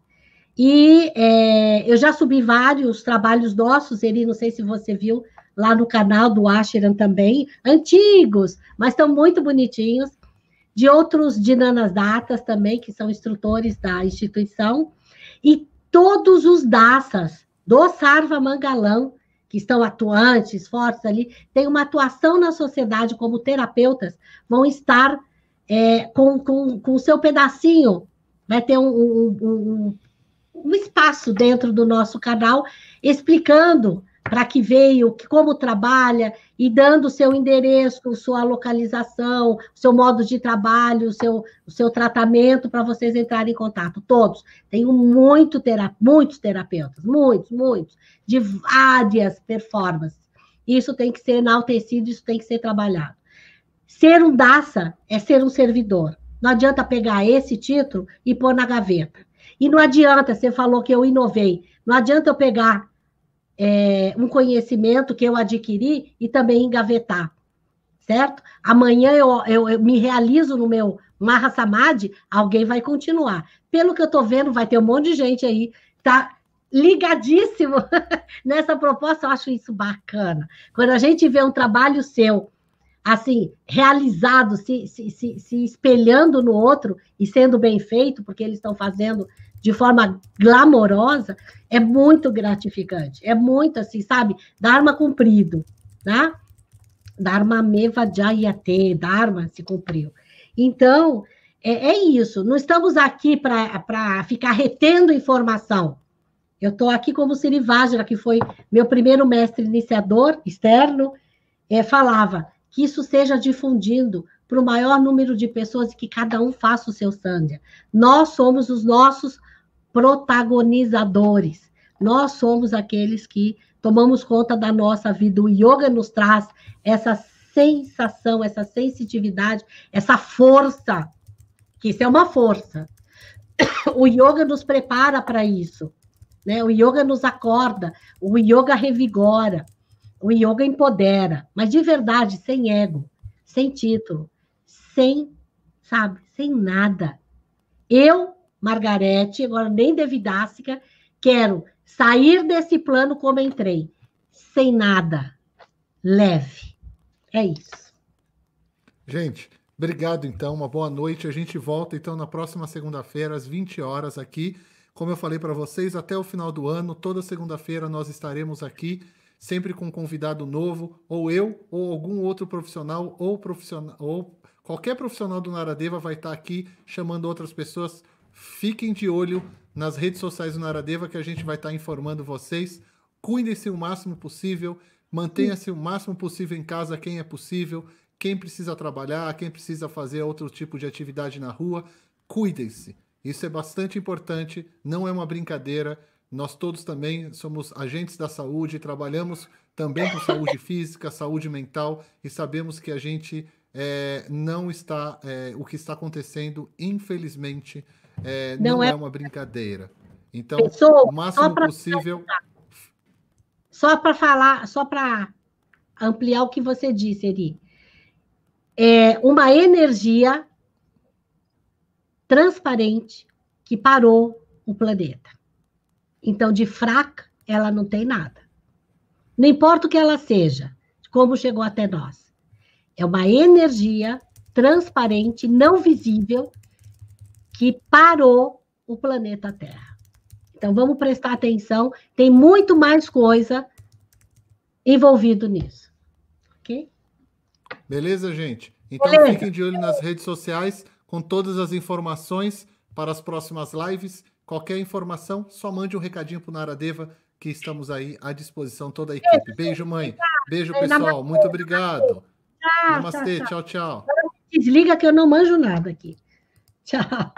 E é, eu já subi vários trabalhos nossos, ele não sei se você viu lá no canal do Asheran também, antigos, mas estão muito bonitinhos, de outros dinanas datas também, que são instrutores da instituição, e todos os daças do Sarva Mangalão que estão atuantes, fortes ali, têm uma atuação na sociedade como terapeutas, vão estar é, com o com, com seu pedacinho, vai ter um, um, um, um espaço dentro do nosso canal explicando para que veio, como trabalha e dando o seu endereço, sua localização, seu modo de trabalho, o seu, o seu tratamento para vocês entrarem em contato. Todos. Tenho muito tera muitos terapeutas, muitos, muitos, de várias performances. Isso tem que ser enaltecido, isso tem que ser trabalhado. Ser um DASA é ser um servidor. Não adianta pegar esse título e pôr na gaveta. E não adianta, você falou que eu inovei, não adianta eu pegar é, um conhecimento que eu adquiri e também engavetar, certo? Amanhã eu, eu, eu me realizo no meu Marra Samadhi, alguém vai continuar. Pelo que eu estou vendo, vai ter um monte de gente aí, tá? ligadíssimo nessa proposta, eu acho isso bacana. Quando a gente vê um trabalho seu, assim, realizado, se, se, se, se espelhando no outro e sendo bem feito, porque eles estão fazendo de forma glamorosa é muito gratificante. É muito assim, sabe? Dharma cumprido, né? Dharma meva jayate, Dharma se cumpriu. Então, é, é isso. Não estamos aqui para ficar retendo informação. Eu estou aqui como Siri Vajra, que foi meu primeiro mestre iniciador externo, é, falava que isso seja difundido para o maior número de pessoas e que cada um faça o seu sandhya. Nós somos os nossos protagonizadores. Nós somos aqueles que tomamos conta da nossa vida. O yoga nos traz essa sensação, essa sensitividade, essa força, que isso é uma força. O yoga nos prepara para isso. Né? O yoga nos acorda, o yoga revigora, o yoga empodera, mas de verdade, sem ego, sem título, sem, sabe, sem nada. Eu Margarete, agora nem Devidássica, quero sair desse plano como entrei, sem nada, leve. É isso. Gente, obrigado então, uma boa noite. A gente volta então na próxima segunda-feira às 20 horas aqui. Como eu falei para vocês, até o final do ano, toda segunda-feira nós estaremos aqui, sempre com um convidado novo, ou eu, ou algum outro profissional, ou profissional, ou qualquer profissional do Naradeva vai estar aqui chamando outras pessoas Fiquem de olho nas redes sociais do Naradeva que a gente vai estar informando vocês. Cuidem-se o máximo possível, mantenha-se o máximo possível em casa quem é possível, quem precisa trabalhar, quem precisa fazer outro tipo de atividade na rua, cuidem-se. Isso é bastante importante, não é uma brincadeira. Nós todos também somos agentes da saúde, trabalhamos também com saúde física, saúde mental e sabemos que a gente é, não está, é, o que está acontecendo, infelizmente, é, não, não é... é... uma brincadeira. Então, Pessoa, o máximo possível. Só para falar, só para ampliar o que você disse, Eri. É uma energia transparente que parou o planeta. Então, de fraca, ela não tem nada. Não importa o que ela seja, como chegou até nós. É uma energia transparente, não visível, que parou o planeta Terra. Então vamos prestar atenção, tem muito mais coisa envolvido nisso. Ok? Beleza, gente? Então Beleza. fiquem de olho nas redes sociais com todas as informações para as próximas lives. Qualquer informação, só mande um recadinho para o Naradeva, que estamos aí à disposição, toda a equipe. Beijo, mãe. Beijo, pessoal. Muito obrigado. Namastê. Tchau, tchau. Desliga que eu não manjo nada aqui. Tchau.